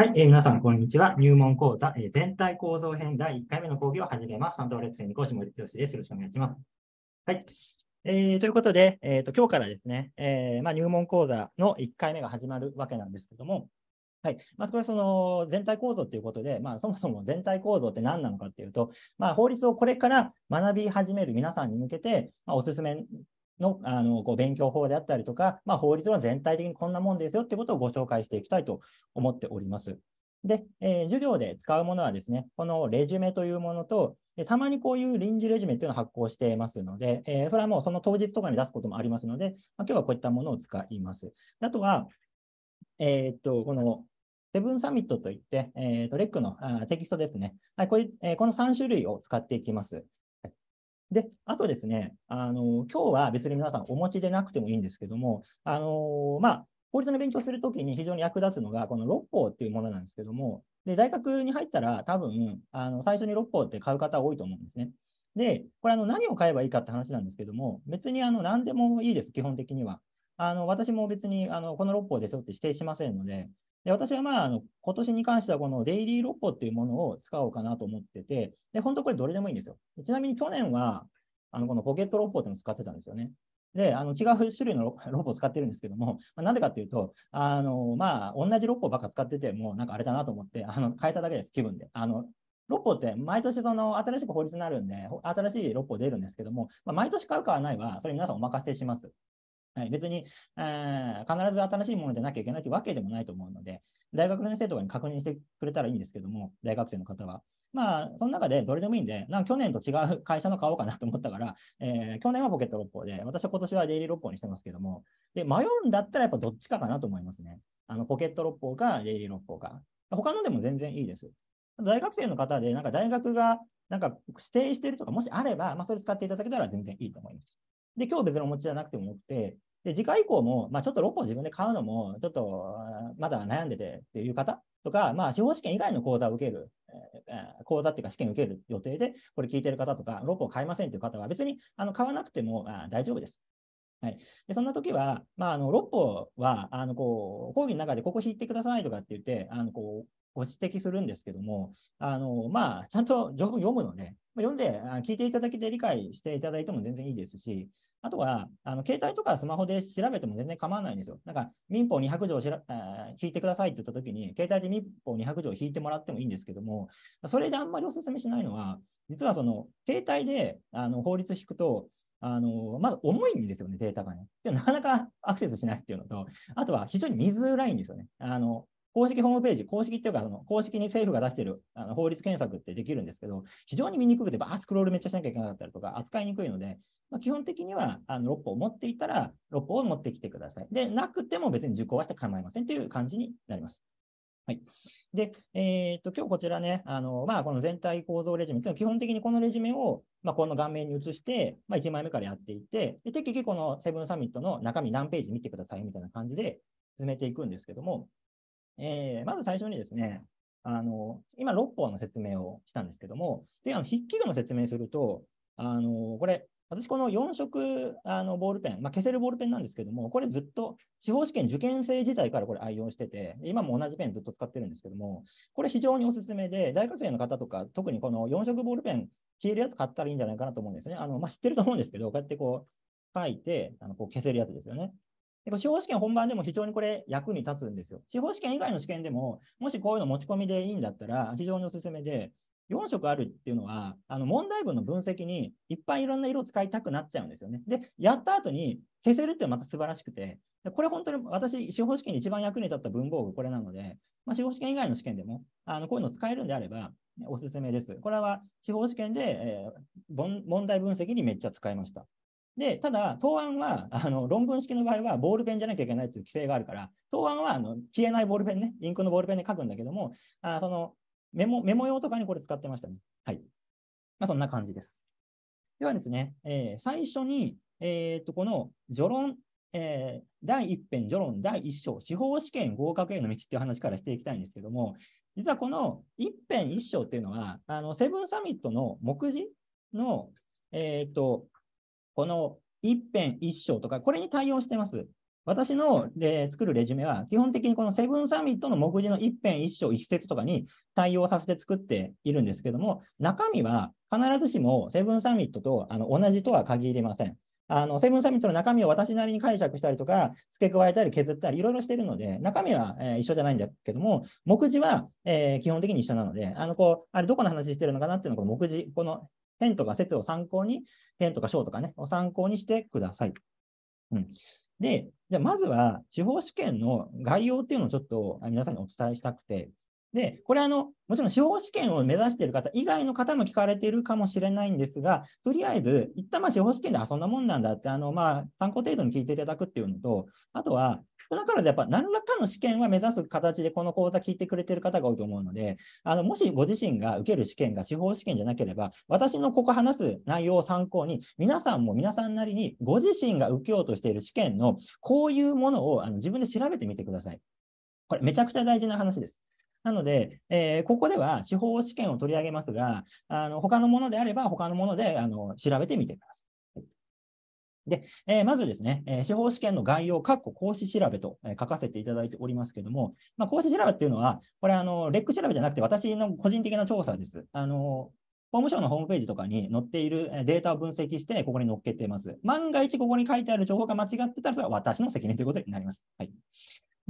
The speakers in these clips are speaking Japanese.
はい、えー、皆さん、こんにちは。入門講座、えー、全体構造編第1回目の講義を始めます。担当レスンに講師森剛です。よろしくお願いします。はい。えー、ということで、えーと、今日からですね、えーまあ、入門講座の1回目が始まるわけなんですけども、はいまあ、それはその全体構造ということで、まあ、そもそも全体構造って何なのかっていうと、まあ、法律をこれから学び始める皆さんに向けて、まあ、おすすめのあのこう勉強法であったりとか、まあ、法律は全体的にこんなもんですよってことをご紹介していきたいと思っております。で、えー、授業で使うものはですね、このレジュメというものと、たまにこういう臨時レジュメというのを発行していますので、えー、それはもうその当日とかに出すこともありますので、まあ、今日はこういったものを使います。あとは、えー、っと、このセブンサミットといって、えー、とレックのあテキストですね。はいこれえー、この3種類を使っていきます。で、あとですね、あの、今日は別に皆さんお持ちでなくてもいいんですけども、あの、まあ、法律の勉強するときに非常に役立つのが、この六法っていうものなんですけども、で、大学に入ったら多分、あの、最初に六法って買う方多いと思うんですね。で、これあの、何を買えばいいかって話なんですけども、別にあの、何でもいいです、基本的には。あの、私も別に、あの、この六法ですよって指定しませんので、で私はまああの今年に関してはこのデイリーロッポっていうものを使おうかなと思ってて、で本当これどれでもいいんですよ。ちなみに去年はあのこのポケットロッポっていうのを使ってたんですよね。で、あの違う種類のロ ッポを使ってるんですけども、まあ、なんでかっていうと、あのまあ、同じロッポばっか使ってて、もなんかあれだなと思って、あの変えただけです、気分で。あの六歩って毎年その新しく法律になるんで、新しい六歩出るんですけども、まあ、毎年買うかはないは、それ皆さんお任せします。はい、別に、え必ず新しいものでなきゃいけないというわけでもないと思うので、大学先生とかに確認してくれたらいいんですけども、大学生の方は。まあ、その中でどれでもいいんで、なん去年と違う会社の買おうかなと思ったから、えー、去年はポケット六本で、私は今年はデイリー六本にしてますけども、で、迷うんだったらやっぱどっちかかなと思いますね。あの、ポケット六本かデイリー六本か。他のでも全然いいです。大学生の方で、なんか大学がなんか指定してるとか、もしあれば、まあ、それ使っていただけたら全然いいと思います。で、今日別にお持ちじゃなくてもよくて、で、次回以降も、まあ、ちょっと6本自分で買うのも、ちょっと、まだ悩んでてっていう方とか、まあ、司法試験以外の講座を受ける、えー、講座っていうか試験を受ける予定で、これ聞いてる方とか、6本買いませんという方は、別にあの買わなくてもあ大丈夫です。はい、でそんな時は、まあ、あの6歩はあのこう講義の中でここ引いてくださいとかって言ってあのこうご指摘するんですけども、あの、まあ、ちゃんと情報読むので、読んで、聞いていただけて理解していただいても全然いいですし、あとは、あの携帯とかスマホで調べても全然構わないんですよ。なんか、民法200条をしら、えー、引いてくださいって言ったときに、携帯で民法200条を引いてもらってもいいんですけども、それであんまりお勧めしないのは、実はその、携帯であの法律引くと、あの、まず重いんですよね、データがね。で、なかなかアクセスしないっていうのと、あとは非常に見づらいんですよね。あの、公式ホームページ、公式っていうか、その公式に政府が出してるあの法律検索ってできるんですけど、非常に見にくくて、バースクロールめっちゃしなきゃいけなかったりとか、扱いにくいので、まあ、基本的にはあの6本を持っていたら、6本を持ってきてください。で、なくても別に受講はして構いませんという感じになります。はい。で、えー、っと、今日こちらね、あの、まあ、この全体構造レジュメントいうのは基本的にこのレジュメを、まあ、この画面に移して、まあ、1枚目からやっていって、で、適宜このセブンサミットの中身何ページ見てくださいみたいな感じで進めていくんですけども、えー、まず最初にですね、あの、今6本の説明をしたんですけども、で、あの筆記具の説明すると、あの、これ、私この4色あのボールペン、まあ、消せるボールペンなんですけども、これずっと司法試験受験生時代からこれ愛用してて、今も同じペンずっと使ってるんですけども、これ非常におすすめで、大学生の方とか、特にこの4色ボールペン、消えるやつ買ったらいいんじゃないかなと思うんですね。あの、まあ、知ってると思うんですけど、こうやってこう書いて、あのこう消せるやつですよね。で司法試験本番でも非常にこれ役に立つんですよ。司法試験以外の試験でも、もしこういうの持ち込みでいいんだったら、非常におすすめで、4色あるっていうのは、あの問題文の分析にいっぱいいろんな色を使いたくなっちゃうんですよね。で、やった後に消せるってまた素晴らしくて、でこれ本当に私、司法試験に一番役に立った文房具これなので、まあ、司法試験以外の試験でも、あのこういうの使えるんであれば、おすすめです。これは司法試験で、えー、問題分析にめっちゃ使いました。で、ただ、答案は、あの、論文式の場合は、ボールペンじゃなきゃいけないという規制があるから、答案は、あの、消えないボールペンね、インクのボールペンで書くんだけども、あその、メモ、メモ用とかにこれ使ってましたね。はい。まあ、そんな感じです。ではですね、えー、最初に、えっ、と、この、序論、えー、第1編、序論第1章、司法試験合格への道っていう話からしていきたいんですけども、実はこの1編1章っていうのは、あの、セブンサミットの目次の、えっ、と、この一辺一章とか、これに対応してます。私の作るレジュメは、基本的にこのセブンサミットの目次の一辺一章一節とかに対応させて作っているんですけども、中身は必ずしもセブンサミットとあの同じとは限りません。あの、セブンサミットの中身を私なりに解釈したりとか、付け加えたり削ったり、いろいろしているので、中身は、えー、一緒じゃないんだけども、目次は、えー、基本的に一緒なので、あの、こう、あれどこの話してるのかなっていうのを、この目次、このンとか説を参考に、辺とか章とかね、を参考にしてください。うん、で、じゃあまずは、司法試験の概要っていうのをちょっと皆さんにお伝えしたくて、で、これあの、もちろん司法試験を目指している方以外の方も聞かれているかもしれないんですが、とりあえず、一旦まあ司法試験で遊んなもんなんだって、あのまあ、参考程度に聞いていただくっていうのと、あとは、少なからずやっぱ何らかの試験は目指す形でこの講座聞いてくれている方が多いと思うので、あのもしご自身が受ける試験が司法試験じゃなければ、私のここ話す内容を参考に、皆さんも皆さんなりにご自身が受けようとしている試験のこういうものをあの自分で調べてみてください。これめちゃくちゃ大事な話です。なので、えー、ここでは司法試験を取り上げますが、あの他のものであれば、他のものであの調べてみてください。で、えー、まずですね、えー、司法試験の概要、括弧講師調べと、えー、書かせていただいておりますけども、まあ、講師調べっていうのは、これあの、レック調べじゃなくて、私の個人的な調査です。あの法務省のホームページとかに載っているデータを分析して、ここに載っけています。万が一、ここに書いてある情報が間違ってたら、それは私の責任ということになります。はい、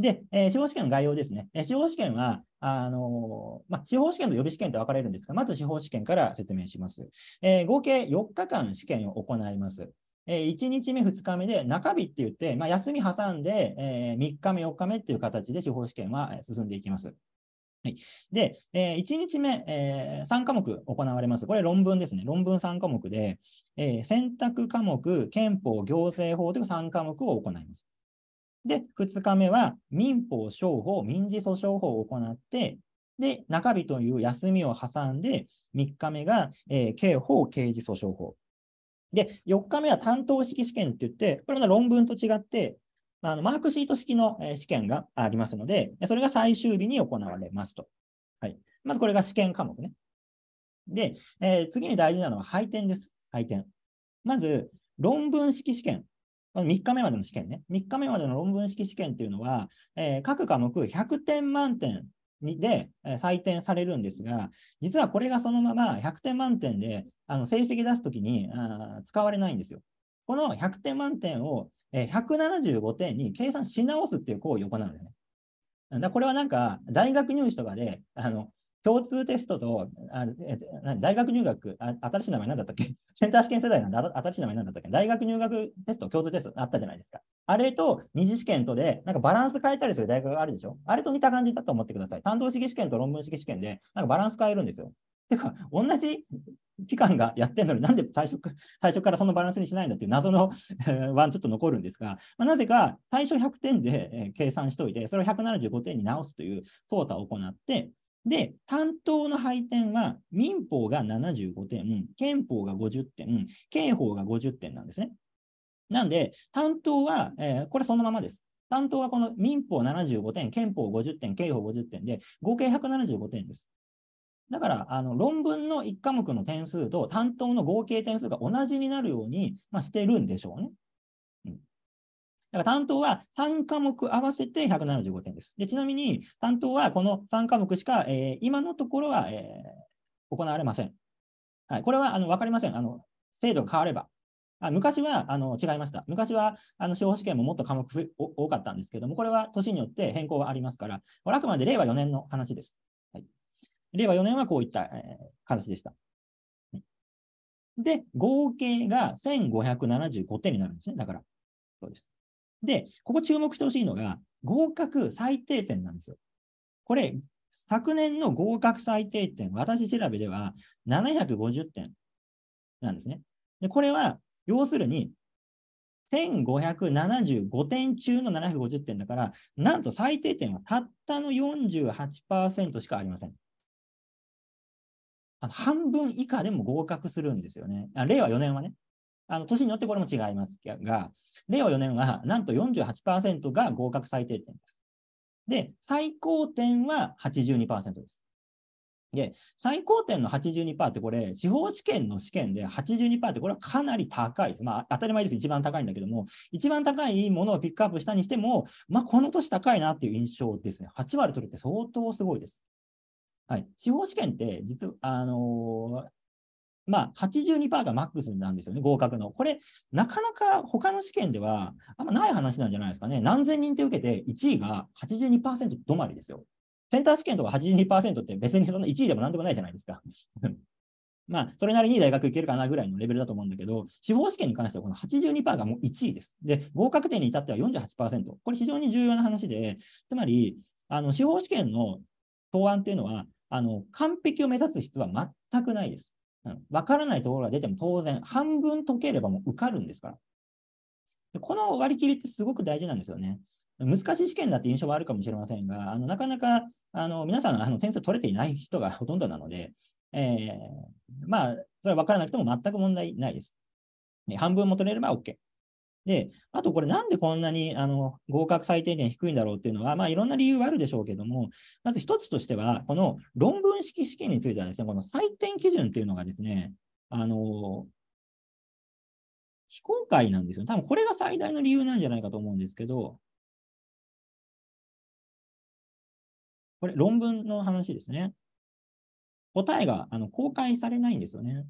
で、えー、司法試験の概要ですね。えー、司法試験は、あのー、まあ、司法試験と予備試験と分かれるんですが、まず司法試験から説明します。えー、合計4日間試験を行います。えー、1日目、2日目で中日って言って、まあ、休み挟んで、えー、3日目、4日目っていう形で司法試験は進んでいきます。はい、で、えー、1日目、えー、3科目行われます。これ論文ですね。論文3科目で、えー、選択科目、憲法、行政法という3科目を行います。で、2日目は民法、商法、民事訴訟法を行って、で、中日という休みを挟んで、3日目が、えー、刑法、刑事訴訟法。で、4日目は担当式試験って言って、これは論文と違って、あのマークシート式の試験がありますので、それが最終日に行われますと。はい。まずこれが試験科目ね。で、えー、次に大事なのは配点です。配点。まず、論文式試験。3日目までの試験ね、3日目までの論文式試験っていうのは、えー、各科目100点満点で採点されるんですが、実はこれがそのまま100点満点であの成績出すときにあ使われないんですよ。この100点満点を175点に計算し直すっていう行為を行うんでね。だこれはなんか大学入試とかであの共通テストと、あえ大学入学あ、新しい名前なんだったっけ センター試験世代なんで新しい名前なんだったっけ大学入学テスト、共通テストあったじゃないですか。あれと二次試験とで、なんかバランス変えたりする大学があるでしょあれと似た感じだと思ってください。担当式試験と論文式試験で、なんかバランス変えるんですよ。てか、同じ期間がやってるのになんで最初最初からそのバランスにしないんだっていう謎の ン、ちょっと残るんですが、まあ、なぜか最初100点で計算しておいて、それを175点に直すという操作を行って、で、担当の配点は民法が75点、憲法が50点、刑法が50点なんですね。なんで、担当は、えー、これそのままです。担当はこの民法75点、憲法50点、刑法50点で、合計175点です。だから、あの、論文の1科目の点数と担当の合計点数が同じになるように、まあ、してるんでしょうね。だから担当は3科目合わせて175点です。でちなみに担当はこの3科目しか、えー、今のところは、えー、行われません。はい、これはあの分かりません。あの制度が変われば。あ昔はあの違いました。昔はあの司法試験ももっと科目多かったんですけども、これは年によって変更がありますから、これあくまで令和4年の話です。はい、令和4年はこういった、えー、形でした。で、合計が1575点になるんですね。だから、そうです。で、ここ注目してほしいのが、合格最低点なんですよ。これ、昨年の合格最低点、私調べでは750点なんですね。で、これは、要するに、1575点中の750点だから、なんと最低点はたったの48%しかありません。あの半分以下でも合格するんですよね。あ令和4年はね。あの年によってこれも違いますが、令和4年はなんと48%が合格最低点です。で、最高点は82%です。で、最高点の82%ってこれ、司法試験の試験で82%ってこれはかなり高いです。まあ当たり前です。一番高いんだけども、一番高いものをピックアップしたにしても、まあこの年高いなっていう印象ですね。8割取るって相当すごいです。はい。司法試験って、実、あのー、まあ、82%がマックスなんですよね、合格の。これ、なかなか他の試験ではあんまない話なんじゃないですかね。何千人って受けて、1位が82%止まりですよ。センター試験とか82%って別にその1位でもなんでもないじゃないですか。まあ、それなりに大学行けるかなぐらいのレベルだと思うんだけど、司法試験に関してはこの82%がもう1位です。で、合格点に至っては48%。これ非常に重要な話で、つまり、あの司法試験の答案っていうのは、あの完璧を目指す必要は全くないです。うん、分からないところが出ても当然、半分解ければもう受かるんですから。この割り切りってすごく大事なんですよね。難しい試験だって印象はあるかもしれませんが、あのなかなかあの皆さんあの点数取れていない人がほとんどなので、えー、まあ、それは分からなくても全く問題ないです。半分も取れれば OK。で、あとこれなんでこんなにあの合格最低限低いんだろうっていうのは、まあいろんな理由はあるでしょうけども、まず一つとしては、この論文式試験についてはですね、この採点基準っていうのがですね、あの、非公開なんですよ。多分これが最大の理由なんじゃないかと思うんですけど、これ論文の話ですね。答えがあの公開されないんですよね。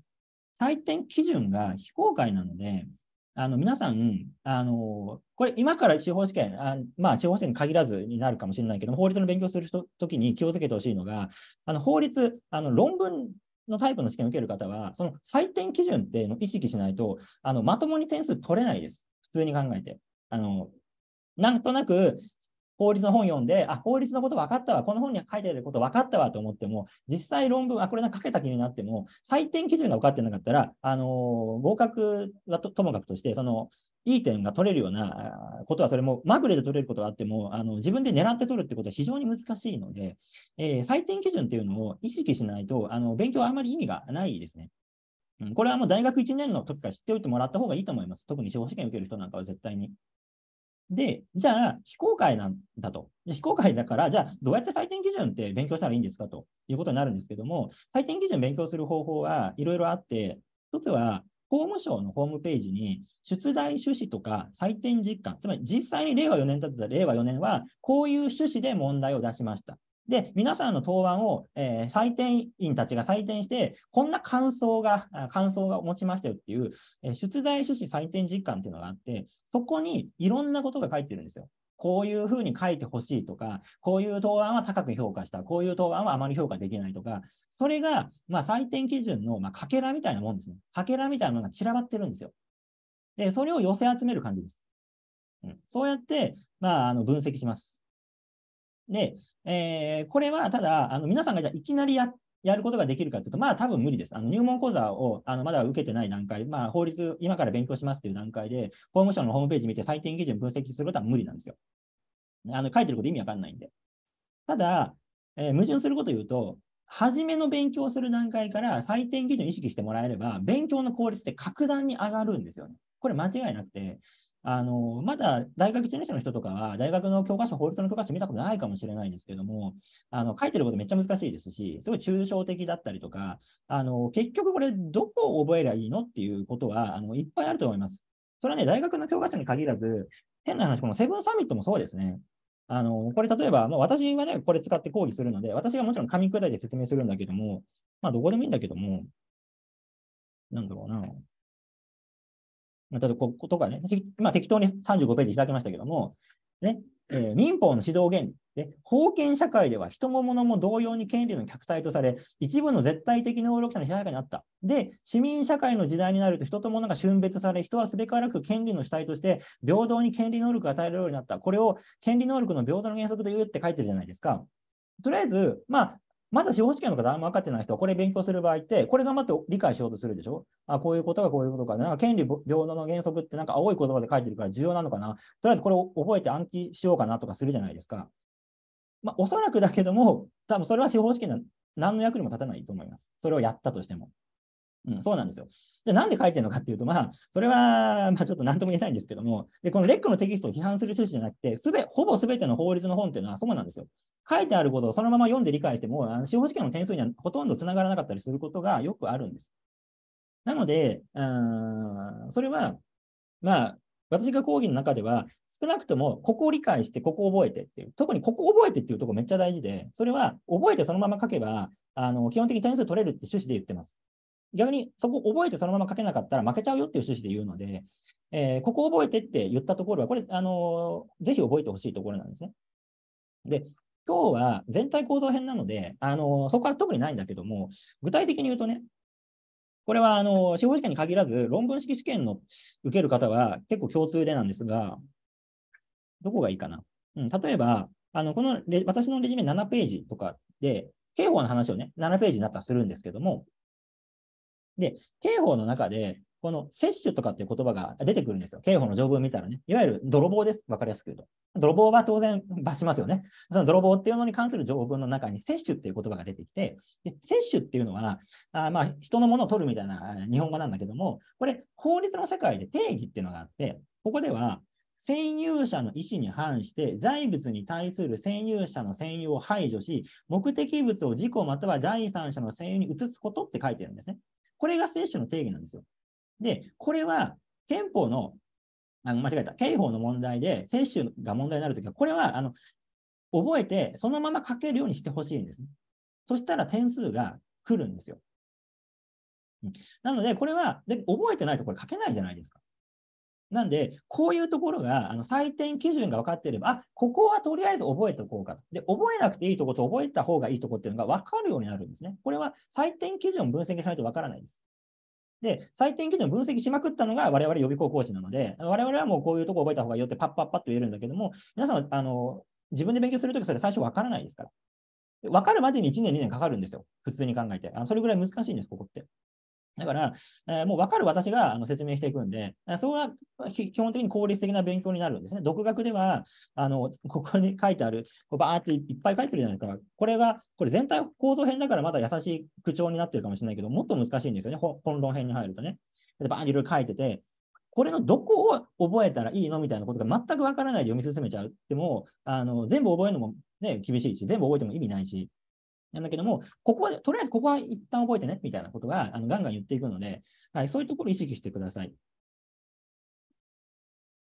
採点基準が非公開なので、あの皆さん、あのこれ、今から司法試験あ、まあ、司法試験に限らずになるかもしれないけど、法律の勉強するときに気をつけてほしいのが、あの法律、あの論文のタイプの試験を受ける方は、その採点基準っていうのを意識しないと、あのまともに点数取れないです、普通に考えて。あのなんとなく法律の本読んで、あ、法律のこと分かったわ、この本に書いてあること分かったわと思っても、実際論文、あ、これなんか書けた気になっても、採点基準が分かってなかったら、あのー、合格はともかくとして、その、いい点が取れるようなことは、それもまぐれで取れることはあっても、あの自分で狙って取るってことは非常に難しいので、えー、採点基準っていうのを意識しないと、あの勉強はあまり意味がないですね。うん、これはもう大学1年の時から知っておいてもらった方がいいと思います。特に司法試験受ける人なんかは絶対に。で、じゃあ、非公開なんだと。非公開だから、じゃあ、どうやって採点基準って勉強したらいいんですかということになるんですけども、採点基準勉強する方法はいろいろあって、一つは、法務省のホームページに、出題趣旨とか採点実感、つまり実際に令和4年だったら令和4年は、こういう趣旨で問題を出しました。で、皆さんの答案を、えー、採点員たちが採点して、こんな感想が、感想が持ちましたよっていう、えー、出題趣旨採点実感っていうのがあって、そこにいろんなことが書いてるんですよ。こういうふうに書いてほしいとか、こういう答案は高く評価した、こういう答案はあまり評価できないとか、それが、まあ、採点基準の、まあ、かけらみたいなもんですね。かけらみたいなものが散らばってるんですよ。で、それを寄せ集める感じです。うん、そうやって、まあ、あの分析します。で、えー、これはただ、あの皆さんがじゃいきなりややることができるかというと、まあ多分無理です。あの入門講座をあのまだ受けてない段階、まあ法律、今から勉強しますという段階で、法務省のホームページ見て採点基準分析することは無理なんですよ。あの書いてること意味わかんないんで。ただ、えー、矛盾することを言うと、初めの勉強する段階から採点基準を意識してもらえれば、勉強の効率って格段に上がるんですよね。これ間違いなくて、あのまだ大学1年生の人とかは、大学の教科書、法律の教科書見たことないかもしれないんですけども、あの書いてることめっちゃ難しいですし、すごい抽象的だったりとか、あの結局これ、どこを覚えりゃいいのっていうことはあのいっぱいあると思います。それはね、大学の教科書に限らず、変な話、このセブンサミットもそうですね。あのこれ、例えば、もう私はね、これ使って講義するので、私がもちろん紙くらいで説明するんだけども、まあ、どこでもいいんだけども、なんだろうな。例えばこことかね、適当に35ページ開きましたけども、ねえー、民法の指導原理で、封建社会では人も物も同様に権利の客体とされ、一部の絶対的能力者の支配下にあった。で、市民社会の時代になると人と物が峻別され、人はすべからく権利の主体として平等に権利能力が与えられるようになった。これを権利能力の平等の原則というって書いてるじゃないですか。とりあえず、まあ、まだ司法試験の方あんま分かってない人は、これ勉強する場合って、これ頑張って理解しようとするでしょあ、こういうことがこういうことか。なんか権利平等の原則ってなんか青い言葉で書いてるから重要なのかな。とりあえずこれを覚えて暗記しようかなとかするじゃないですか。まあ、おそらくだけども、多分それは司法試験の何の役にも立たないと思います。それをやったとしても。うん、そうなんですよ。じゃあなんで書いてるのかっていうと、まあ、それは、まあ、ちょっと何とも言えないんですけども、で、このレックのテキストを批判する趣旨じゃなくて、すべ、ほぼすべての法律の本っていうのはそうなんですよ。書いてあることをそのまま読んで理解しても、あの司法試験の点数にはほとんどつながらなかったりすることがよくあるんです。なので、うんそれは、まあ、私が講義の中では、少なくともここを理解して、ここを覚えてっていう、特にここを覚えてっていうところめっちゃ大事で、それは覚えてそのまま書けば、あの基本的に点数取れるって趣旨で言ってます。逆にそこ覚えてそのまま書けなかったら負けちゃうよっていう趣旨で言うので、えー、ここ覚えてって言ったところは、これ、あのー、ぜひ覚えてほしいところなんですね。で、今日は全体構造編なので、あのー、そこは特にないんだけども、具体的に言うとね、これはあの司法試験に限らず、論文式試験の受ける方は結構共通でなんですが、どこがいいかな。うん、例えば、あのこの私のレジュメ7ページとかで、刑法の話をね、7ページになったらするんですけども、で、刑法の中で、この摂取とかっていう言葉が出てくるんですよ。刑法の条文を見たらね。いわゆる泥棒です。わかりやすく言うと。泥棒は当然罰しますよね。その泥棒っていうのに関する条文の中に摂取っていう言葉が出てきて、で摂取っていうのは、あまあ、人のものを取るみたいな日本語なんだけども、これ法律の世界で定義っていうのがあって、ここでは占有者の意思に反して財物に対する占有者の占有を排除し、目的物を自己または第三者の占有に移すことって書いてるんですね。これが聖書の定義なんですよ。で、これは憲法の、あの間違えた、刑法の問題で、選手が問題になるときは、これはあの覚えて、そのまま書けるようにしてほしいんですね。そしたら点数が来るんですよ。なので、これはで覚えてないとこれ書けないじゃないですか。なんで、こういうところがあの採点基準が分かっていれば、あここはとりあえず覚えておこうかと。で、覚えなくていいところと覚えた方がいいところっていうのが分かるようになるんですね。これは採点基準を分析しないと分からないです。で、採点基準を分析しまくったのが我々予備校講師なので、我々はもうこういうとこ覚えた方がいいよってパッパッパッと言えるんだけども、皆さんはあの自分で勉強するときそれ最初分からないですから。分かるまでに1年、2年かかるんですよ。普通に考えて。あそれぐらい難しいんです、ここって。だから、えー、もう分かる私があの説明していくんで、それは基本的に効率的な勉強になるんですね。独学では、あのここに書いてある、こうバーっていっぱい書いてるじゃないですか。これが、これ全体構造編だからまだ優しい口調になってるかもしれないけど、もっと難しいんですよね。本論編に入るとね。バーっていろいろ書いてて、これのどこを覚えたらいいのみたいなことが全く分からないで読み進めちゃうっても、あの全部覚えるのも、ね、厳しいし、全部覚えても意味ないし、なんだけども、ここは、とりあえずここは一旦覚えてね、みたいなことが、あのガンガン言っていくので、はい、そういうところを意識してください。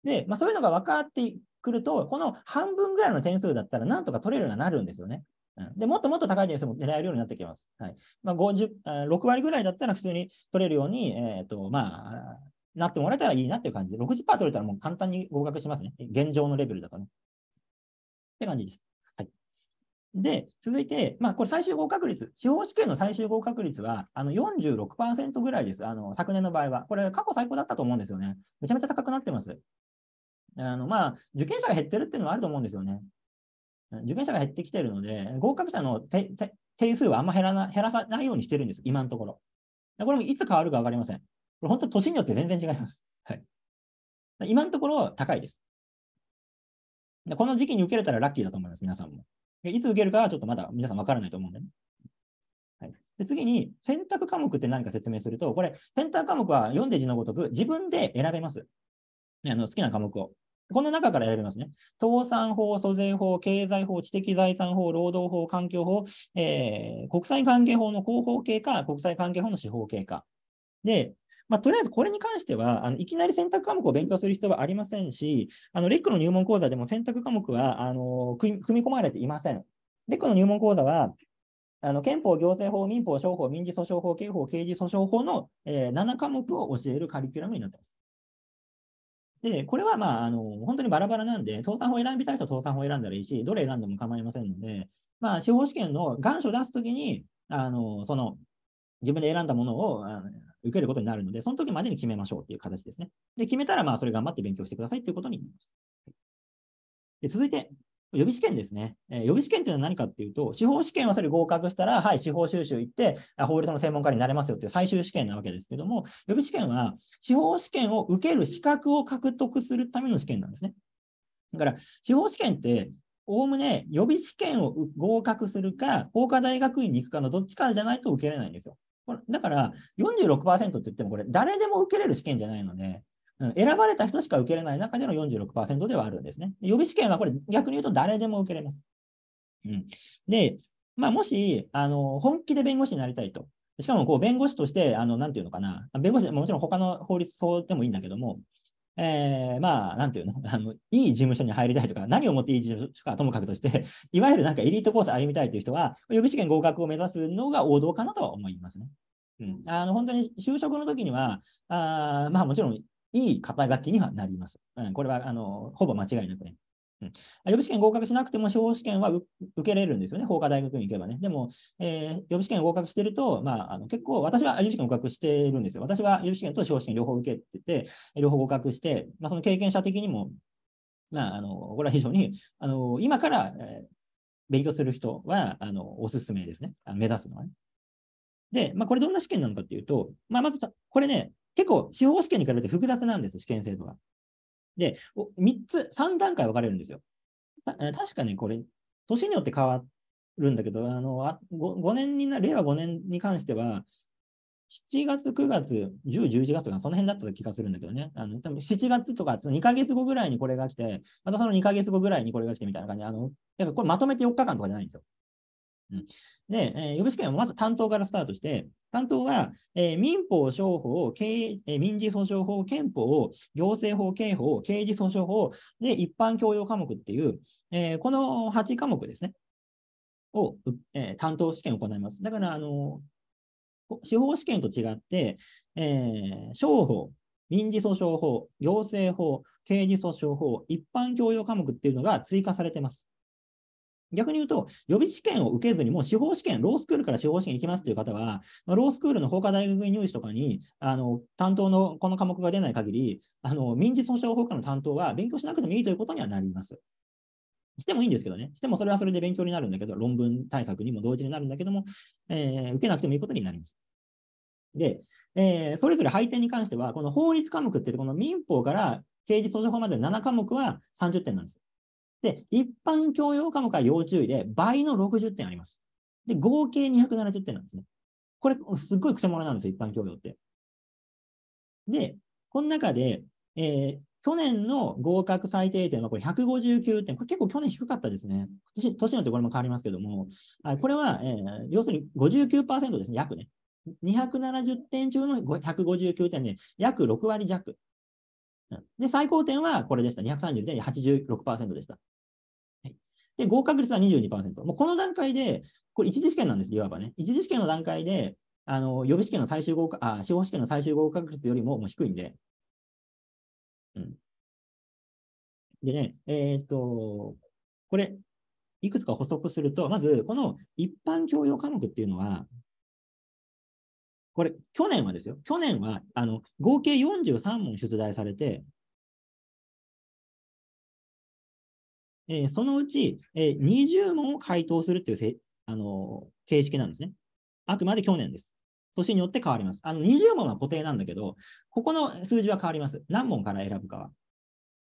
で、まあ、そういうのが分かってくると、この半分ぐらいの点数だったら、なんとか取れるようになるんですよね。うん、でもっともっと高い点数も狙えるようになってきます。はいまあ50、6割ぐらいだったら普通に取れるように、えーとまあ、なってもらえたらいいなっていう感じで、60%取れたらもう簡単に合格しますね。現状のレベルだとね。って感じです。で、続いて、まあ、これ最終合格率、司法試験の最終合格率は、あの46%ぐらいです。あの、昨年の場合は。これ、過去最高だったと思うんですよね。めちゃめちゃ高くなってます。あの、まあ、受験者が減ってるっていうのはあると思うんですよね。受験者が減ってきてるので、合格者の定数はあんま減らな減らさないようにしてるんです、今のところ。これもいつ変わるか分かりません。これ本当、年によって全然違います。はい、今のところ高いですで。この時期に受けれたらラッキーだと思います、皆さんも。いつ受けるかはちょっとまだ皆さんわからないと思うんでね。はい、で次に、選択科目って何か説明すると、これ、選択科目は読んで字のごとく自分で選べます。ね、あの好きな科目を。この中から選べますね。倒産法、租税法、経済法、知的財産法、労働法、環境法、えー、国際関係法の広報系か、国際関係法の司法系か。で、まあ、とりあえずこれに関してはあの、いきなり選択科目を勉強する人はありませんし、あのレックの入門講座でも選択科目はあの組み込まれていません。レックの入門講座は、あの憲法、行政法、民法、商法、民事訴訟法、刑法、刑事訴訟法の、えー、7科目を教えるカリキュラムになっています。で、これはまああの本当にバラバラなんで、倒産法を選びたい人は倒産法を選んだらいいし、どれ選んでも構いませんので、まあ、司法試験の願書を出すときにあのその、自分で選んだものを受けることになるので、その時までに決めましょうっていう形ですね。で、決めたら、まあ、それ頑張って勉強してくださいっていうことになります。で続いて、予備試験ですね、えー、予備試験というのは何かっていうと、司法試験はそれ合格したら、はい、司法修習行って、法律の専門家になれますよっていう最終試験なわけですけども、予備試験は司法試験を受ける資格を獲得するための試験なんですね。だから、司法試験って、おおむね予備試験を合格するか、法科大学院に行くかのどっちかじゃないと受けれないんですよ。だから46%って言ってもこれ誰でも受けれる試験じゃないので、うん、選ばれた人しか受けれない中での46%ではあるんですね。予備試験はこれ逆に言うと誰でも受けれます。うん、で、まあ、もしあの本気で弁護士になりたいと。しかもこう弁護士として、あのなんていうのかな、弁護士、もちろん他の法律そうでもいいんだけども、えー、まあ、なんていうの あの、いい事務所に入りたいとか、何をもっていい事務所かともかくとして、いわゆるなんかエリートコース歩みたいという人は、予備試験合格を目指すのが王道かなとは思いますね。うん、あの本当に就職の時には、あまあもちろんいい肩書きにはなります。うん、これはあのほぼ間違いなくね。うん、予備試験合格しなくても司法試験は受けれるんですよね、法科大学に行けばね。でも、えー、予備試験合格してると、まあ、あの結構私は予備試験合格してるんですよ。私は予備試験と司法試験両方受けてて、両方合格して、まあ、その経験者的にも、まあ、あのこれは非常にあの今から、えー、勉強する人はあのおすすめですね、あ目指すのはね。で、まあ、これどんな試験なのかっていうと、まあ、まずこれね、結構司法試験に比べて複雑なんです、試験制度が。で、3つ、3段階分かれるんですよ。確かね、これ、年によって変わるんだけど、あの、5, 年にな、令和5年に関しては、7月、9月、10、11月とか、その辺だった気がするんだけどね。あの、多分7月とか、2ヶ月後ぐらいにこれが来て、またその2ヶ月後ぐらいにこれが来てみたいな感じで、あの、これまとめて4日間とかじゃないんですよ。うん、で、えー、予備試験はまず担当からスタートして、担当は、えー、民法、商法、経えー、民事訴訟法、憲法、行政法、刑法、刑事訴訟法、で、一般教養科目っていう、えー、この8科目ですね、を、えー、担当試験を行います。だから、あの司法試験と違って、えー、商法、民事訴訟法、行政法、刑事訴訟法、一般教養科目っていうのが追加されてます。逆に言うと、予備試験を受けずに、もう司法試験、ロースクールから司法試験行きますという方は、まあ、ロースクールの法科大学入試とかに、あの担当のこの科目が出ない限り、あの民事訴訟法科の担当は勉強しなくてもいいということにはなります。してもいいんですけどね、してもそれはそれで勉強になるんだけど、論文対策にも同時になるんだけども、えー、受けなくてもいいことになります。で、えー、それぞれ配点に関しては、この法律科目って、この民法から刑事訴訟法まで7科目は30点なんです。で、一般教養科目は要注意で、倍の60点あります。で、合計270点なんですね。これ、すっごいくせ者なんですよ、一般教養って。で、この中で、えー、去年の合格最低点はこれ159点。これ結構去年低かったですね。年年によってこれも変わりますけども、あこれは、えー、要するに59%ですね、約ね。270点中の159点で、約6割弱。で、最高点はこれでした。230点で86%でした。で、合格率は22%。もうこの段階で、これ一次試験なんです、いわばね。一次試験の段階で、あの予備試験の最終合格、あ、司法試験の最終合格率よりももう低いんで。うん。でね、えっ、と、これ、いくつか補足すると、まず、この一般教養科目っていうのは、これ、去年はですよ。去年は、あの、合計43問出題されて、えー、そのうち、えー、20問を回答するっていうせ、あのー、形式なんですね。あくまで去年です。年によって変わります。あの20問は固定なんだけど、ここの数字は変わります。何問から選ぶかは。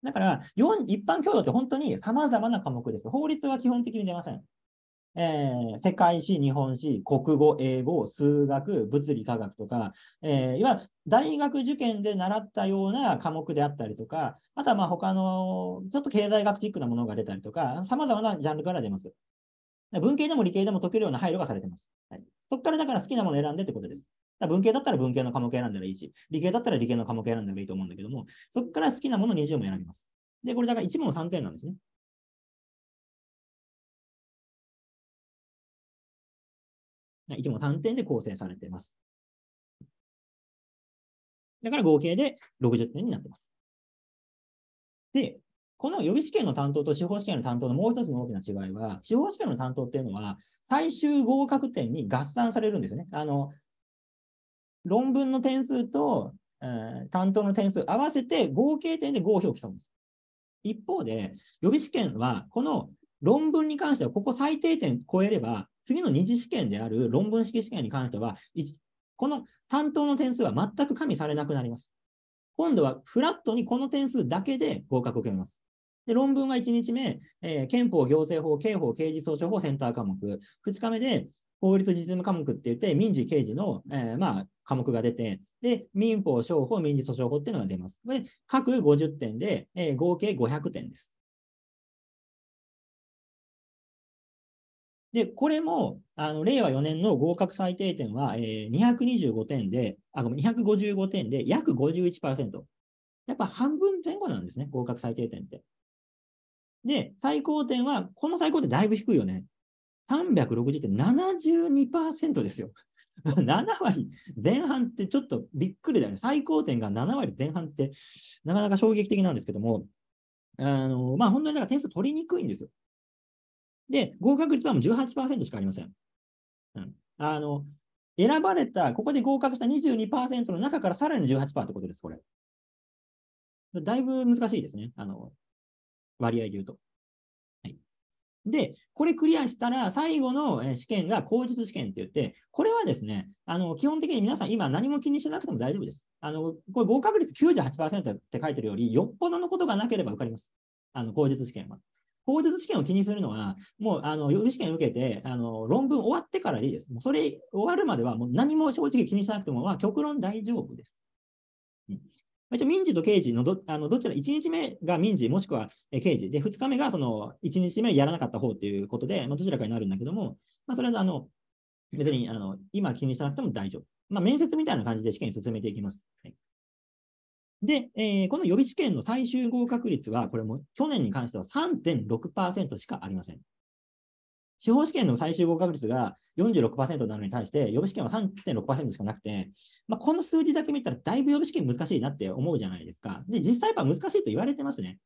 だから、一般教養って本当に様々な科目です。法律は基本的に出ません。えー、世界史、日本史、国語、英語、数学、物理、科学とか、えー、いわゆる大学受験で習ったような科目であったりとか、あとはまあ他のちょっと経済学チックなものが出たりとか、さまざまなジャンルから出ます。文系でも理系でも解けるような配慮がされてます。はい、そこからだから好きなものを選んでってことです。文系だったら文系の科目選んだらいいし、理系だったら理系の科目選んだらいいと思うんだけども、そこから好きなもの20も選びます。で、これだから1問3点なんですね。1問3点で構成されています。だから合計で60点になっています。で、この予備試験の担当と司法試験の担当のもう一つの大きな違いは、司法試験の担当っていうのは、最終合格点に合算されるんですよね。あの、論文の点数と、え担当の点数合わせて合計点で合評を競うんです。一方で、予備試験は、この論文に関しては、ここ最低点超えれば、次の二次試験である論文式試験に関しては、この担当の点数は全く加味されなくなります。今度はフラットにこの点数だけで合格を決めます。で論文が1日目、えー、憲法、行政法、刑法、刑事訴訟法、センター科目。2日目で法律実務科目って言って、民事、刑事の、えー、まあ、科目が出て、で、民法、商法、民事訴訟法っていうのが出ます。で、各50点で、えー、合計500点です。で、これも、あの、令和4年の合格最低点は、えー、225点で、あ、ごめん、255点で、約51%。やっぱ半分前後なんですね、合格最低点って。で、最高点は、この最高点だいぶ低いよね。360点、72%ですよ。7 割前半ってちょっとびっくりだよね。最高点が7割前半って、なかなか衝撃的なんですけども、あの、まあ、本当にだから点数取りにくいんですよ。で、合格率はもう18%しかありません。うん、あの選ばれた、ここで合格した22%の中からさらに18%ってことです、これ。だいぶ難しいですね。あの、割合で言うと。はい。で、これクリアしたら、最後の試験が口述試験って言って、これはですね、あの、基本的に皆さん今何も気にしなくても大丈夫です。あの、これ合格率98%って書いてるより、よっぽどのことがなければ受かります。あの、口述試験は。口述試験を気にするのは、もうあの予備試験を受けてあの、論文終わってからでいいです。もうそれ終わるまではもう何も正直気にしなくても、まあ、極論大丈夫です。うん一応民事と刑事のどあのどちら、1日目が民事、もしくは刑事、で、2日目がその1日目やらなかった方ということで、まあ、どちらかになるんだけども、まあ、それはあの別にあの今気にしなくても大丈夫。まあ、面接みたいな感じで試験進めていきます。はいで、えー、この予備試験の最終合格率は、これも去年に関しては3.6%しかありません。司法試験の最終合格率が46%なのに対して、予備試験は3.6%しかなくて、まあ、この数字だけ見たら、だいぶ予備試験難しいなって思うじゃないですか。で、実際やっぱ難しいと言われてますね。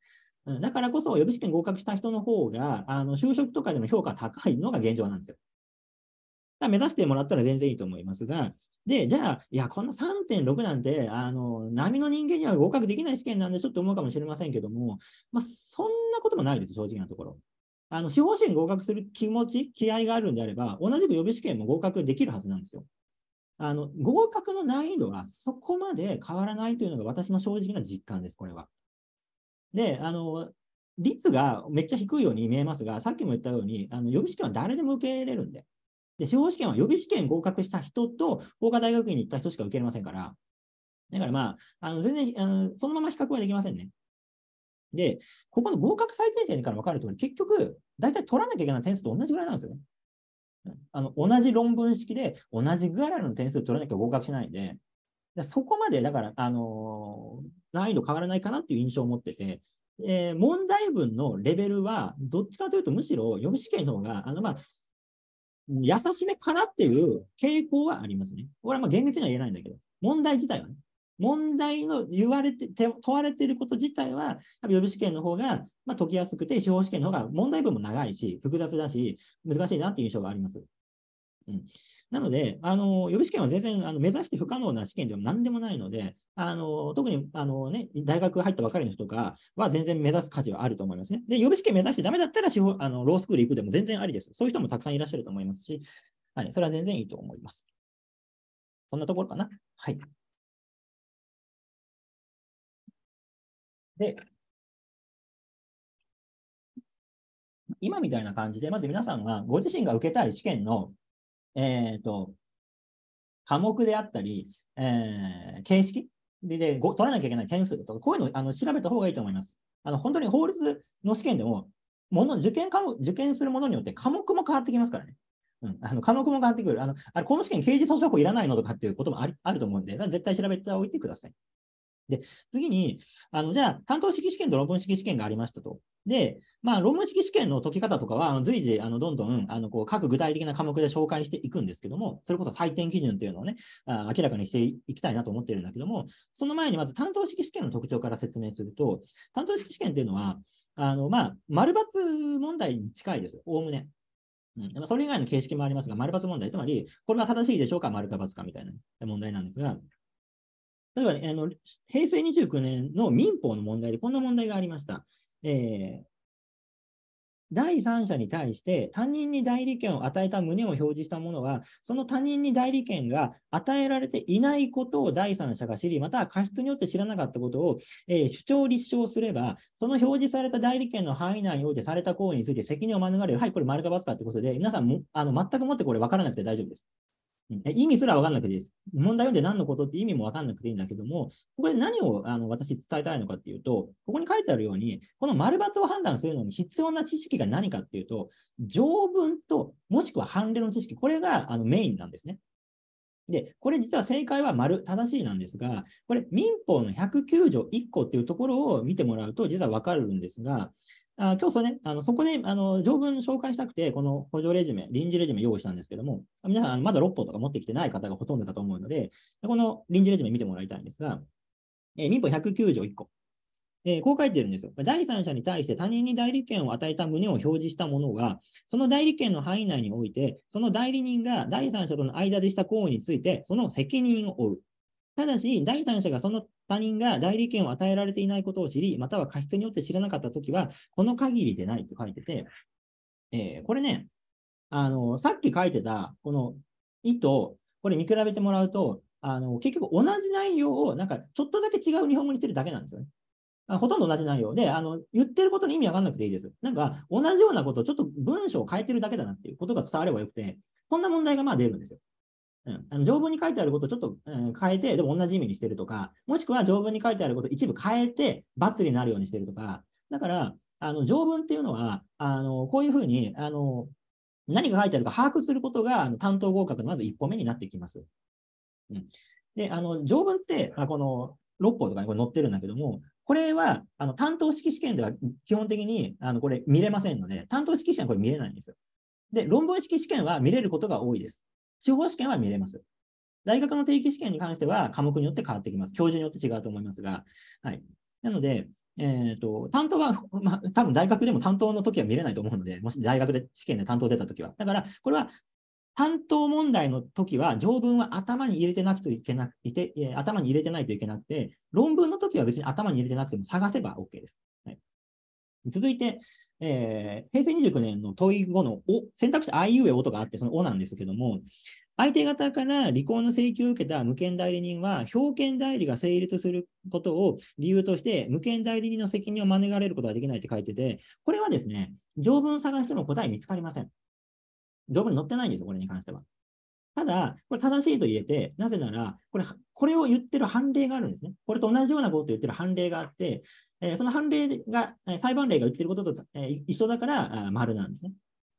だからこそ、予備試験合格した人の方が、あの就職とかでの評価高いのが現状なんですよ。目指してもらったら全然いいと思いますが、で、じゃあ、いや、こんな3.6なんて、あの、波の人間には合格できない試験なんでちょっと思うかもしれませんけども、まあ、そんなこともないです、正直なところ。あの、司法試験合格する気持ち、気合があるんであれば、同じく予備試験も合格できるはずなんですよ。あの、合格の難易度はそこまで変わらないというのが私の正直な実感です、これは。で、あの、率がめっちゃ低いように見えますが、さっきも言ったように、あの予備試験は誰でも受け入れるんで。で、司法試験は予備試験合格した人と、法科大学院に行った人しか受けれませんから、だからまあ、あの全然あの、そのまま比較はできませんね。で、ここの合格採点点から分かるとおり、結局、大体取らなきゃいけない点数と同じぐらいなんですよね。あの同じ論文式で同じぐらいの点数取らなきゃ合格しないんで、でそこまでだから、あのー、難易度変わらないかなっていう印象を持ってて、えー、問題文のレベルは、どっちかというと、むしろ予備試験の方が、あのまあ、優しめからっていう傾向はありますね。これはまあ厳密には言えないんだけど、問題自体はね。問題の言われて、問われていること自体は、予備試験の方が、まあ、解きやすくて、司法試験の方が問題文も長いし、複雑だし、難しいなっていう印象があります。うん、なので、あの予備試験は全然あの目指して不可能な試験でも何でもないので、あの特にあの、ね、大学入ったばかりの人とかは全然目指す価値はあると思いますね。で、予備試験目指してダメだったら司法あのロースクール行くでも全然ありです。そういう人もたくさんいらっしゃると思いますし、はい、それは全然いいと思います。こんなところかな。はい。で、今みたいな感じで、まず皆さんはご自身が受けたい試験のえっ、ー、と、科目であったり、えー、形式でで取らなきゃいけない点数とか、こういうのをあの調べた方がいいと思います。あの本当に法律の試験でも、もの受験科目受験するものによって科目も変わってきますからね。うん、あの科目も変わってくる。あのあれこの試験、刑事訴訟法いらないのとかっていうこともあると思うんで、絶対調べておいてください。で、次に、あの、じゃあ、担当式試験と論文式試験がありましたと。で、まあ、論文式試験の解き方とかは、随時、あの、どんどん、あの、こう、各具体的な科目で紹介していくんですけども、それこそ採点基準っていうのをね、あ明らかにしていきたいなと思ってるんだけども、その前にまず担当式試験の特徴から説明すると、担当式試験っていうのは、あの、まあ、丸抜問題に近いです。おおむね。うん、それ以外の形式もありますが、丸抜問題、つまり、これは正しいでしょうか、丸か×かみたいな問題なんですが、例えば、あの平成29年の民法の問題でこんな問題がありました。えー、第三者に対して他人に代理権を与えた旨を表示したものは、その他人に代理権が与えられていないことを第三者が知り、または過失によって知らなかったことを、えー、主張立証すれば、その表示された代理権の範囲内においてされた行為について責任を免れる。はい、これ丸かすかってことで、皆さんもあの全くもってこれ分からなくて大丈夫です。意味すら分かんなくていいです。問題読んで何のことって意味も分かんなくていいんだけども、ここで何をあの私伝えたいのかっていうと、ここに書いてあるように、この丸抜を判断するのに必要な知識が何かっていうと、条文ともしくは判例の知識、これがあのメインなんですね。で、これ実は正解は丸、正しいなんですが、これ民法の109条1個っていうところを見てもらうと実は分かるんですが、あ今日それね、あのそこで、あの条文紹介したくて、この補助レジュメ、臨時レジュメ用意したんですけども、皆さん、まだ6本とか持ってきてない方がほとんどだと思うので、この臨時レジュメ見てもらいたいんですが、えー、民法109条1個、えー、こう書いてるんですよ。第三者に対して他人に代理権を与えた旨を表示したものが、その代理権の範囲内において、その代理人が第三者との間でした行為について、その責任を負う。ただし、第三者がその他人が代理権を与えられていないことを知り、または過失によって知らなかったときは、この限りでないと書いてて、えー、これね、あの、さっき書いてた、この意図、これ見比べてもらうと、あの、結局同じ内容を、なんか、ちょっとだけ違う日本語にしてるだけなんですよね。あほとんど同じ内容で、あの、言ってることに意味わかんなくていいです。なんか、同じようなことをちょっと文章を変えてるだけだなっていうことが伝わればよくて、こんな問題がまあ出るんですよ。うん、あの条文に書いてあることをちょっと、うん、変えて、でも同じ意味にしてるとか、もしくは条文に書いてあることを一部変えて、罰になるようにしてるとか、だから、あの条文っていうのは、あのこういうふうにあの何が書いてあるか把握することが担当合格のまず一歩目になってきます。うん、で、あの条文って、あこの6法とかにこれ載ってるんだけども、これはあの担当式試験では基本的にあのこれ見れませんので、担当式試験はこれ見れないんですよ。で、論文式試験は見れることが多いです。司法試験は見れます。大学の定期試験に関しては科目によって変わってきます。教授によって違うと思いますが、はい。なので、えっ、ー、と、担当は、まあ、多分大学でも担当の時は見れないと思うので、もし大学で試験で担当出た時は。だから、これは担当問題の時は、条文は頭に入れてなくといけなくて、頭に入れてないといけなくて、論文の時は別に頭に入れてなくても探せば OK です。はい続いて、えー、平成29年の問い後のお選択肢 IU お音があって、そのおなんですけども、相手方から離婚の請求を受けた無権代理人は、表権代理が成立することを理由として、無権代理人の責任を免れることができないって書いてて、これはですね、条文を探しても答え見つかりません。条文に載ってないんですよ、これに関しては。ただ、これ正しいと言えて、なぜなら、これ、これを言ってる判例があるんですね。これと同じようなことを言ってる判例があって、えその判例が、え裁判例が言ってることと、え一緒だから、あ丸なんですね。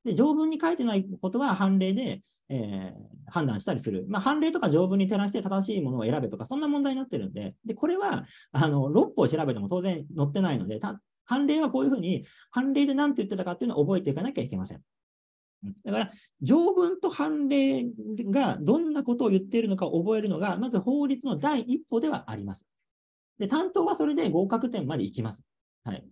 で、条文に書いてないことは判例で、えー、判断したりする。まあ、判例とか条文に照らして正しいものを選べとか、そんな問題になってるんで、で、これは、あの、6歩調べても当然載ってないので、判例はこういうふうに、判例で何て言ってたかっていうのを覚えていかなきゃいけません。だから、条文と判例がどんなことを言っているのかを覚えるのが、まず法律の第一歩ではあります。で、担当はそれで合格点まで行きます。はい。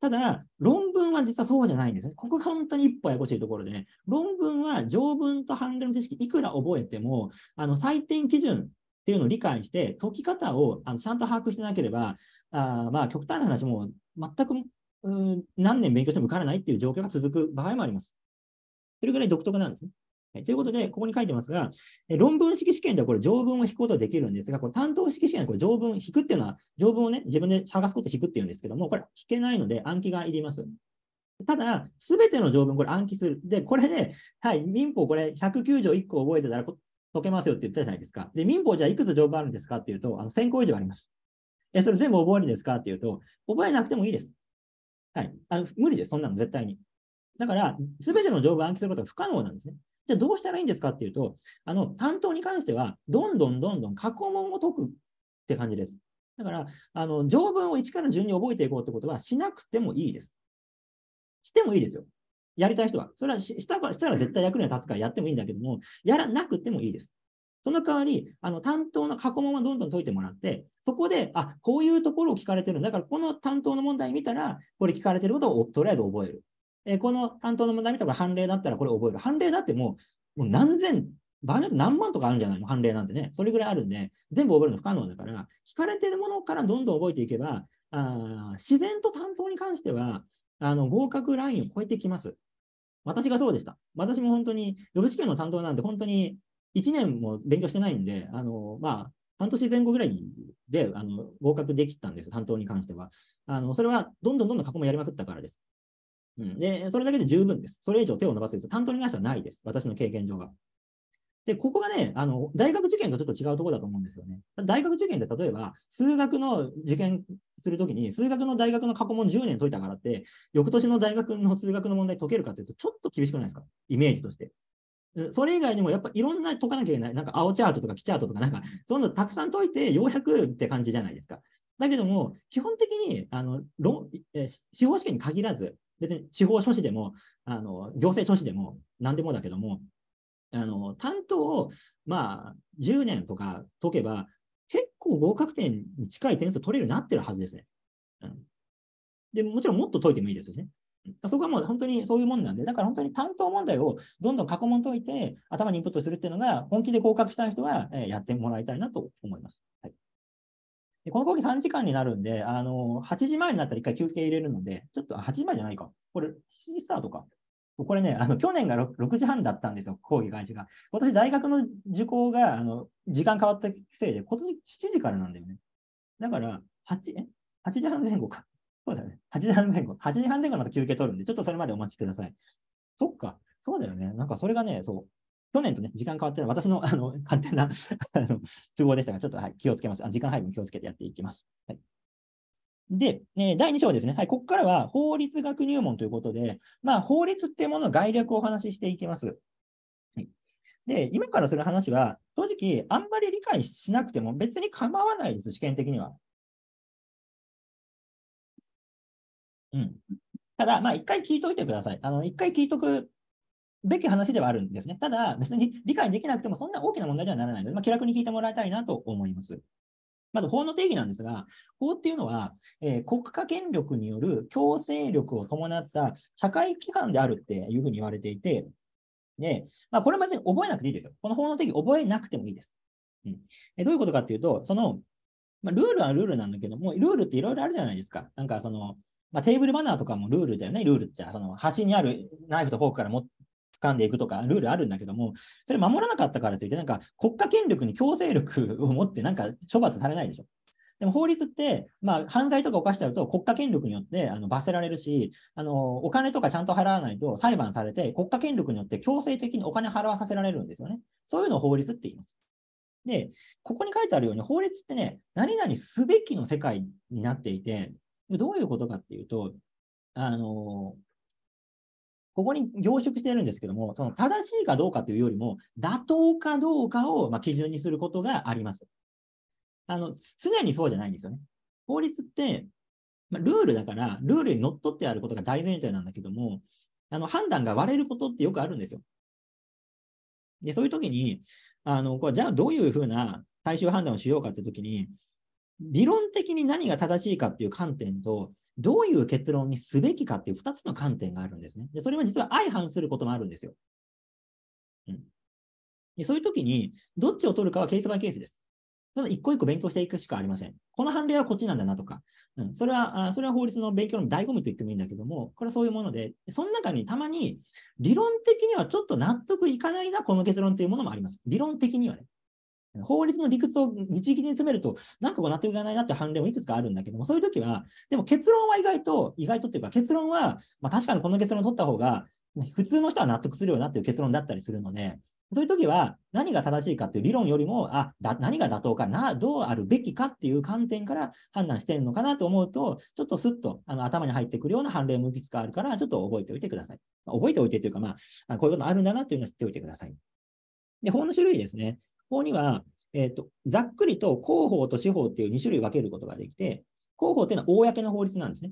ただ、論文は実はそうじゃないんですね。ここが本当に一歩ややこしいところで、ね、論文は条文と判例の知識いくら覚えても、あの採点基準っていうのを理解して、解き方をあのちゃんと把握してなければ、あまあ、極端な話も全くうん何年勉強しても受からないっていう状況が続く場合もあります。それぐらい独特なんですね。はい、ということで、ここに書いてますが、え論文式試験ではこれ条文を引くことできるんですが、これ担当式試験はこれ条文引くっていうのは、条文をね、自分で探すこと引くっていうんですけども、これ引けないので暗記がいります。ただ、すべての条文、これ暗記する。で、これで、ね、はい、民法これ109条1個覚えてたら解けますよって言ったじゃないですか。で、民法じゃあいくつ条文あるんですかっていうと、あの1000個以上あります。え、それ全部覚えるんですかっていうと、覚えなくてもいいです。はい。あの無理です、そんなの絶対に。だから、すべての情報を暗記することは不可能なんですね。じゃあどうしたらいいんですかっていうと、あの担当に関しては、どんどんどんどん過去問を解くって感じです。だから、あの条文を1から順に覚えていこうってことはしなくてもいいです。してもいいですよ。やりたい人は。それはしたしたら絶対役には立つからやってもいいんだけども、やらなくてもいいです。その代わり、あの担当の過去問はどんどん解いてもらって、そこで、あ、こういうところを聞かれてるんだから、この担当の問題見たら、これ聞かれてることをとりあえず覚える。えー、この担当の問題見たか判例だったらこれ覚える。判例だってもうもう何千、場合によって何万とかあるんじゃないの判例なんてね。それぐらいあるんで、全部覚えるの不可能だから、聞かれてるものからどんどん覚えていけば、あ自然と担当に関しては、あの合格ラインを超えてきます。私がそうでした。私も本当に、予備試験の担当なんて本当に1年も勉強してないんで、あの、まあ、半年前後ぐらいであの合格できたんです、担当に関しては。あのそれはどんどんどんどん過去もやりまくったからです。うん、で、それだけで十分です。それ以上手を伸ばす必要、担当に関してはないです。私の経験上は。で、ここがね、あの、大学受験とちょっと違うところだと思うんですよね。大学受験で例えば、数学の受験するときに、数学の大学の過去問10年解いたからって、翌年の大学の数学の問題解けるかというと、ちょっと厳しくないですかイメージとして。それ以外にも、やっぱいろんな解かなきゃいけない。なんか青チャートとか木チャートとか、なんか、そんなたくさん解いて、ようやくって感じじゃないですか。だけども、基本的に、あの、司法試験に限らず、別に司法書士でも、あの行政書士でも、何でもだけども、あの担当を、まあ、10年とか解けば、結構合格点に近い点数取れるようになってるはずですね。うん、でもちろんもっと解いてもいいですよね。そこはもう本当にそういうもんなんで、だから本当に担当問題をどんどん過去問解いて、頭にインプットするっていうのが、本気で合格したい人はやってもらいたいなと思います。はいでこの講義3時間になるんで、あの8時前になったら1回休憩入れるので、ちょっと8時前じゃないか。これ7時スタートか。これね、あの去年が 6, 6, 時半だったんですよ、講義開始が。今年大学の受講があの時間変わったせいで、今年7時からなんだよね。だから、8, え8時半前後か。そうだよね。8時半前後。8時半前後の休憩取るんで、ちょっとそれまでお待ちください。そっか。そうだよね。なんかそれがね、そう。去年とね、時間変わってるのは私のあの勝手な都合でしたが、ちょっと、はい、気をつけます。あ時間配分気をつけてやっていきます。はい、で、えー、第2章ですね。はい、ここからは法律学入門ということで、まあ、法律っていうものの概略をお話ししていきます。で、今からする話は、正直、あんまり理解しなくても別に構わないです、試験的には。うん。ただ、まあ、一回聞いといてください。あの、一回聞いとくべき話ではあるんですね。ただ、別に理解できなくてもそんな大きな問題ではならないので、まあ、気楽に聞いてもらいたいなと思います。まず法の定義なんですが、法っていうのは、えー、国家権力による強制力を伴った社会規範であるっていうふうに言われていて、でまあ、これは別に覚えなくていいですよ。この法の定義覚えなくてもいいです。うん、えどういうことかっていうと、その、まあ、ルールはルールなんだけども、ルールっていろいろあるじゃないですか。なんかその、まあ、テーブルマナーとかもルールだよね、ルールって。その端にあるナイフとフォークからも掴んでいくとか、ルールあるんだけども、それ守らなかったからといって、なんか国家権力に強制力を持って、なんか処罰されないでしょ。でも法律って、まあ、犯罪とか犯しちゃうと国家権力によってあの罰せられるしあの、お金とかちゃんと払わないと裁判されて、国家権力によって強制的にお金払わさせられるんですよね。そういうのを法律って言います。で、ここに書いてあるように、法律ってね、何々すべきの世界になっていて、どういうことかっていうと、あのここに凝縮しているんですけども、その正しいかどうかというよりも、妥当かどうかをま基準にすることがあります。あの、常にそうじゃないんですよね。法律って、まルールだから、ルールにのっとってあることが大前提なんだけども、あの、判断が割れることってよくあるんですよ。で、そういう時に、あの、こうじゃあどういうふうな最終判断をしようかって時に、理論的に何が正しいかっていう観点と、どういう結論にすべきかっていう2つの観点があるんですね。でそれは実は相反することもあるんですよ。うん、でそういう時に、どっちを取るかはケースバイケースです。ただ、一個一個勉強していくしかありません。この判例はこっちなんだなとか、うん、それは、あそれは法律の勉強の醍醐味と言ってもいいんだけども、これはそういうもので、その中にたまに、理論的にはちょっと納得いかないな、この結論というものもあります。理論的にはね。法律の理屈を日チに詰めると、なんかこう納得いかないなって判例もいくつかあるんだけども、そういう時は、でも結論は意外と、意外とっていうか、結論は、まあ、確かにこの結論を取った方が、普通の人は納得するようなっていう結論だったりするので、そういう時は何が正しいかっていう理論よりも、あ、だ何が妥当かな、どうあるべきかっていう観点から判断してるのかなと思うと、ちょっとすっとあの頭に入ってくるような判例もいくつかあるから、ちょっと覚えておいてください。覚えておいてというか、まあ、こういうことあるんだなっていうのは知っておいてください。で、法の種類ですね。ここには、えーと、ざっくりと広報と司法っていう2種類分けることができて、広報っていうのは公の法律なんですね。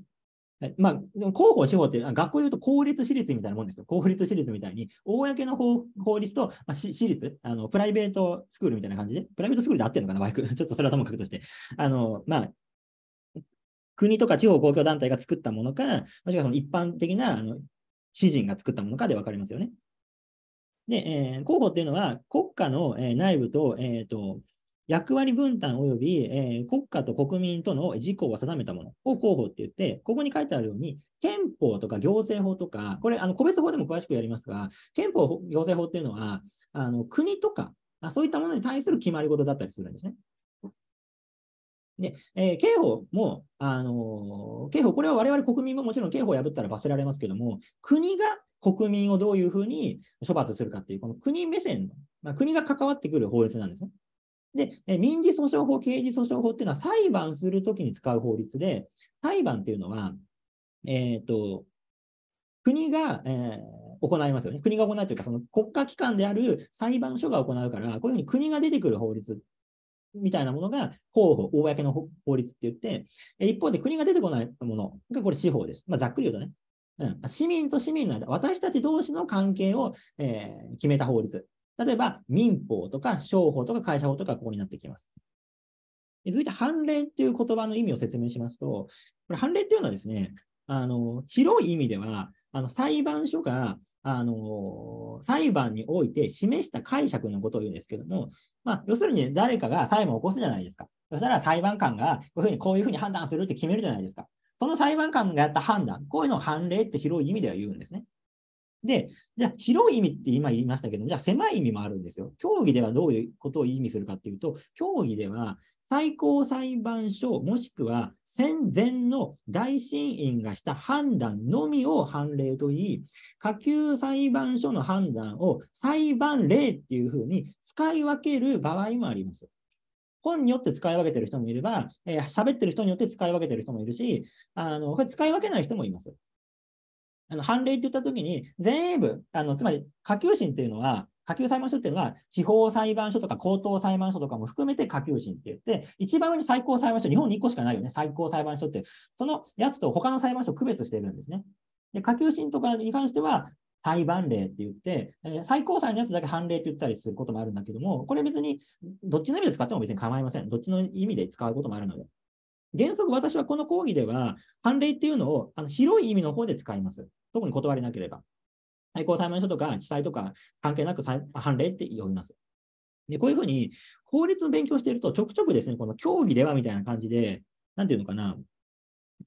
まあ、広法、司法って学校でいうと公立、私立みたいなもんですよ。公立、私立みたいに、公の法法律と、まあ、私立あの、プライベートスクールみたいな感じで、プライベートスクールで合ってるのかな、バイク。ちょっとそれはともかくとして。あのまあ、国とか地方公共団体が作ったものか、もしくはその一般的なあの私人が作ったものかで分かりますよね。で、えー、候補っていうのは国家の、えー、内部と,、えーと、役割分担及び、えー、国家と国民との事項を定めたものを候補って言って、ここに書いてあるように、憲法とか行政法とか、これ、あの個別法でも詳しくやりますが、憲法、行政法っていうのは、あの国とかあ、そういったものに対する決まり事だったりするんですね。で、えー、刑法も、あの刑法、これは我々国民ももちろん刑法を破ったら罰せられますけども、国が国民をどういうふうに処罰するかっていう、この国目線の、まあ、国が関わってくる法律なんですね。で、え民事訴訟法、刑事訴訟法っていうのは裁判するときに使う法律で、裁判っていうのは、えっ、ー、と、国が、えー、行いますよね。国が行うというか、その国家機関である裁判所が行うから、こういうふうに国が出てくる法律みたいなものが公法、公の法律って言って、一方で国が出てこないものがこれ司法です。まあ、ざっくり言うとね。うん、市民と市民の間、私たち同士の関係を、えー、決めた法律。例えば民法とか商法とか会社法とかここになってきます。続いて、判例っていう言葉の意味を説明しますと、これ判例っていうのはですね、あの広い意味では、あの裁判所があの裁判において示した解釈のことを言うんですけども、まあ、要するに誰かが裁判を起こすじゃないですか。そしたら裁判官がこういうふうにこういうふうに判断するって決めるじゃないですか。その裁判官がやった判断、こういうのを判例って広い意味では言うんですね。で、じゃあ広い意味って今言いましたけどじゃあ狭い意味もあるんですよ。競技ではどういうことを意味するかっていうと、競技では最高裁判所もしくは戦前の大審院がした判断のみを判例と言い、下級裁判所の判断を裁判例っていうふうに使い分ける場合もあります。本によって使い分けてる人もいれば、えー、喋ってる人によって使い分けてる人もいるし、あの、これ使い分けない人もいます。あの判例って言ったときに、全英部、あのつまり下級審っていうのは、下級裁判所っていうのは、地方裁判所とか高等裁判所とかも含めて下級審って言って、一番上に最高裁判所、日本に1個しかないよね、最高裁判所って、そのやつと他の裁判所を区別しているんですね。で下級審とかに関しては、裁判例って言って、え最高裁のやつだけ判例って言ったりすることもあるんだけども、これ別にどっちの意味で使っても別に構いません。どっちの意味で使うこともあるので。原則私はこの講義では、判例っていうのをあの広い意味の方で使います。特に断れなければ。最高裁判所とか地裁とか関係なく判例って呼びます。で、こういうふうに法律の勉強していると、ちょくちょくですね、この協議ではみたいな感じで、なんていうのかな、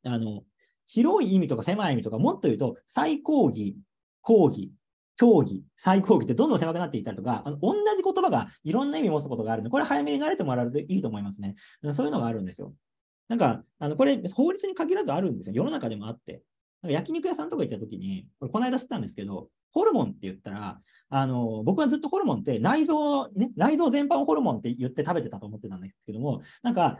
あの、広い意味とか狭い意味とか、もっと言うと、最高義、講義、教議、最高義ってどんどん狭くなっていったりとか、あの同じ言葉がいろんな意味を持つことがあるので、これ早めに慣れてもらえるといいと思いますね。そういうのがあるんですよ。なんか、あのこれ、法律に限らずあるんですよ。世の中でもあって。なんか焼肉屋さんとか行った時に、これこの間知ったんですけど、ホルモンって言ったら、あの僕はずっとホルモンって内臓、ね、内臓全般をホルモンって言って食べてたと思ってたんですけども、なんか、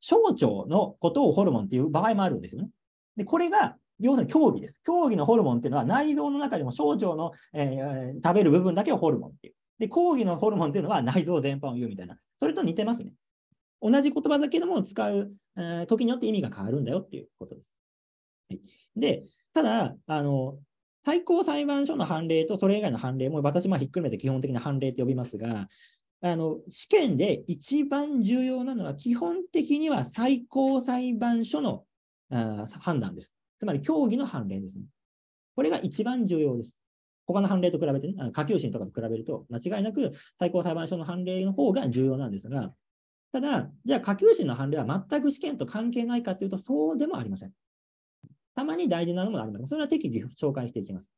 小腸のことをホルモンっていう場合もあるんですよね。で、これが要するに競技です。競技のホルモンっていうのは内臓の中でも小腸の、えー、食べる部分だけをホルモンっていう。で、抗議のホルモンっていうのは内臓全般を言うみたいな。それと似てますね。同じ言葉だけでも使う、え時によって意味が変わるんだよっていうことです。はい、で、ただ、あの、最高裁判所の判例とそれ以外の判例も私もひっくるめて基本的な判例って呼びますが、あの試験で一番重要なのは基本的には最高裁判所のあ判断です。つまり協議の判例ですね。これが一番重要です。他の判例と比べてね、下級審とかと比べると、間違いなく最高裁判所の判例の方が重要なんですが、ただ、じゃあ、下級心の判例は全く試験と関係ないかというと、そうでもありません。たまに大事なのもあります。それは適宜紹介していきます。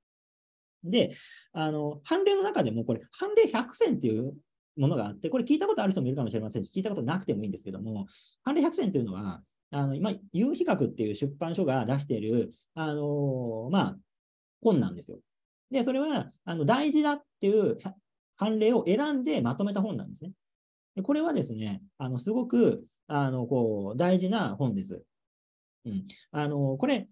で、あの、判例の中でも、これ、判例100選っていうものがあって、これ聞いたことある人もいるかもしれませんし、聞いたことなくてもいいんですけども、判例100選というのは、あの、今、有比格っていう出版書が出している、あの、まあ、本なんですよ。で、それは、あの、大事だっていう判例を選んでまとめた本なんですね。これはですね、あのすごくあのこう大事な本です。うん、あのこれ、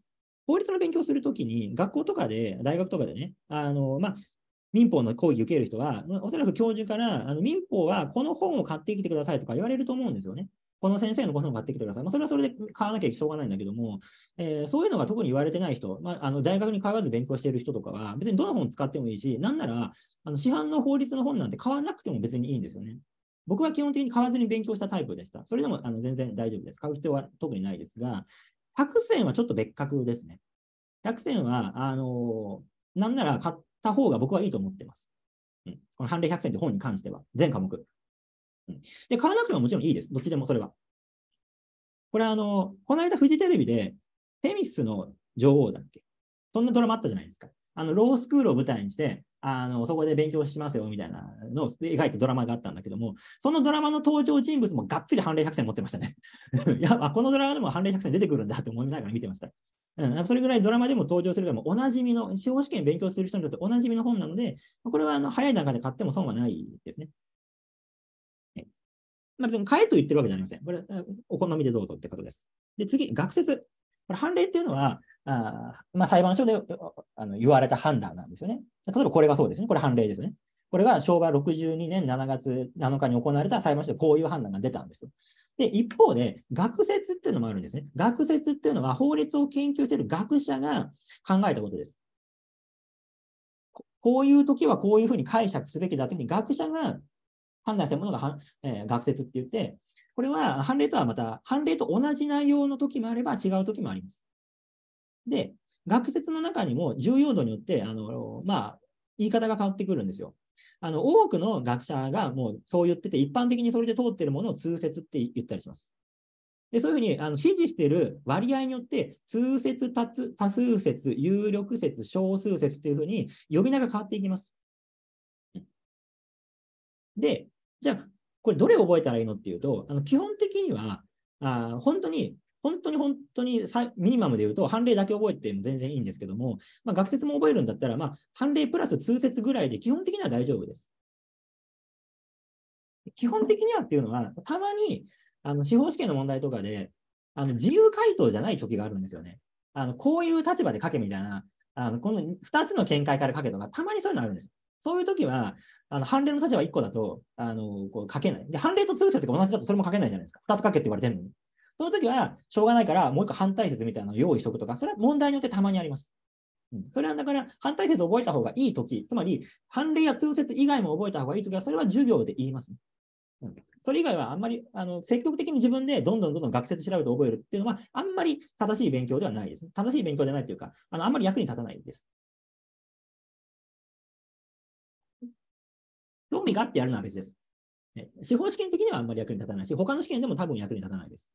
法律の勉強するときに、学校とかで、大学とかでね、あのまあ、民法の講義受ける人は、おそらく教授からあの民法はこの本を買ってきてくださいとか言われると思うんですよね。この先生のこの本を買ってきてください。まあ、それはそれで買わなきゃしょうがないんだけども、えー、そういうのが特に言われてない人、まあ、あの大学に通わず勉強している人とかは、別にどの本使ってもいいし、なんならあの市販の法律の本なんて買わなくても別にいいんですよね。僕は基本的に買わずに勉強したタイプでした。それでもあの全然大丈夫です。買う必要は特にないですが、白線はちょっと別格ですね。100選は、あのー、なんなら買った方が僕はいいと思ってます。うん、この判例100選って本に関しては、全科目、うん。で、買わなくてももちろんいいです。どっちでもそれは。これ、あのー、この間フジテレビで、テミスの女王だっけそんなドラマあったじゃないですか。あの、ロースクールを舞台にして、あの、そこで勉強しますよ、みたいなのを描いたドラマがあったんだけども、そのドラマの登場人物もがっつり判例百選持ってましたね。やば、このドラマでも判例百選出てくるんだって思いながら見てました。うん、それぐらいドラマでも登場するからもおなじみの、司法試験勉強する人にとっておなじみの本なので、これはあの早い段階で買っても損はないですね。まあ、別に買えと言ってるわけじゃありません。これ、お好みでどうぞってことです。で、次、学説。これ、判例っていうのは、あまあ、裁判所であの言われた判断なんですよね。例えばこれがそうですね。これ判例ですね。これが昭和62年7月7日に行われた裁判所でこういう判断が出たんですよ。で、一方で、学説っていうのもあるんですね。学説っていうのは法律を研究している学者が考えたことです。こういう時はこういうふうに解釈すべきだというふうに学者が判断したものが、えー、学説って言って、これは判例とはまた、判例と同じ内容の時もあれば違う時もあります。で、学説の中にも重要度によって、あの、まあ、言い方が変わってくるんですよ。あの、多くの学者がもうそう言ってて、一般的にそれで通ってるものを通説って言ったりします。で、そういうふうに、あの、指示している割合によって、通説、多数説、有力説、少数説というふうに呼び名が変わっていきます。で、じゃあ、これどれ覚えたらいいのっていうと、あの基本的には、あ本当に本当に本当にミニマムで言うと、判例だけ覚えても全然いいんですけども、まあ、学説も覚えるんだったら、まあ、判例プラス通説ぐらいで基本的には大丈夫です。基本的にはっていうのは、たまにあの司法試験の問題とかで、あの自由回答じゃない時があるんですよね。あのこういう立場で書けみたいな、あのこの2つの見解から書けとか、たまにそういうのあるんです。そういう時は、あの判例の立場1個だとあのこう書けない。で、判例と通説が同じだとそれも書けないじゃないですか。2つ書けって言われてるのに。その時は、しょうがないから、もう一個反対説みたいなのを用意しておくとか、それは問題によってたまにあります。うん、それはだから、反対説を覚えた方がいい時、つまり、判例や通説以外も覚えた方がいい時は、それは授業で言います、ね、うん。それ以外はあんまりあの積極的に自分でどんどんどんどん学説調べて覚えるっていうのは、あんまり正しい勉強ではないです、ね。正しい勉強ではないというか、あのあんまり役に立たないです。興味があってやるのは別です。司法試験的にはあんまり役に立たないし、他の試験でも多分役に立たないです。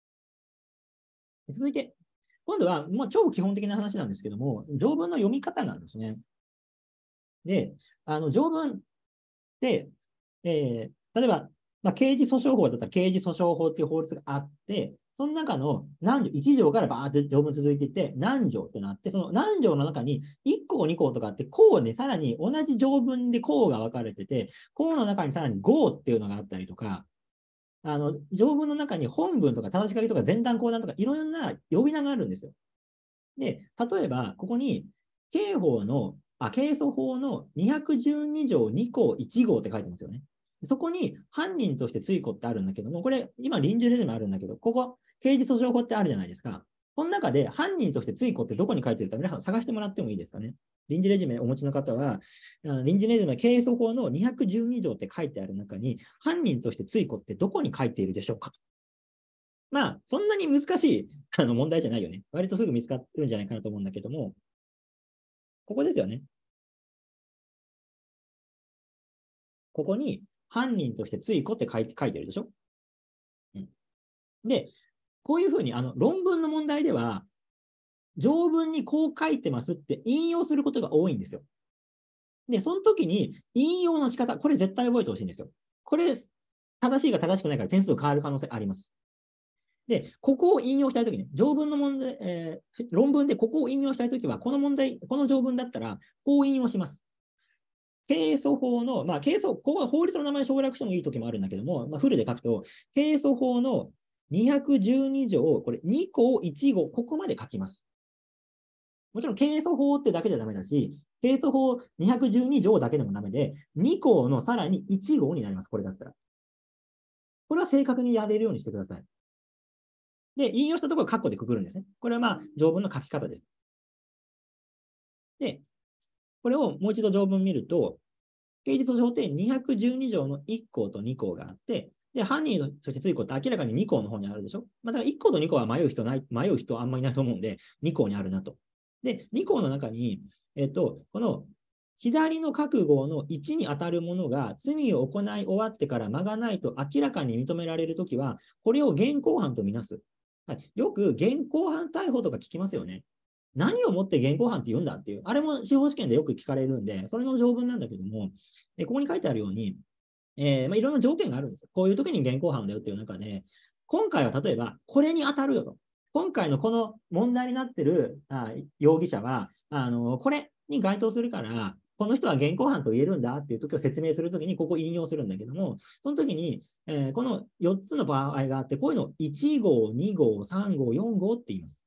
続いて、今度は、まあ、超基本的な話なんですけども、条文の読み方なんですね。で、あの条文って、えー、例えば、まあ、刑事訴訟法だったら刑事訴訟法っていう法律があって、その中の何条、1条からバーって条文続いていって、何条ってなって、その何条の中に1項、2項とかあって、項ね、さらに同じ条文で項が分かれてて、項の中にさらに号っていうのがあったりとか、あの、条文の中に本文とか正し書きとか前段後段とかいろんな呼び名があるんですよ。で、例えば、ここに、刑法の、あ、刑訴法の212条2項1号って書いてますよね。そこに犯人として追訴ってあるんだけども、これ、今臨時レジュメあるんだけど、ここ、刑事訴訟法ってあるじゃないですか。この中で犯人としてついこってどこに書いてるか皆さん探してもらってもいいですかね。臨時レジュメお持ちの方は、臨時レジュメの係訴法の212条って書いてある中に、犯人としてついこってどこに書いているでしょうかまあ、そんなに難しいあの問題じゃないよね。割とすぐ見つかるんじゃないかなと思うんだけども、ここですよね。ここに犯人としてついこって書いて書いてるでしょ、うん、で、こういうふうにあの論文の問題では、条文にこう書いてますって引用することが多いんですよ。で、その時に引用の仕方、これ絶対覚えてほしいんですよ。これ、正しいか正しくないから点数変わる可能性あります。で、ここを引用したいときに、条文の問題、えー、論文でここを引用したいときは、この問題、この条文だったら、こう引用します。経訴法の、まあ、経訴、ここは法律の名前省略してもいいときもあるんだけども、まあ、フルで書くと、経訴法の212条、これ2項1号、ここまで書きます。もちろん、係争法ってだけじゃダメだし、係争法212条だけでもダメで、2項のさらに1号になります、これだったら。これは正確にやれるようにしてください。で、引用したところを括弧でくくるんですね。これはまあ、条文の書き方です。で、これをもう一度条文見ると、刑事訴訟って212条の1項と2項があって、で、犯人のそしてついこって明らかに2項の方にあるでしょ。まあ、だから1項と2項は迷う人ない、迷う人あんまりいないと思うんで、2項にあるなと。で、2項の中に、えっと、この左の覚悟の1に当たるものが罪を行い終わってから間がないと明らかに認められるときは、これを現行犯とみなす。はい、よく現行犯逮捕とか聞きますよね。何をもって現行犯って言うんだっていう、あれも司法試験でよく聞かれるんで、それの条文なんだけども、えここに書いてあるように、えーまあ、いろんな条件があるんですよ。こういう時に現行犯だよっていう中で、今回は例えば、これに当たるよと。今回のこの問題になってるあ容疑者はあの、これに該当するから、この人は現行犯と言えるんだっていう時を説明するときに、ここ引用するんだけども、その時に、えー、この4つの場合があって、こういうのを1号、2号、3号、4号って言います。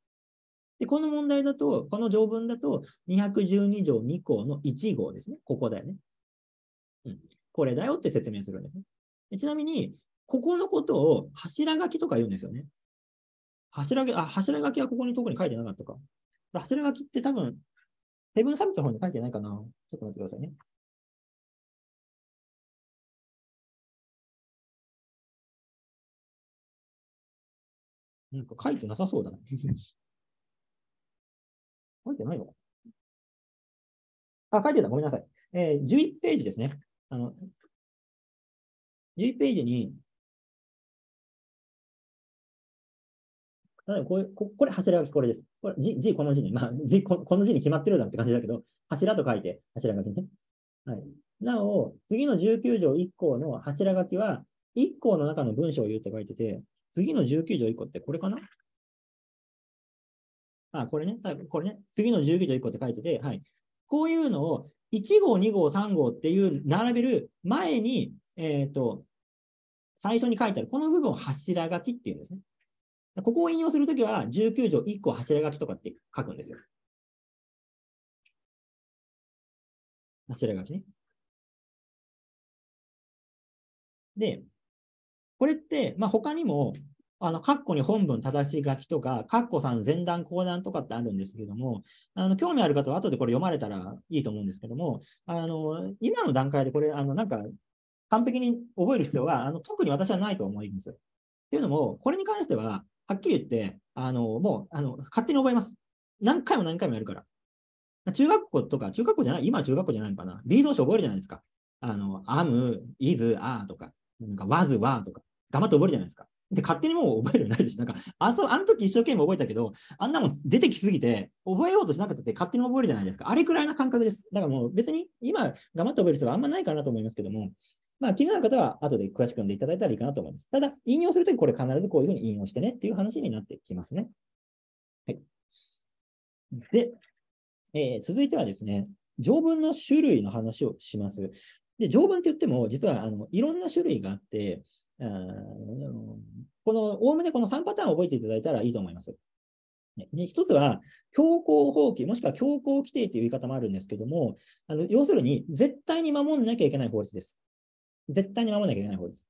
で、この問題だと、この条文だと、212条2項の1号ですね。ここだよね。うん、これだよって説明するんですね。ちなみに、ここのことを柱書きとか言うんですよね。柱書き、あ、柱書きはここに特に書いてなかったか。柱書きって多分、セブンサミットの方に書いてないかな。ちょっと待ってくださいね。なんか書いてなさそうだな。書いてないのあ、書いてた。ごめんなさい。えー、11ページですね。あの、U ページに、例えばこういう、ここれ柱書きこれです。これ G, G この字に、まあ G こ、この字に決まってるだって感じだけど、柱と書いて柱書きね。はい。なお、次の19条1項の柱書きは、1項の中の文章を言うって書いてて、次の19条1項ってこれかなあ、これね。これね。次の19条1項って書いてて、はい。こういうのを1号、2号、3号っていう並べる前に、えっ、ー、と、最初に書いてある、この部分を柱書きっていうんですね。ここを引用するときは、19条1個柱書きとかって書くんですよ。柱書きね。で、これって、まあ、他にも、あの、カッコに本文正しい書きとか、カッコさん前段後段とかってあるんですけども、あの、興味ある方は後でこれ読まれたらいいと思うんですけども、あの、今の段階でこれ、あの、なんか、完璧に覚える必要は、あの、特に私はないと思います。っていうのも、これに関しては、はっきり言って、あの、もう、あの、勝手に覚えます。何回も何回もやるから。中学校とか、中学校じゃない、今中学校じゃないのかな。B 動詞覚えるじゃないですか。あの、アム、イズ、アーとか、なんか、ワズ、ワーとか、頑張って覚えるじゃないですか。で、勝手にもう覚えるようになるし、なんか、あそ、あの時一生懸命覚えたけど、あんなもん出てきすぎて、覚えようとしなかったって勝手に覚えるじゃないですか。あれくらいの感覚です。だからもう別に今、頑張って覚える人があんまないかなと思いますけども、まあ気になる方は後で詳しく読んでいただいたらいいかなと思います。ただ、引用するときこれ必ずこういうふうに引用してねっていう話になってきますね。はい。で、えー、続いてはですね、条文の種類の話をします。で、条文って言っても、実はあのいろんな種類があって、うん、この、おおむねこの3パターンを覚えていただいたらいいと思います。ね、1つは、強行放棄、もしくは強行規定という言い方もあるんですけども、あの要するに、絶対に守んなきゃいけない法律です。絶対に守んなきゃいけない法律。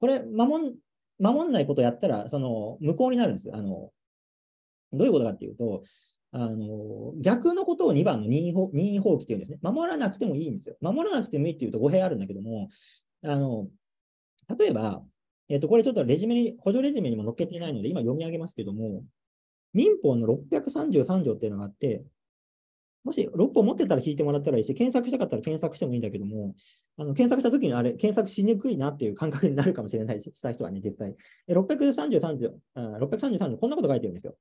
これ、守ん、守んないことをやったら、その、無効になるんです。あの、どういうことかっていうと、あの、逆のことを2番の任意法任意放棄っていうんですね。守らなくてもいいんですよ。守らなくてもいいっていうと語弊あるんだけども、あの、例えば、えっ、と、これちょっとレジュメに、補助レジュメにも載っけていないので、今読み上げますけども、民法の633条っていうのがあって、もし6本持ってたら引いてもらったらいいし、検索したかったら検索してもいいんだけども、あの検索したときにあれ、検索しにくいなっていう感覚になるかもしれないし、した人はね、実際。633条、633条、こんなこと書いてるんですよ。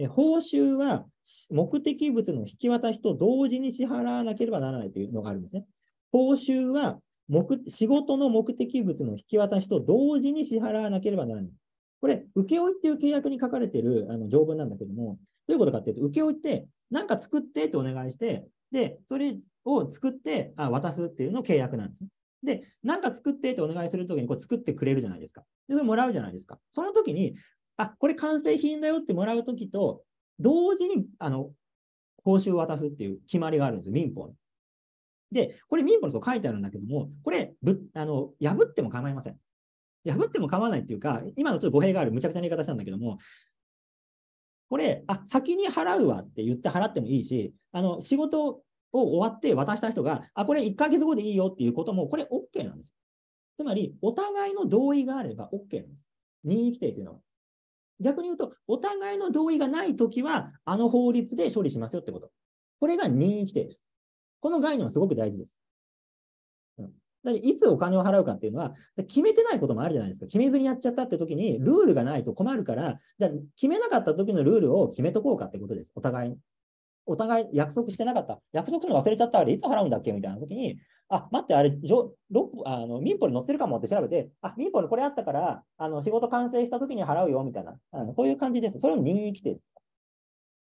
え報酬は目的物の引き渡しと同時に支払わなければならないというのがあるんですね。報酬は目仕事の目的物の引き渡しと同時に支払わなければならない。これ、請負っていう契約に書かれているあの条文なんだけども、どういうことかっていうと、請負って何か作ってってお願いして、で、それを作ってあ渡すっていうのを契約なんですね。で、何か作ってってお願いするときにこう作ってくれるじゃないですか。で、それもらうじゃないですか。その時に、あ、これ完成品だよってもらうときと、同時に、あの、報酬を渡すっていう決まりがあるんですよ、民法に。で、これ民法のと書いてあるんだけども、これぶあの破っても構いません。破っても構わないっていうか、今のちょっと語弊がある、むちゃくちゃな言い方したんだけども、これ、あ先に払うわって言って払ってもいいし、あの仕事を終わって渡した人が、あこれ1ヶ月後でいいよっていうことも、これ OK なんです。つまり、お互いの同意があれば OK なんです。任意規定というのは。逆に言うと、お互いの同意がないときは、あの法律で処理しますよってこと。これが任意規定です。この概念はすごく大事です。うん、いつお金を払うかっていうのは、決めてないこともあるじゃないですか。決めずにやっちゃったって時に、ルールがないと困るから、じゃ決めなかった時のルールを決めとこうかってことです。お互いに。お互い約束してなかった。約束するの忘れちゃった。あれいつ払うんだっけみたいな時に、あ、待って、あれ、ロあの民法に載ってるかもって調べて、あ、民法にこれあったから、あの仕事完成した時に払うよ、みたいな。あのこういう感じです。それを任意規定で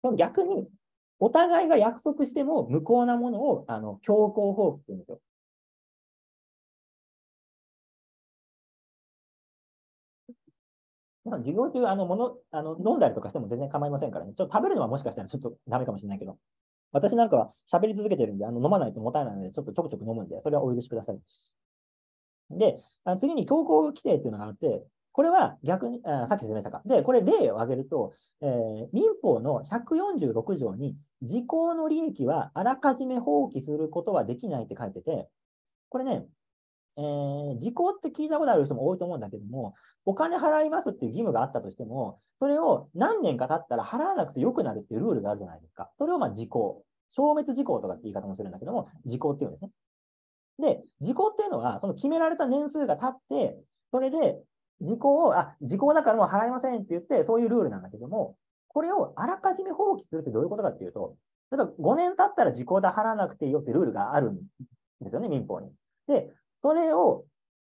その逆に、お互いが約束しても無効なものをあの強行放棄って言うんですよ。授業中、あの、もの、あの、飲んだりとかしても全然構いませんからね。ちょっと食べるのはもしかしたらちょっとダメかもしれないけど。私なんかは喋り続けてるんで、あの、飲まないともったいないので、ちょっとちょくちょく飲むんで、それはお許しください。で、あの次に強行規定っていうのがあって、これは逆に、あさっき説明したか。で、これ例を挙げると、えー、民法の146条に時効の利益はあらかじめ放棄することはできないって書いてて、これね、えー、時効って聞いたことある人も多いと思うんだけども、お金払いますっていう義務があったとしても、それを何年か経ったら払わなくてよくなるっていうルールがあるじゃないですか。それをまあ時効、消滅時効とかって言い方もするんだけども、時効っていうんですね。で、時効っていうのは、その決められた年数が経って、それで時効を、あ、時効だからもう払いませんって言って、そういうルールなんだけども、これをあらかじめ放棄するってどういうことかっていうと、例えば5年経ったら時効で払わなくていいよってルールがあるんですよね、民法に。で、それを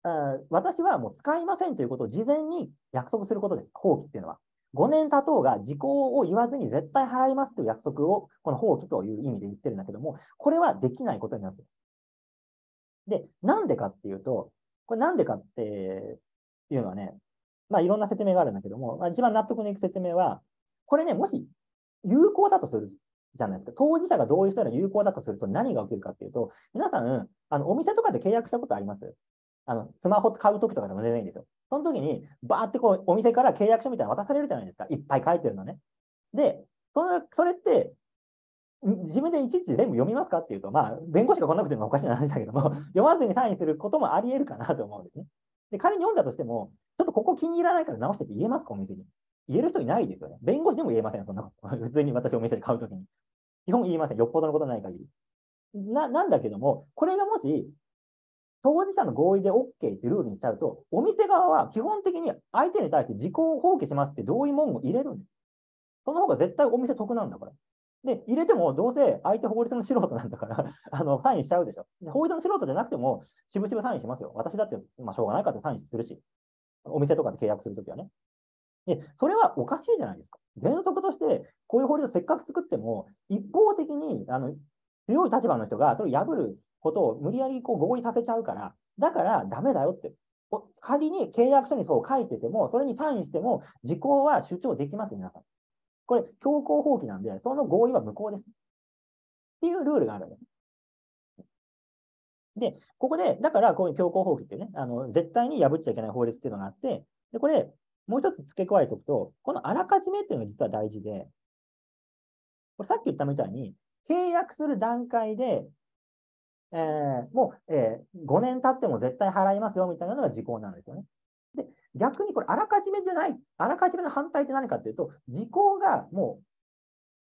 あ私はもう使いませんということを事前に約束することです、放棄っていうのは。5年経とうが時効を言わずに絶対払いますという約束を、この放棄という意味で言ってるんだけども、これはできないことになってる。で、なんでかっていうと、これなんでかっていうのはね、まあいろんな説明があるんだけども、まあ、一番納得のいく説明は、これね、もし有効だとするじゃないですか。当事者が同意したら有効だとすると何が起きるかっていうと、皆さん、あのお店とかで契約したことありますあのスマホ買うときとかでも全然いいんですよ。その時に、バーってこうお店から契約書みたいなの渡されるじゃないですか。いっぱい書いてるのね。で、そのそれって、自分でいちいち全部読みますかっていうと、まあ、弁護士がこんなこと言うのはおかしな話だけども、読まずにサインすることもあり得るかなと思うんですね。で、仮に読んだとしても、ちょっとここ気に入らないから直してって言えますか、お店に。言える人いないですよね。弁護士でも言えません、そんなこと。普通に私お店で買うときに。基本言いません。よっぽどのことない限り。な、なんだけども、これがもし、当事者の合意で OK ってルールにしちゃうと、お店側は基本的に相手に対して自己を放棄しますって同意文言を入れるんです。その方が絶対お店得なんだから。で、入れてもどうせ相手法律の素人なんだから あの、サインしちゃうでしょ。法律の素人じゃなくても、しぶしぶサインしますよ。私だって、まあ、しょうがないかってサインするし、お店とかで契約するときはね。え、それはおかしいじゃないですか。原則として、こういう法律をせっかく作っても、一方的にあの強い立場の人がそれを破ることを無理やりこう合意させちゃうから、だからダメだよって。仮に契約書にそう書いてても、それにサインしても、時効は主張できます、皆さん。これ、強行放棄なんで、その合意は無効です。っていうルールがあるんです。で、ここで、だから、こういう強行放棄っていうね、あの、絶対に破っちゃいけない法律っていうのがあって、で、これ、もう一つ付け加えておくと、このあらかじめっていうのが実は大事で、これさっき言ったみたいに、契約する段階で、えー、もう、えー、5年経っても絶対払いますよみたいなのが時効なんですよね。で、逆にこれ、あらかじめじゃない、あらかじめの反対って何かっていうと、時効がもう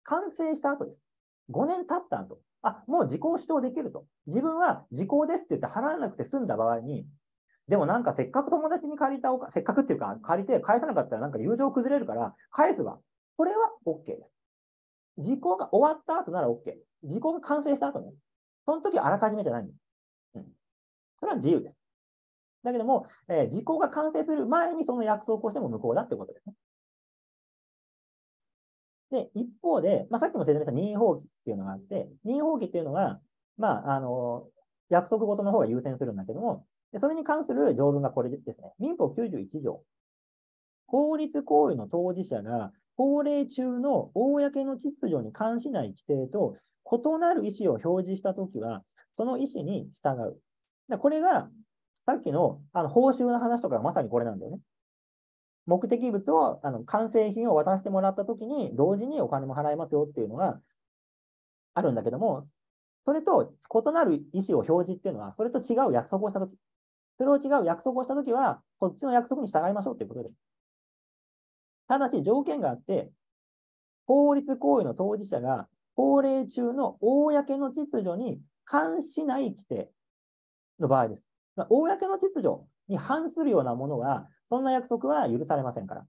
完成した後です。5年経った後。あ、もう時効主張できると。自分は時効ですって言って払わなくて済んだ場合に、でもなんかせっかく友達に借りたおか、せっかくっていうか、借りて返さなかったらなんか友情崩れるから、返すわ。これは OK です。時効が終わった後なら OK。時効が完成した後ね。その時はあらかじめじゃないんです。うん。それは自由です。だけども、えー、時効が完成する前にその約束をしても無効だってことですね。で、一方で、まあ、さっきも説明した任意放棄っていうのがあって、任意放棄っていうのが、まあ、あの、約束事の方が優先するんだけども、でそれに関する条文がこれですね。民法91条。法律行為の当事者が法令中の公の秩序に関しない規定と異なる意思を表示したときは、その意思に従う。でこれが、さっきのあの報酬の話とかがまさにこれなんだよね。目的物を、あの完成品を渡してもらったときに、同時にお金も払いますよっていうのがあるんだけども、それと異なる意思を表示っていうのは、それと違う約束をしたとき。それを違う約束をしたときは、そっちの約束に従いましょうということです。ただし、条件があって、法律行為の当事者が法令中の公の秩序に関しない規定の場合です。まあ、公の秩序に反するようなものは、そんな約束は許されませんから。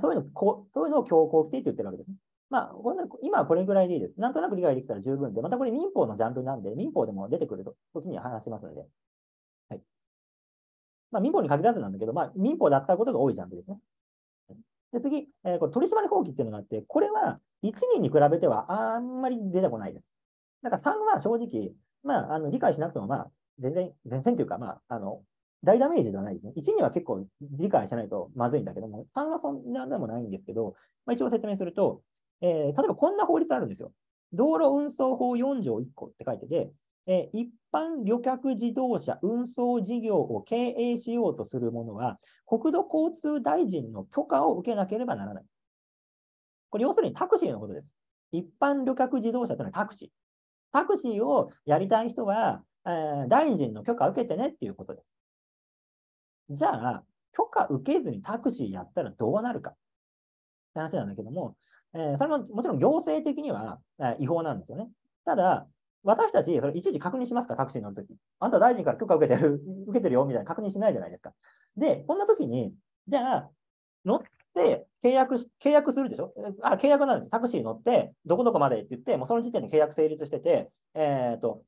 そういうのこそういうのを強行規定って言ってるわけですね。まあ、今はこれぐらいでいいです。なんとなく理解できたら十分で、またこれ民法のジャンルなんで、民法でも出てくるときに話しますので、まあ、民法に限らずなんだけど、まあ、民法で扱うことが多いジャンルですね。で次、えー、これ取締法規っていうのがあって、これは1人に比べてはあんまり出てこないです。だから3は正直、まあ、あの理解しなくても、まあ、全然、全然というか、まあ、あの大ダメージではないですね。1には結構理解しないとまずいんだけども、3はそんなでもないんですけど、まあ、一応説明すると、えー、例えばこんな法律あるんですよ。道路運送法4条1項って書いてて、えー、一般旅客自動車運送事業を経営しようとするものは、国土交通大臣の許可を受けなければならない。これ、要するにタクシーのことです。一般旅客自動車というのはタクシー。タクシーをやりたい人は、えー、大臣の許可を受けてねっていうことです。じゃあ、許可受けずにタクシーやったらどうなるかって話なんだけども、えー、それももちろん行政的には、えー、違法なんですよね。ただ、私たち、それ一時確認しますか、タクシー乗るとき。あんた大臣から許可受けてる、受けてるよみたいな確認しないじゃないですか。で、こんなときに、じゃあ、乗って契約し、契約するでしょあ、契約なんです。タクシー乗って、どこどこまでって言って、もうその時点で契約成立してて、えっ、ー、と、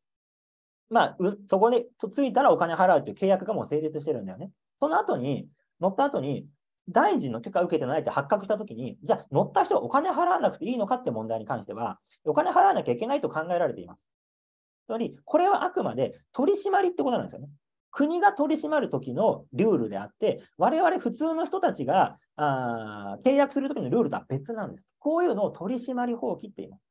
まあ、そこで着いたらお金払うっていう契約がもう成立してるんだよね。その後に、乗った後に、大臣の許可を受けてないって発覚したときに、じゃあ乗った人はお金払わなくていいのかって問題に関しては、お金払わなきゃいけないと考えられています。つまり、これはあくまで取り締まりってことなんですよね。国が取り締まる時のルールであって、我々普通の人たちがあ契約する時のルールとは別なんです。こういうのを取り締まり法規って言います。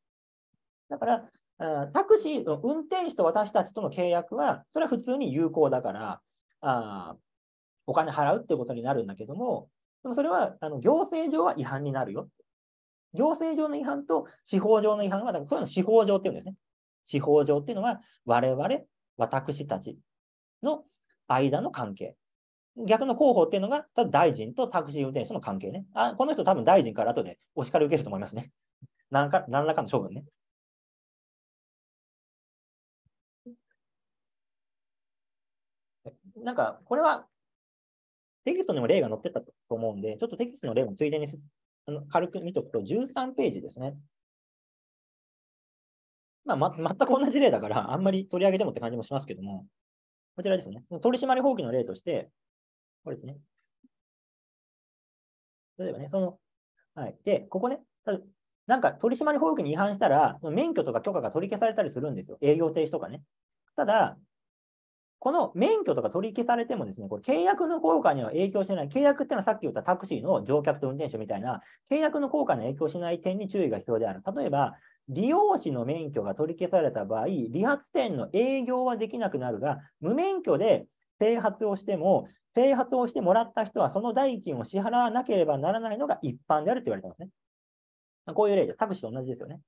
だから、あタクシーの運転手と私たちとの契約は、それは普通に有効だから、あお金払うってことになるんだけども、でもそれはあの行政上は違反になるよ。行政上の違反と司法上の違反は、だからそういうの司法上っていうんですね。司法上っていうのは、我々、私たちの間の関係。逆の候補っていうのが、多分大臣とタクシー運転手の関係ね。あこの人多分大臣から後でお叱り受けると思いますね。何 か何らかの処分ね。なんか、これはテキストにも例が載ってたと思うんで、ちょっとテキストの例もついでにあの軽く見ておくと、13ページですね。まあ、ま、全く同じ例だから、あんまり取り上げてもって感じもしますけども、こちらですね。取締り放棄の例として、これですね。例えばね、その、はい。で、ここね、なんか取締り法規に違反したら、免許とか許可が取り消されたりするんですよ。営業停止とかね。ただ、この免許とか取り消されてもですね、これ契約の効果には影響しない。契約っていうのはさっき言ったタクシーの乗客と運転手みたいな、契約の効果に影響しない点に注意が必要である。例えば、利用師の免許が取り消された場合、理髪店の営業はできなくなるが、無免許で整髪をしても、整髪をしてもらった人はその代金を支払わなければならないのが一般であると言われてますね。こういう例で、タクシーと同じですよね。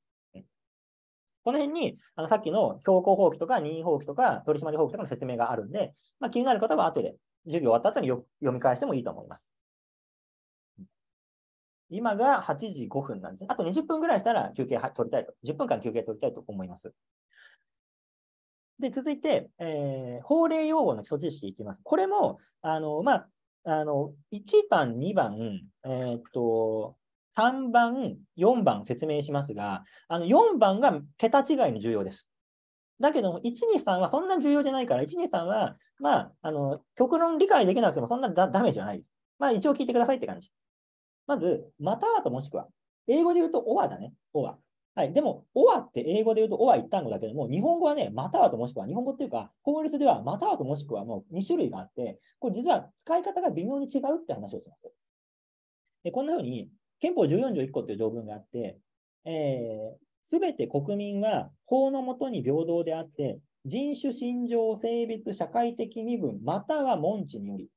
この辺にあのさっきの強行放棄とか任意放棄とか取締法放棄とかの説明があるんで、まあ、気になる方は後で授業終わった後に読み返してもいいと思います。今が8時5分なんですね。あと20分ぐらいしたら休憩取りたいと。10分間休憩取りたいと思います。で、続いて、えー、法令用語の基礎知識いきます。これも、あの、まあ、あの、1番、2番、えー、っと、3番、4番説明しますが、あの、4番が桁違いに重要です。だけど、1、2、3はそんなに重要じゃないから、1、2、3は、まあ、あの、極論理解できなくてもそんなダメージはないです。まあ、一応聞いてくださいって感じ。まず、またはともしくは。英語で言うと、おはだね。おは。はい。でも、おはって英語で言うと、おは一単語だけども、日本語はね、またはともしくは、日本語っていうか、法律では、またはともしくはもう2種類があって、これ実は使い方が微妙に違うって話をします。でこんなふうに、憲法14条1個っていう条文があって、す、えー、べ、て国民は法のもとに平等であって、人種、信条、性別、社会的身分、または門地により、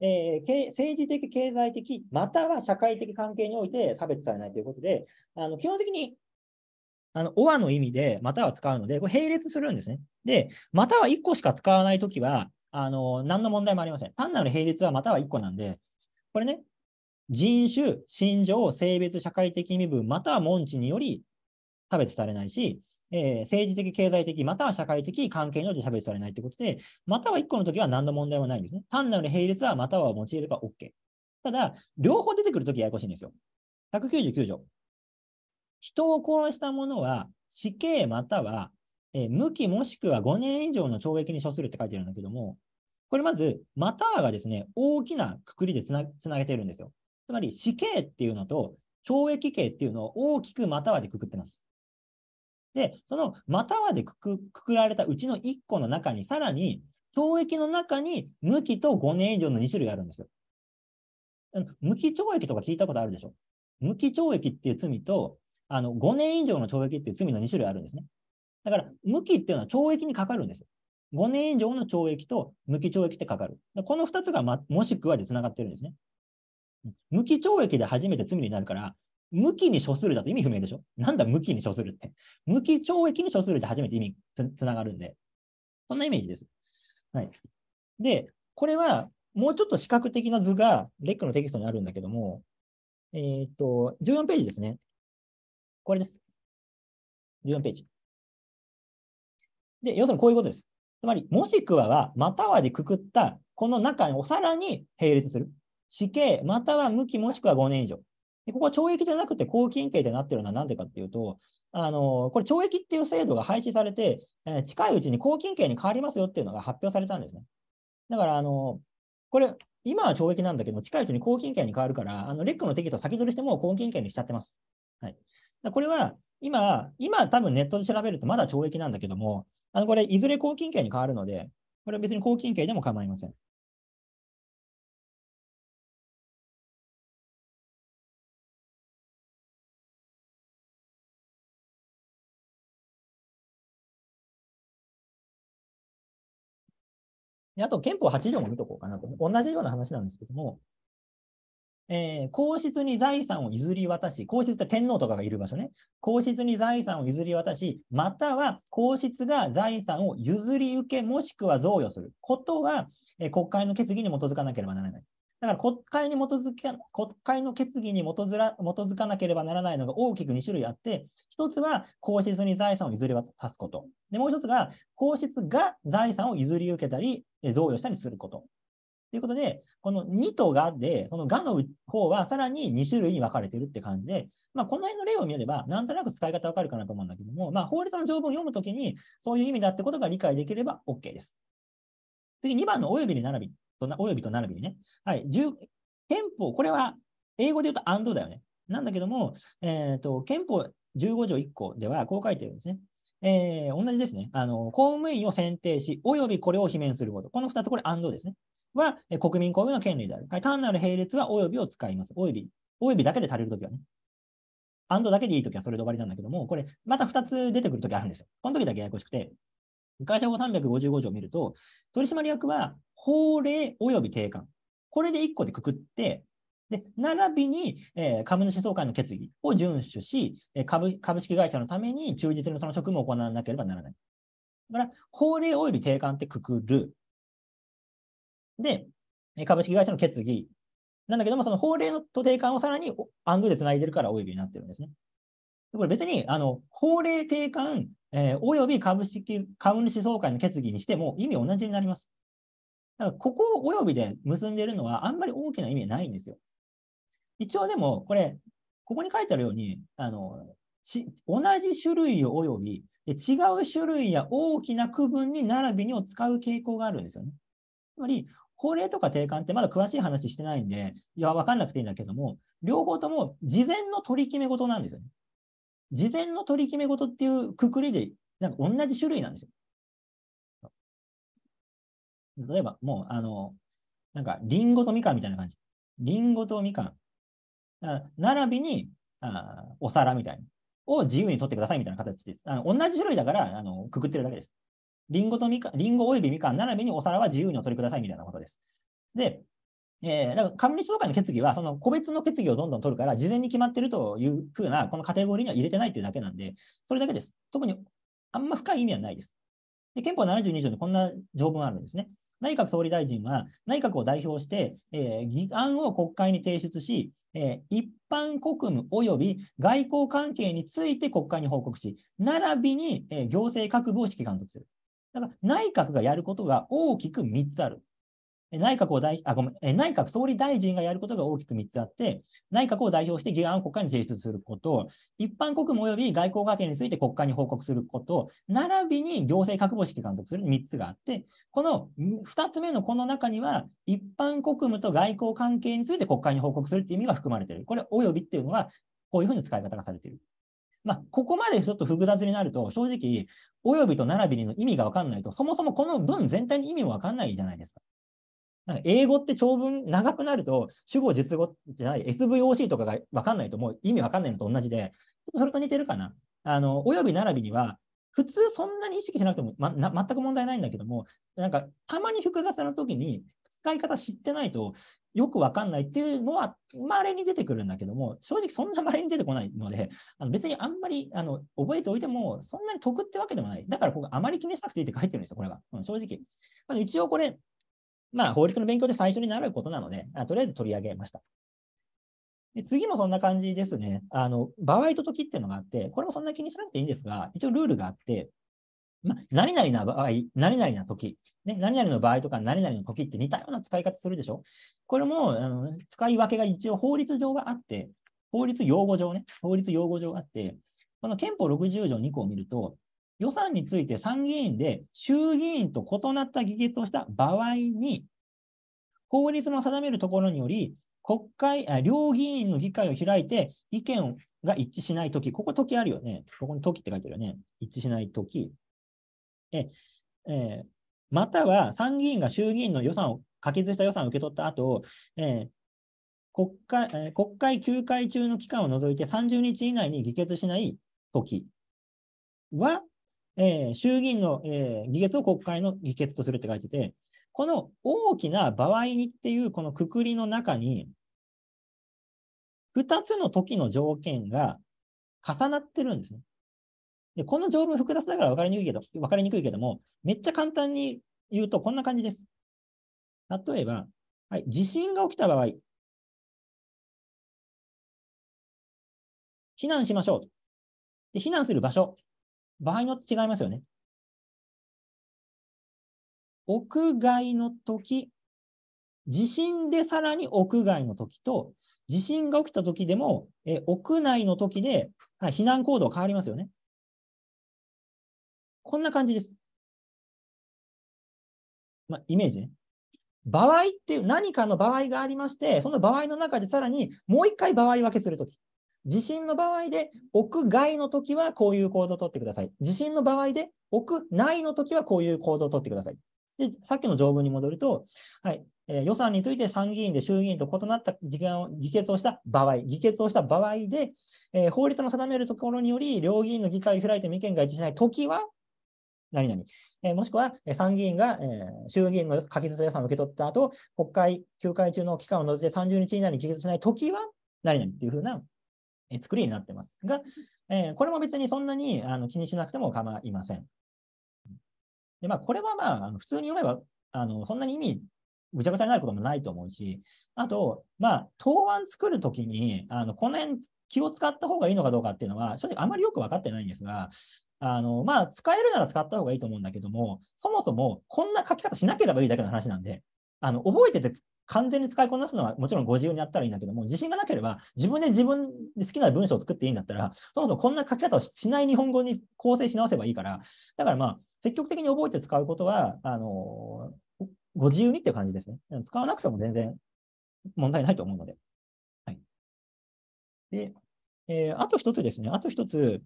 えー、政治的、経済的、または社会的関係において差別されないということで、あの基本的にあの、オアの意味で、または使うので、これ並列するんですね。で、または1個しか使わないときは、あの、何の問題もありません。単なる並列はまたは1個なんで、これね、人種、心情、性別、社会的身分、または門地により差別されないし、えー、政治的、経済的、または社会的関係において差別されないということで、または1個の時は何の問題もないんですね。単なる並列はまたは用いれば OK。ただ、両方出てくるときややこしいんですよ。199条。人を殺した者は死刑または、えー、無期もしくは5年以上の懲役に処するって書いてあるんだけども、これまず、またはがですね、大きなくくりでつなげているんですよ。つまり死刑っていうのと懲役刑っていうのを大きくまたはでくくってます。で、そのまたはでくくくくられたうちの1個の中に、さらに、懲役の中に無期と5年以上の2種類あるんですよ。無期懲役とか聞いたことあるでしょ無期懲役っていう罪と、あの5年以上の懲役っていう罪の2種類あるんですね。だから、無期っていうのは懲役にかかるんですよ。5年以上の懲役と無期懲役ってかかる。この2つが、ま、もしくはでつながってるんですね。無期懲役で初めて罪になるから、無期に処するだと意味不明でしょなんだ無期に処するって。無期懲役に処するって初めて意味つながるんで。そんなイメージです。はい。で、これはもうちょっと視覚的な図がレックのテキストにあるんだけども、えー、っと、14ページですね。これです。14ページ。で、要するにこういうことです。つまり、もしくはは、またはでくくった、この中にお皿に並列する。死刑、または無期、もしくは5年以上。でここは懲役じゃなくて拘禁刑でなってるのはなんでかっていうと、あのこれ、懲役っていう制度が廃止されて、えー、近いうちに拘禁刑に変わりますよっていうのが発表されたんですね。だから、あのこれ、今は懲役なんだけど近いうちに拘禁刑に変わるから、あのレックの適度先取りしても拘禁刑にしちゃってます。はい、これは今、今、多分ネットで調べるとまだ懲役なんだけども、あのこれ、いずれ拘禁刑に変わるので、これは別に拘禁刑でも構いません。であと、憲法8条も見とこうかなと。同じような話なんですけども、えー、皇室に財産を譲り渡し、皇室って天皇とかがいる場所ね、皇室に財産を譲り渡し、または皇室が財産を譲り受け、もしくは贈与することは、えー、国会の決議に基づかなければならない。だから国会に基づき国会の決議に基づかなければならないのが大きく2種類あって、1つは皇室に財産を譲り渡すこと、でもう1つが皇室が財産を譲り受けたり、贈与したりすること。ということで、この2とがで、このがの方はさらに2種類に分かれてるって感じで、まあ、この辺の例を見れば、なんとなく使い方わかるかなと思うんだけども、まあ、法律の条文を読むときに、そういう意味だってことが理解できれば OK です。次、2番の親びに並び、親びと並びにね。はい、憲法、これは英語で言うと and だよね。なんだけども、えっ、ー、と、憲法15条1項ではこう書いてるんですね。えー、同じですね。あの、公務員を選定し、およびこれを罷免すること。この2つ、これ、アンドですね。は、え国民公務員の権利である。はい、単なる並列は、およびを使います。および、およびだけで足りるときはね。アンドだけでいいときはそれで終わりなんだけども、これ、また2つ出てくるときあるんですよ。この時だけややこしくて、会社法355条を見ると、取締役は法令及び定款。これで1個でくくって、で、並びに、えー、株主総会の決議を遵守し、え株、株式会社のために忠実にその職務を行わなければならない。だから、法令及び定款ってくくる。で、株式会社の決議。なんだけども、その法令のと定款をさらに暗号でつないでるから及びになってるんですね。これ別に、あの、法令定款、えー、及び株式、株主総会の決議にしても意味同じになります。だからここを及びで結んでいるのはあんまり大きな意味ないんですよ。一応でも、これ、ここに書いてあるように、あのち同じ種類を及び、違う種類や大きな区分に並びにを使う傾向があるんですよね。つまり、法令とか定款ってまだ詳しい話してないんで、いや、わかんなくていいんだけども、両方とも事前の取り決め事なんですよね。事前の取り決め事っていうくくりで、なんか同じ種類なんですよ。例えば、もう、あの、なんか、リンゴとみかんみたいな感じ。リンゴとみかん。並びにあお皿みたいなを自由に取ってくださいみたいな形です。あの同じ種類だからあのくくってるだけです。リンゴとみかリンゴおよびみかん並びにお皿は自由にお取りくださいみたいなことです。で、えー、だから理主総会の決議はその個別の決議をどんどん取るから事前に決まってるというふうなこのカテゴリーには入れてないっていうだけなんで、それだけです。特にあんま深い意味はないです。で憲法72条にこんな条文あるんですね。内閣総理大臣は内閣を代表して、えー、議案を国会に提出し、えー、一般国務及び外交関係について国会に報告し、並びに、えー、行政各部を指揮監督する。だから内閣がやることが大きく3つある。内閣を大あごめん内閣総理大臣がやることが大きく3つあって、内閣を代表して議案を国会に提出すること、一般国務及び外交関係について国会に報告すること、並びに行政覚悟式監督する3つがあって、この2つ目のこの中には、一般国務と外交関係について国会に報告するっていう意味が含まれている。これ、およびっていうのは、こういうふうに使い方がされている。まあ、ここまでちょっと複雑になると、正直、およびと並びにの意味が分かんないと、そもそもこの文全体に意味も分かんないじゃないですか。英語って長文長くなると、主語、述語じゃない、SVOC とかが分かんないと、もう意味分かんないのと同じで、それと似てるかな。あの、および並びには、普通そんなに意識しなくても、ま、な全く問題ないんだけども、なんかたまに複雑な時に使い方知ってないとよくわかんないっていうのはまれに出てくるんだけども、正直そんなれに出てこないので、あの別にあんまりあの覚えておいてもそんなに得ってわけでもない。だからここあまり気にしなくていいって書いてるんですよ、これは。うん、正直。あの一応これ、まあ、法律の勉強で最初に習うことなので、あとりあえず取り上げました。で次もそんな感じですね。あの、場合と時っていうのがあって、これもそんな気にしなくていいんですが、一応ルールがあって、ま、何々な場合、何々な時、ね、何々の場合とか何々の時って似たような使い方するでしょこれもあの使い分けが一応法律上はあって、法律用語上ね、法律用語上あって、この憲法60条2項を見ると、予算について参議院で衆議院と異なった議決をした場合に、法律の定めるところにより、国会、両議員の議会を開いて意見が一致しないとき、ここ時あるよね。ここに時って書いてるよね。一致しないとき。え、えー、または参議院が衆議院の予算を、可決した予算を受け取った後、えー国会、えー、国会休会中の期間を除いて30日以内に議決しないときは、えー、衆議院の、えー、議決を国会の議決とするって書いてて、この大きな場合にっていうこのくくりの中に、2つの時の条件が重なってるんですね。でこの条文複雑だから分かりにくいけど、分かりにくいけども、めっちゃ簡単に言うとこんな感じです。例えば、はい、地震が起きた場合、避難しましょう。で避難する場所場合によって違いますよね。屋外の時、地震でさらに屋外の時と、地震が起きた時でも、え屋内の時で、はい、避難行動変わりますよね。こんな感じです。まあ、イメージね。場合っていう何かの場合がありまして、その場合の中でさらにもう一回場合分けするとき。地震の場合で屋外の時はこういう行動をとってください。地震の場合で屋内の時はこういう行動をとってください。で、さっきの条文に戻ると、はい、えー、予算について参議院で衆議院と異なった議案を議決をした場合、議決をした場合で、えー、法律の定めるところにより、両議院の議会を開いて意見が一致しないときは、何々、えー、もしくは参議院が、え衆議院の可決予算を受け取った後、国会休会中の期間を除いて30日以内に議決しないときは、何々っていうふうな作りになってますが、えー、これも別にそんなにあの気にしなくても構いません。でまあ、これはまあ普通に読めばあのそんなに意味ぐちゃぐちゃになることもないと思うし、あと、まあ、答案作るときにあのこの辺気を使った方がいいのかどうかっていうのは正直あまりよく分かってないんですが、あのまあ、使えるなら使った方がいいと思うんだけども、そもそもこんな書き方しなければいいだけの話なんで、あの覚えてて完全に使いこなすのはもちろんご自由にやったらいいんだけども、自信がなければ自分で自分で好きな文章を作っていいんだったら、そもそもこんな書き方をしない日本語に構成し直せばいいから、だからまあ、積極的に覚えて使うことは、あのー、ご自由にっていう感じですね。使わなくても全然問題ないと思うので。はい。で、えー、あと一つですね。あと一つ、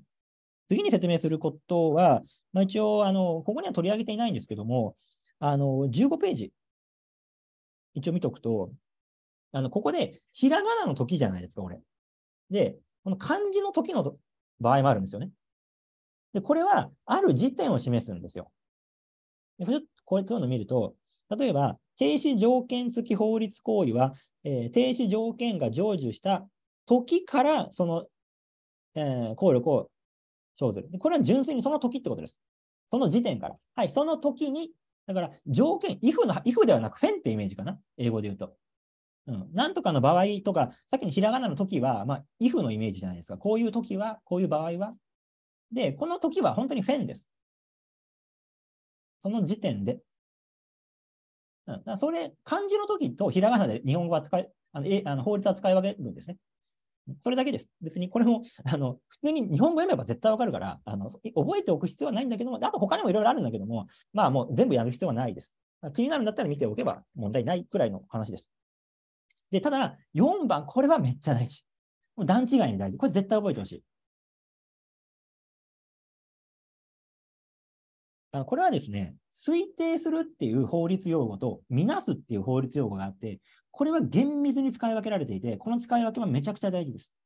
次に説明することは、まあ、一応、あの、ここには取り上げていないんですけども、あの、15ページ一応見とくと、あの、ここで、ひらがなの時じゃないですか、これ。で、この漢字の時の場合もあるんですよね。で、これは、ある時点を示すんですよ。でちょっとこれ、こういうのを見ると、例えば、停止条件付き法律行為は、えー、停止条件が成就した時から、その、えー、効力を生ずる。これは純粋にその時ってことです。その時点から。はい、その時にだから条件、if の、if ではなく f e n ってイメージかな。英語で言うと。うん。なんとかの場合とか、さっきのひらがなの時は、まあ、if のイメージじゃないですか。こういう時は、こういう場合は。で、この時は本当に f e n です。その時点で。うん、だそれ、漢字の時とひらがなで日本語は使い、あのえあの法律は使い分けるんですね。それだけです。別にこれも、あの、普通に日本語読めば絶対わかるから、あの、覚えておく必要はないんだけども、あと他にもいろいろあるんだけども、まあもう全部やる必要はないです。気になるんだったら見ておけば問題ないくらいの話です。で、ただ、4番、これはめっちゃ大事。もう段違いに大事。これ絶対覚えてほしい。あのこれはですね、推定するっていう法律用語と、みなすっていう法律用語があって、これは厳密に使い分けられていて、この使い分けはめちゃくちゃ大事です。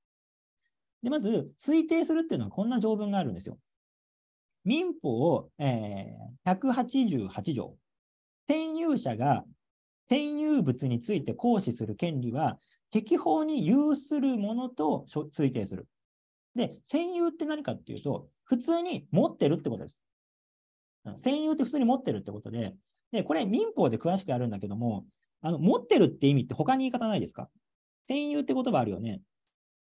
で、まず、推定するっていうのはこんな条文があるんですよ。民法、えー、188条。占有者が占有物について行使する権利は、適法に有するものと推定する。で、占有って何かっていうと、普通に持ってるってことです。占有って普通に持ってるってことで、で、これ民法で詳しくやるんだけども、あの、持ってるって意味って他に言い方ないですか占有って言葉あるよね。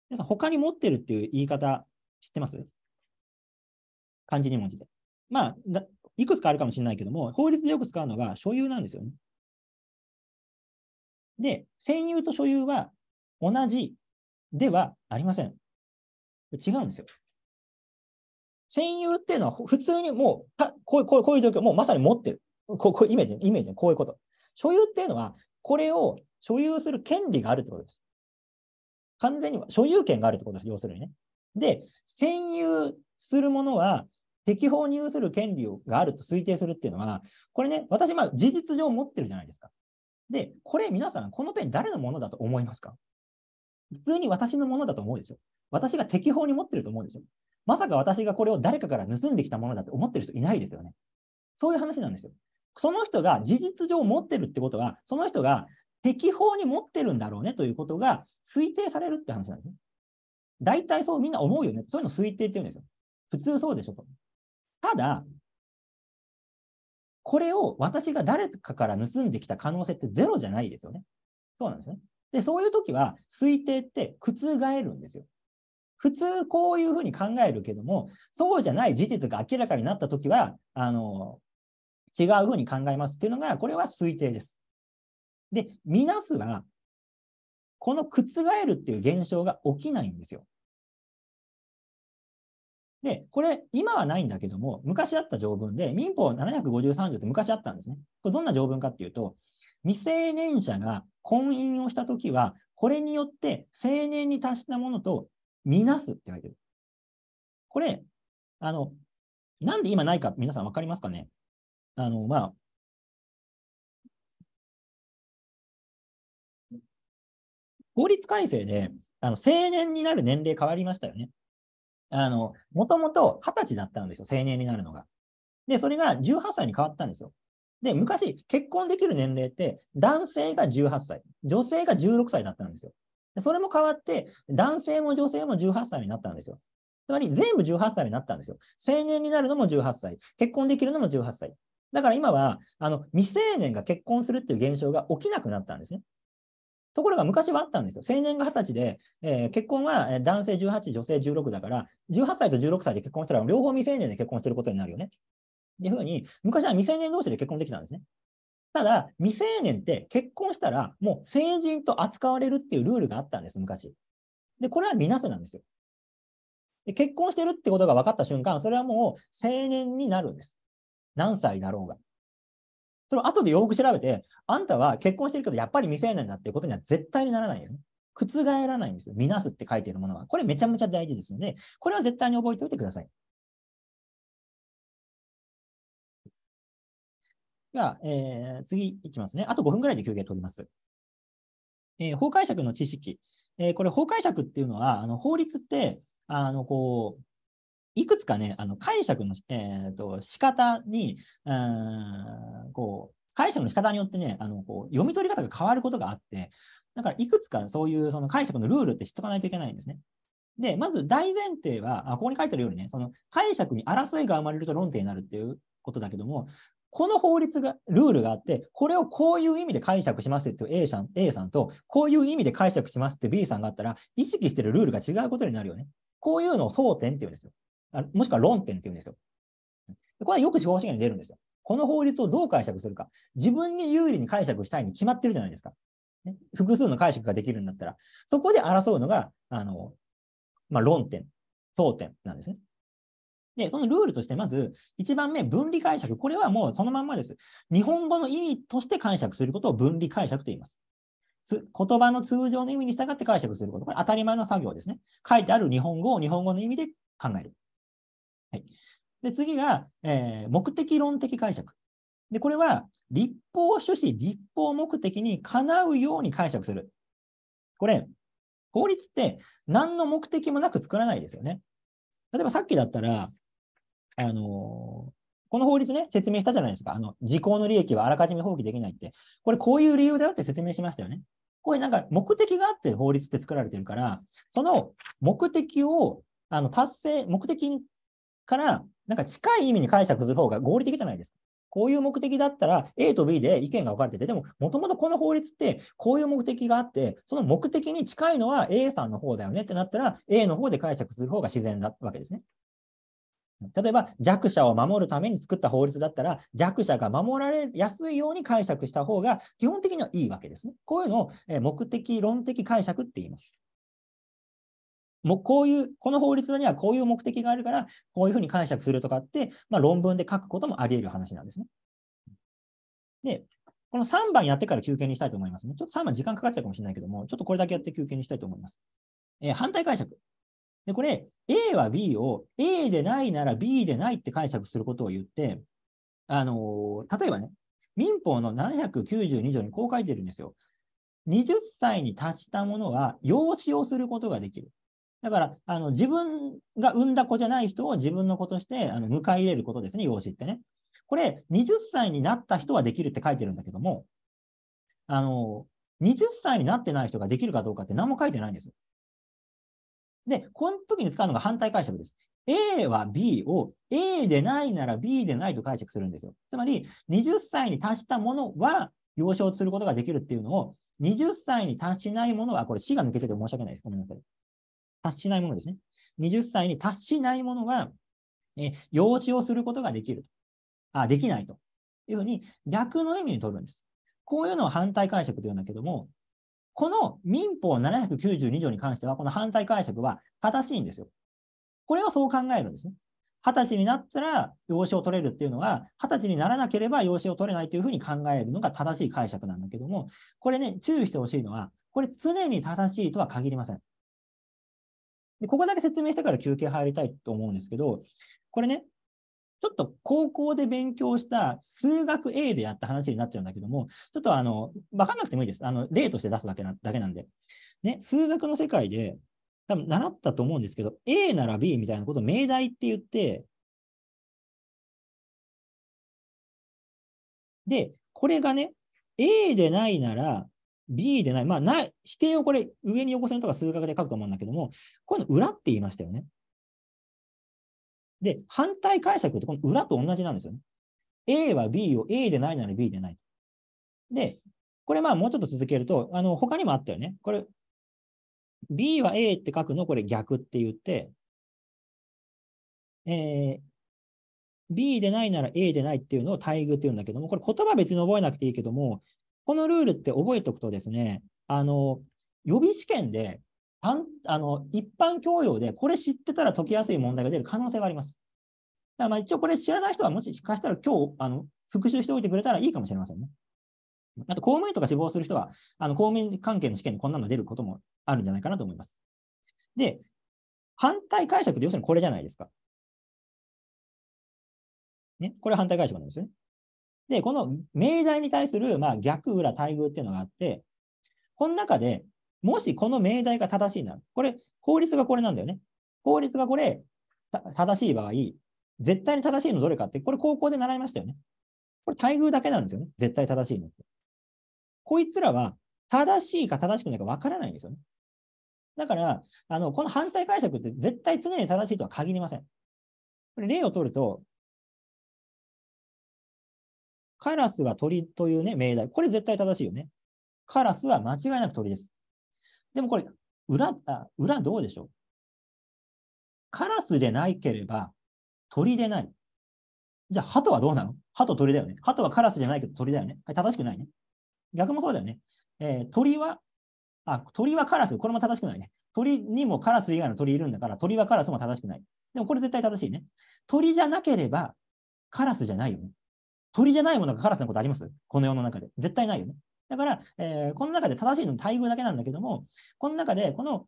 皆さん、他に持ってるっていう言い方知ってます漢字2文字で。まあ、いくつかあるかもしれないけども、法律でよく使うのが所有なんですよね。で、占有と所有は同じではありません。違うんですよ。占有っていうのは普通にもう、こういうこういう状況、もうまさに持ってる。こうこうイメージ、イメージ、こういうこと。所有っていうのはこれを所有する権利があるってことです。完全に所有権があるってことです、要するにね。で、占有するものは適法に有する権利があると推定するっていうのは、これね、私、まあ、事実上持ってるじゃないですか。で、これ皆さん、このペン誰のものだと思いますか普通に私のものだと思うでしょ私が適法に持ってると思うでしょまさか私がこれを誰かから盗んできたものだと思ってる人いないですよね。そういう話なんですよ。その人が事実上持ってるってことは、その人が適法に持ってるんだろうねということが推定されるって話なんですね。大体そうみんな思うよね。そういうの推定って言うんですよ。普通そうでしょと。ただ、これを私が誰かから盗んできた可能性ってゼロじゃないですよね。そうなんですね。で、そういう時は推定って覆るんですよ。普通こういうふうに考えるけども、そうじゃない事実が明らかになった時は、あの、違うふうに考えますっていうのが、これは推定です。で、みなすは、この覆るっていう現象が起きないんですよ。で、これ、今はないんだけども、昔あった条文で、民法753条って昔あったんですね。これどんな条文かっていうと、未成年者が婚姻をしたときは、これによって成年に達したものとみなすって書いてる。これ、あの、なんで今ないか皆さん分かりますかねあの、まあ、法律改正で、あの、成年になる年齢変わりましたよね。あの、もともと20歳だったんですよ、成年になるのが。で、それが18歳に変わったんですよ。で、昔、結婚できる年齢って、男性が18歳、女性が16歳だったんですよ。それも変わって、男性も女性も18歳になったんですよ。つまり、全部18歳になったんですよ。成年になるのも18歳、結婚できるのも18歳。だから今はあの未成年が結婚するっていう現象が起きなくなったんですね。ところが昔はあったんですよ。青年が20歳で、えー、結婚は男性18、女性16だから、18歳と16歳で結婚したら、両方未成年で結婚してることになるよね。っていうふうに、昔は未成年同士で結婚できたんですね。ただ、未成年って結婚したら、もう成人と扱われるっていうルールがあったんです、昔。で、これはみなせなんですよ。で結婚してるってことが分かった瞬間、それはもう成年になるんです。何歳だろうが。それを後でよく調べて、あんたは結婚してるけど、やっぱり未成年だっていうことには絶対にならないよね。覆らないんですよ。みなすって書いてるものは。これめちゃめちゃ大事ですので、これは絶対に覚えておいてください。では、えー、次いきますね。あと5分ぐらいで休憩取ります。えー、法解釈の知識。えー、これ、法解釈っていうのは、あの法律って、あのこういくつかね、あの解釈の、えーと、仕方に、うんこう、解釈の仕方によってね、あのこう読み取り方が変わることがあって、だからいくつかそういうその解釈のルールって知っとかないといけないんですね。で、まず大前提は、あここに書いてあるようにね、その解釈に争いが生まれると論点になるっていうことだけども、この法律が、ルールがあって、これをこういう意味で解釈しますって A さん A さんと、こういう意味で解釈しますって B さんがあったら、意識してるルールが違うことになるよね。こういうのを争点って言うんですよ。あもしくは論点って言うんですよ。これはよく司法試験に出るんですよ。この法律をどう解釈するか。自分に有利に解釈したいに決まってるじゃないですか。ね、複数の解釈ができるんだったら、そこで争うのが、あの、まあ、論点、争点なんですね。で、そのルールとして、まず、1番目、分離解釈。これはもうそのまんまです。日本語の意味として解釈することを分離解釈と言います。言葉の通常の意味に従って解釈すること。これ当たり前の作業ですね。書いてある日本語を日本語の意味で考える。はい、で次が、えー、目的論的解釈。でこれは立法趣旨、立法目的にかなうように解釈する。これ、法律って何の目的もなく作らないですよね。例えばさっきだったら、あのー、この法律ね、説明したじゃないですか。あの、時効の利益はあらかじめ放棄できないって。これこういう理由だよって説明しましたよね。こういうなんか目的があって法律って作られてるから、その目的をあの達成、目的から、なんか近い意味に解釈する方が合理的じゃないですか。こういう目的だったら A と B で意見が分かれてて、でも、もともとこの法律ってこういう目的があって、その目的に近いのは A さんの方だよねってなったら、A の方で解釈する方が自然なわけですね。例えば弱者を守るために作った法律だったら弱者が守られやすいように解釈した方が基本的にはいいわけですね。こういうのを目的論的解釈って言います。もうこういう、この法律にはこういう目的があるから、こういうふうに解釈するとかって、まあ、論文で書くこともあり得る話なんですね。で、この3番やってから休憩にしたいと思いますね。ちょっと3番時間かかっちゃうかもしれないけども、ちょっとこれだけやって休憩にしたいと思います。えー、反対解釈。で、これ、A は B を A でないなら B でないって解釈することを言って、あのー、例えばね、民法の792条にこう書いてるんですよ。20歳に達したものは養子をすることができる。だから、あの自分が産んだ子じゃない人を自分の子としてあの迎え入れることですね、養子ってね。これ、20歳になった人はできるって書いてるんだけども、あの、20歳になってない人ができるかどうかって何も書いてないんですよ。で、この時に使うのが反対解釈です。A は B を A でないなら B でないと解釈するんですよ。つまり、20歳に達したものは養生することができるっていうのを、20歳に達しないものは、これ、死が抜けてて申し訳ないです。ごめんなさい。達しないものですね。20歳に達しないものは、え養子をすることができるあ、できないというふうに逆の意味に取るんです。こういうのを反対解釈というんだけども、この民法792条に関しては、この反対解釈は正しいんですよ。これはそう考えるんですね。二十歳になったら養子を取れるっていうのは、二十歳にならなければ養子を取れないというふうに考えるのが正しい解釈なんだけども、これね、注意してほしいのは、これ常に正しいとは限りません。で、ここだけ説明してから休憩入りたいと思うんですけど、これね、ちょっと高校で勉強した数学 A でやった話になっちゃうんだけども、ちょっとあの、わかんなくてもいいです。あの、例として出すだけなだけなんで。ね、数学の世界で、多分習ったと思うんですけど、A なら B みたいなことを命題って言って、で、これがね、A でないなら B でない、まあ、ない、否定をこれ、上に横線とか数学で書くと思うんだけども、こういうの裏って言いましたよね。で、反対解釈ってこの裏と同じなんですよね。A は B を A でないなら B でない。で、これまあもうちょっと続けると、あの、他にもあったよね。これ、B は A って書くの、これ逆って言って、えー、B でないなら A でないっていうのを待遇っていうんだけども、これ言葉別に覚えなくていいけども、このルールって覚えておくとですね、あの、予備試験で、あの、一般教養でこれ知ってたら解きやすい問題が出る可能性があります。だからまあ一応これ知らない人はもしかしたら今日、あの、復習しておいてくれたらいいかもしれませんね。あと公務員とか志望する人は、あの公務員関係の試験でこんなの出ることもあるんじゃないかなと思います。で、反対解釈って要するにこれじゃないですか。ね、これ反対解釈なんですよね。で、この命題に対する、まあ、逆裏待遇っていうのがあって、この中で、もしこの命題が正しいなら、これ、法律がこれなんだよね。法律がこれ、正しい場合、絶対に正しいのどれかって、これ高校で習いましたよね。これ待遇だけなんですよね。絶対正しいのって。こいつらは正しいか正しくないかわからないんですよね。だから、あの、この反対解釈って絶対常に正しいとは限りません。これ例を取ると、カラスは鳥というね、命題。これ絶対正しいよね。カラスは間違いなく鳥です。でもこれ、裏、あ裏どうでしょうカラスでないければ鳥でない。じゃあ、鳩はどうなの鳩鳥だよね。鳩はカラスじゃないけど鳥だよね。はい、正しくないね。逆もそうだよね。えー、鳥は、あ、鳥はカラス。これも正しくないね。鳥にもカラス以外の鳥いるんだから、鳥はカラスも正しくない。でもこれ絶対正しいね。鳥じゃなければカラスじゃないよね。鳥じゃないものがカラスのことありますこの世の中で。絶対ないよね。だから、えー、この中で正しいの待遇だけなんだけども、この中で、この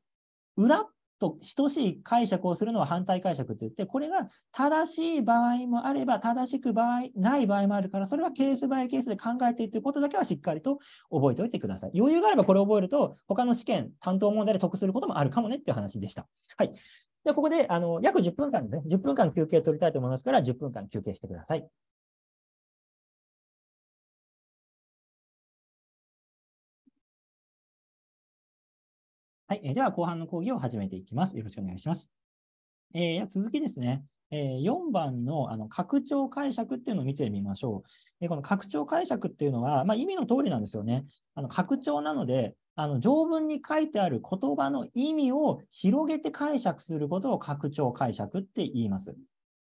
裏と等しい解釈をするのは反対解釈って言って、これが正しい場合もあれば、正しく場合ない場合もあるから、それはケースバイケースで考えていくことだけはしっかりと覚えておいてください。余裕があればこれを覚えると、他の試験、担当問題で得することもあるかもねっていう話でした。はい。でここであの約10分間でね、10分間休憩を取りたいと思いますから、10分間休憩してください。はい、えー、では後半の講義を始めていきます。よろしくお願いします。えー、続きですね。え4番のあの拡張解釈っていうのを見てみましょう。えこの拡張解釈っていうのは、まあ、意味の通りなんですよね。あの拡張なので、あの条文に書いてある言葉の意味を広げて解釈することを拡張解釈って言います。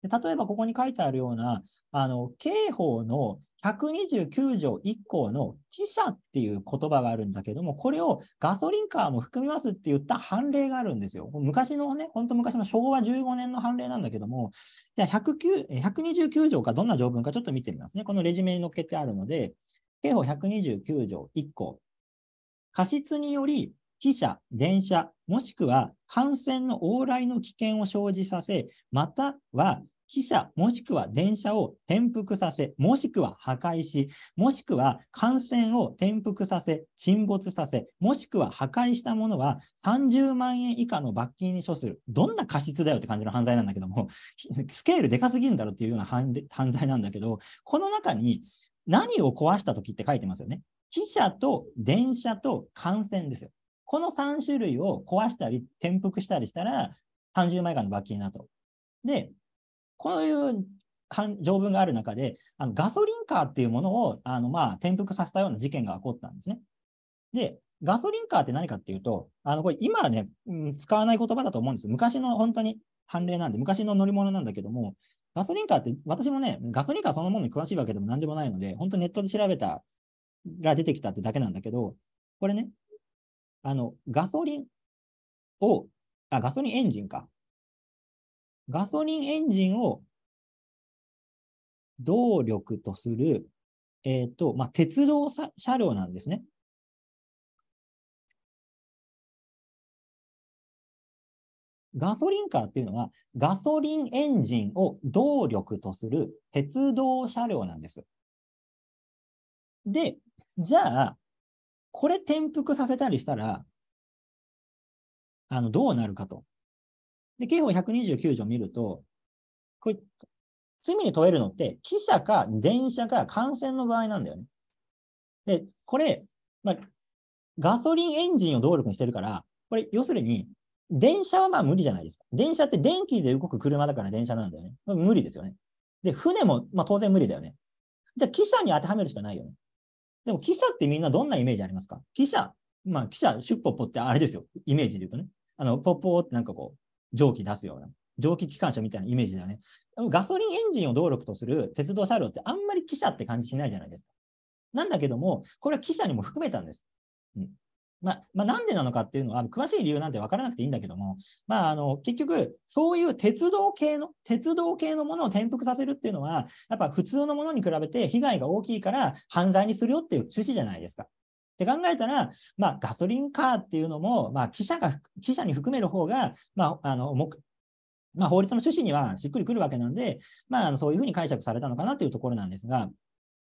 で例えば、ここに書いてあるような、あの刑法の129条1項の記者っていう言葉があるんだけども、これをガソリンカーも含みますって言った判例があるんですよ。昔のね、ほんと昔の昭和15年の判例なんだけども、じゃあ129条かどんな条文かちょっと見てみますね。このレジュメに載っけてあるので、刑法129条1項。過失により汽車、電車、もしくは感染の往来の危険を生じさせ、または汽車もしくは電車を転覆させ、もしくは破壊し、もしくは艦船を転覆させ、沈没させ、もしくは破壊したものは30万円以下の罰金に処する。どんな過失だよって感じの犯罪なんだけども、スケールでかすぎるんだろうっていうような犯罪なんだけど、この中に何を壊した時って書いてますよね。汽車と電車と艦船ですよ。この3種類を壊したり、転覆したりしたら、30万円以下の罰金だと。で、こういう条文がある中で、あのガソリンカーっていうものをあの、まあ、転覆させたような事件が起こったんですね。で、ガソリンカーって何かっていうと、あのこれ今はね、うん、使わない言葉だと思うんです。昔の本当に判例なんで、昔の乗り物なんだけども、ガソリンカーって、私もね、ガソリンカーそのものに詳しいわけでも何でもないので、本当ネットで調べたら出てきたってだけなんだけど、これね、あの、ガソリンを、あ、ガソリンエンジンか。ガソリンエンジンを動力とする、えっ、ー、と、まあ、鉄道車両なんですね。ガソリンカーっていうのは、ガソリンエンジンを動力とする鉄道車両なんです。で、じゃあ、これ転覆させたりしたら、あの、どうなるかと。で、刑法129条を見ると、これ、罪に問えるのって、記者か電車か感染の場合なんだよね。で、これ、まあ、ガソリンエンジンを動力にしてるから、これ、要するに、電車はまあ無理じゃないですか。電車って電気で動く車だから電車なんだよね。無理ですよね。で、船もまあ当然無理だよね。じゃあ、記者に当てはめるしかないよね。でも、記者ってみんなどんなイメージありますか記者、まあ、記者、出歩ポってあれですよ。イメージで言うとね。あの、ポッポーってなんかこう、蒸気出すような、蒸気機関車みたいなイメージだね。ガソリンエンジンを動力とする鉄道車両ってあんまり汽車って感じしないじゃないですか。なんだけども、これは汽車にも含めたんです。うんまあ、まあ、なんでなのかっていうのは、詳しい理由なんて分からなくていいんだけども、まあ、あの結局、そういう鉄道系の、鉄道系のものを転覆させるっていうのは、やっぱ普通のものに比べて被害が大きいから犯罪にするよっていう趣旨じゃないですか。って考えたら、まあ、ガソリンカーっていうのも、まあ、記者が、記者に含める方が、まあ、あの、まあ、法律の趣旨にはしっくりくるわけなんで、まあ、そういうふうに解釈されたのかなというところなんですが、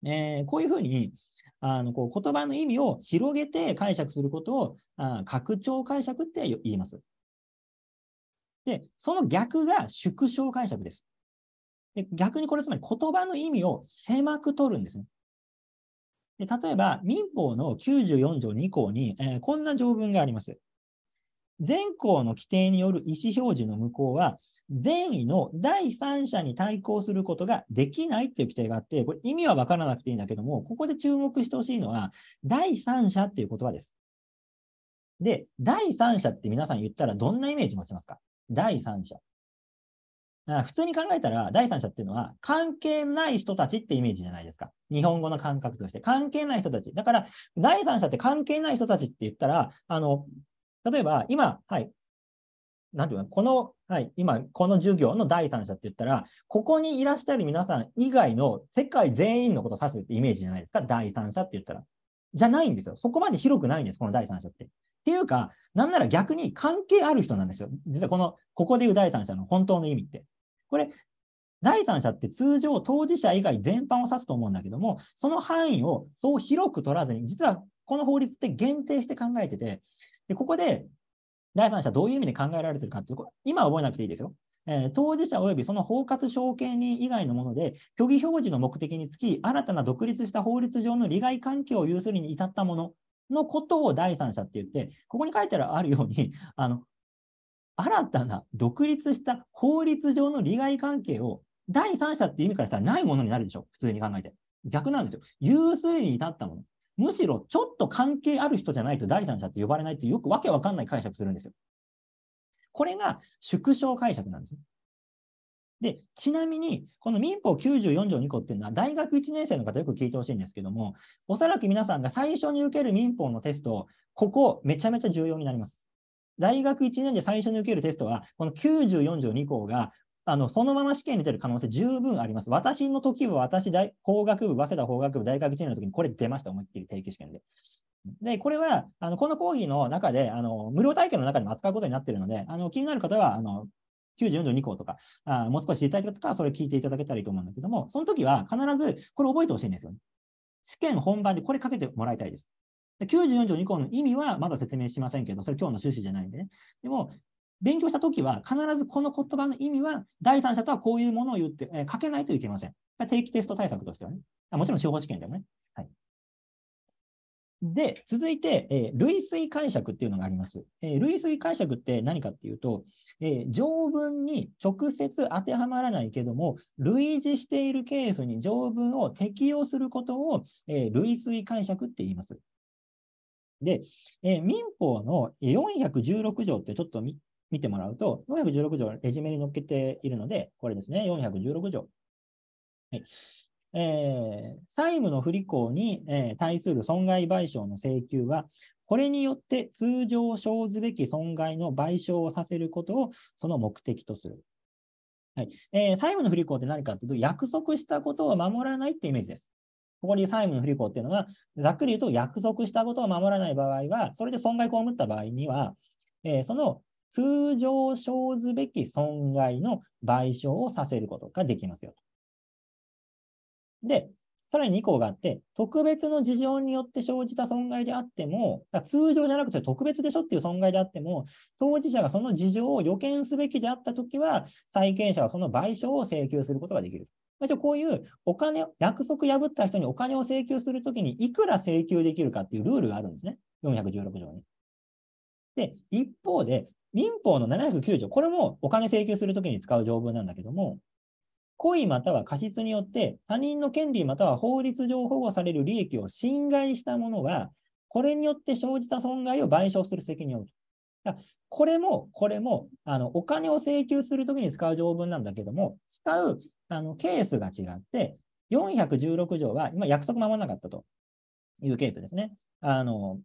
えー、こういうふうにあのこう言葉の意味を広げて解釈することをあ拡張解釈って言います。で、その逆が縮小解釈です。で逆にこれつまり言葉の意味を狭く取るんですね。例えば、民法の94条2項に、えー、こんな条文があります。全項の規定による意思表示の無効は、善意の第三者に対抗することができないっていう規定があって、これ意味は分からなくていいんだけども、ここで注目してほしいのは、第三者っていう言葉です。で、第三者って皆さん言ったらどんなイメージ持ちますか第三者。普通に考えたら、第三者っていうのは、関係ない人たちってイメージじゃないですか。日本語の感覚として。関係ない人たち。だから、第三者って関係ない人たちって言ったら、あの、例えば、今、はい、なんていうか、この、はい、今、この授業の第三者って言ったら、ここにいらっしゃる皆さん以外の世界全員のことを指すってイメージじゃないですか、第三者って言ったら。じゃないんですよ。そこまで広くないんです、この第三者って。っていうか、なんなら逆に関係ある人なんですよ。実はこの、ここでいう第三者の本当の意味って。これ、第三者って通常当事者以外全般を指すと思うんだけども、その範囲をそう広く取らずに、実はこの法律って限定して考えてて、でここで第三者どういう意味で考えられてるかっていう、今覚えなくていいですよ。えー、当事者及びその包括証券人以外のもので、虚偽表示の目的につき、新たな独立した法律上の利害関係を有するに至ったもののことを第三者って言って、ここに書いてあるように、あの新たな独立した法律上の利害関係を第三者っていう意味からしたらないものになるでしょ、普通に考えて。逆なんですよ。有数に至ったもの。むしろちょっと関係ある人じゃないと第三者って呼ばれないってよくわけわかんない解釈するんですよ。これが縮小解釈なんですね。で、ちなみに、この民法94条2項っていうのは、大学1年生の方よく聞いてほしいんですけども、おそらく皆さんが最初に受ける民法のテスト、ここめちゃめちゃ重要になります。大学1年で最初に受けるテストは、この94条2項が、あのそのまま試験に出る可能性十分あります。私の時は私大、法学部、早稲田法学部、大学1年の時にこれ出ました、思いっきり定期試験で。で、これは、あのこの講義の中で、あの無料体験の中でも扱うことになっているので、あの気になる方は、あの94条2項とかあ、もう少し知りたい方とか、それ聞いていただけたらいいと思うんだけども、その時は必ずこれ覚えてほしいんですよね。試験本番でこれかけてもらいたいです。94条2項の意味はまだ説明しませんけど、それ今日の趣旨じゃないんでね。でも、勉強したときは、必ずこの言葉の意味は、第三者とはこういうものを言って、えー、書けないといけません。定期テスト対策としてはね。あもちろん、司法試験でもね。はい。で、続いて、えー、類推解釈っていうのがあります。えー、類推解釈って何かっていうと、えー、条文に直接当てはまらないけども、類似しているケースに条文を適用することを、え類推解釈って言います。で、えー、民法の416条ってちょっと見てもらうと、416条、レジュメに載っけているので、これですね、416条。はいえー、債務の不履行に、えー、対する損害賠償の請求は、これによって通常生ずべき損害の賠償をさせることをその目的とする。はいえー、債務の不履行って何かというと、約束したことを守らないってイメージです。ここに債務不履行っていうのは、ざっくり言うと約束したことを守らない場合は、それで損害を被った場合には、えー、その通常生ずべき損害の賠償をさせることができますよと。で、さらに2項があって、特別の事情によって生じた損害であっても、通常じゃなくて特別でしょっていう損害であっても、当事者がその事情を予見すべきであったときは、債権者はその賠償を請求することができる。じゃあこういうお金、約束破った人にお金を請求するときにいくら請求できるかっていうルールがあるんですね。416条に。で、一方で、民法の709条、これもお金請求するときに使う条文なんだけども、故意または過失によって他人の権利または法律上保護される利益を侵害した者は、これによって生じた損害を賠償する責任を負うこれも、これも、あの、お金を請求するときに使う条文なんだけども、使うあのケースが違って、416条は今約束守らなかったというケースですね。あの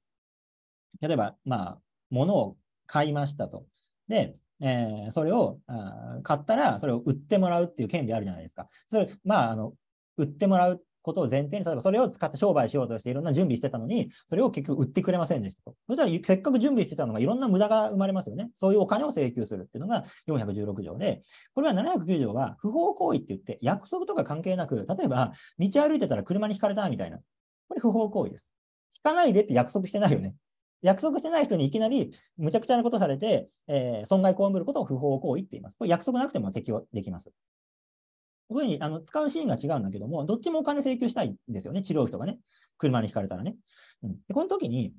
例えば、まあ、物を買いましたと。で、えー、それをあ買ったら、それを売ってもらうっていう権利あるじゃないですか。それ、まあ、あの売ってもらうことを前提に、例えばそれを使って商売しようとしていろんな準備してたのに、それを結局売ってくれませんでしたと。そしたらせっかく準備してたのがいろんな無駄が生まれますよね。そういうお金を請求するっていうのが416条で、これは709条は不法行為って言って、約束とか関係なく、例えば道歩いてたら車にひかれたみたいな。これ不法行為です。ひかないでって約束してないよね。約束してない人にいきなりむちゃくちゃなことされて、えー、損害被ることを不法行為って言います。これ約束なくても適用できます。こういうふうにあの使うシーンが違うんだけども、どっちもお金請求したいんですよね、治療費とかね、車にひかれたらね。うん、でこの時に、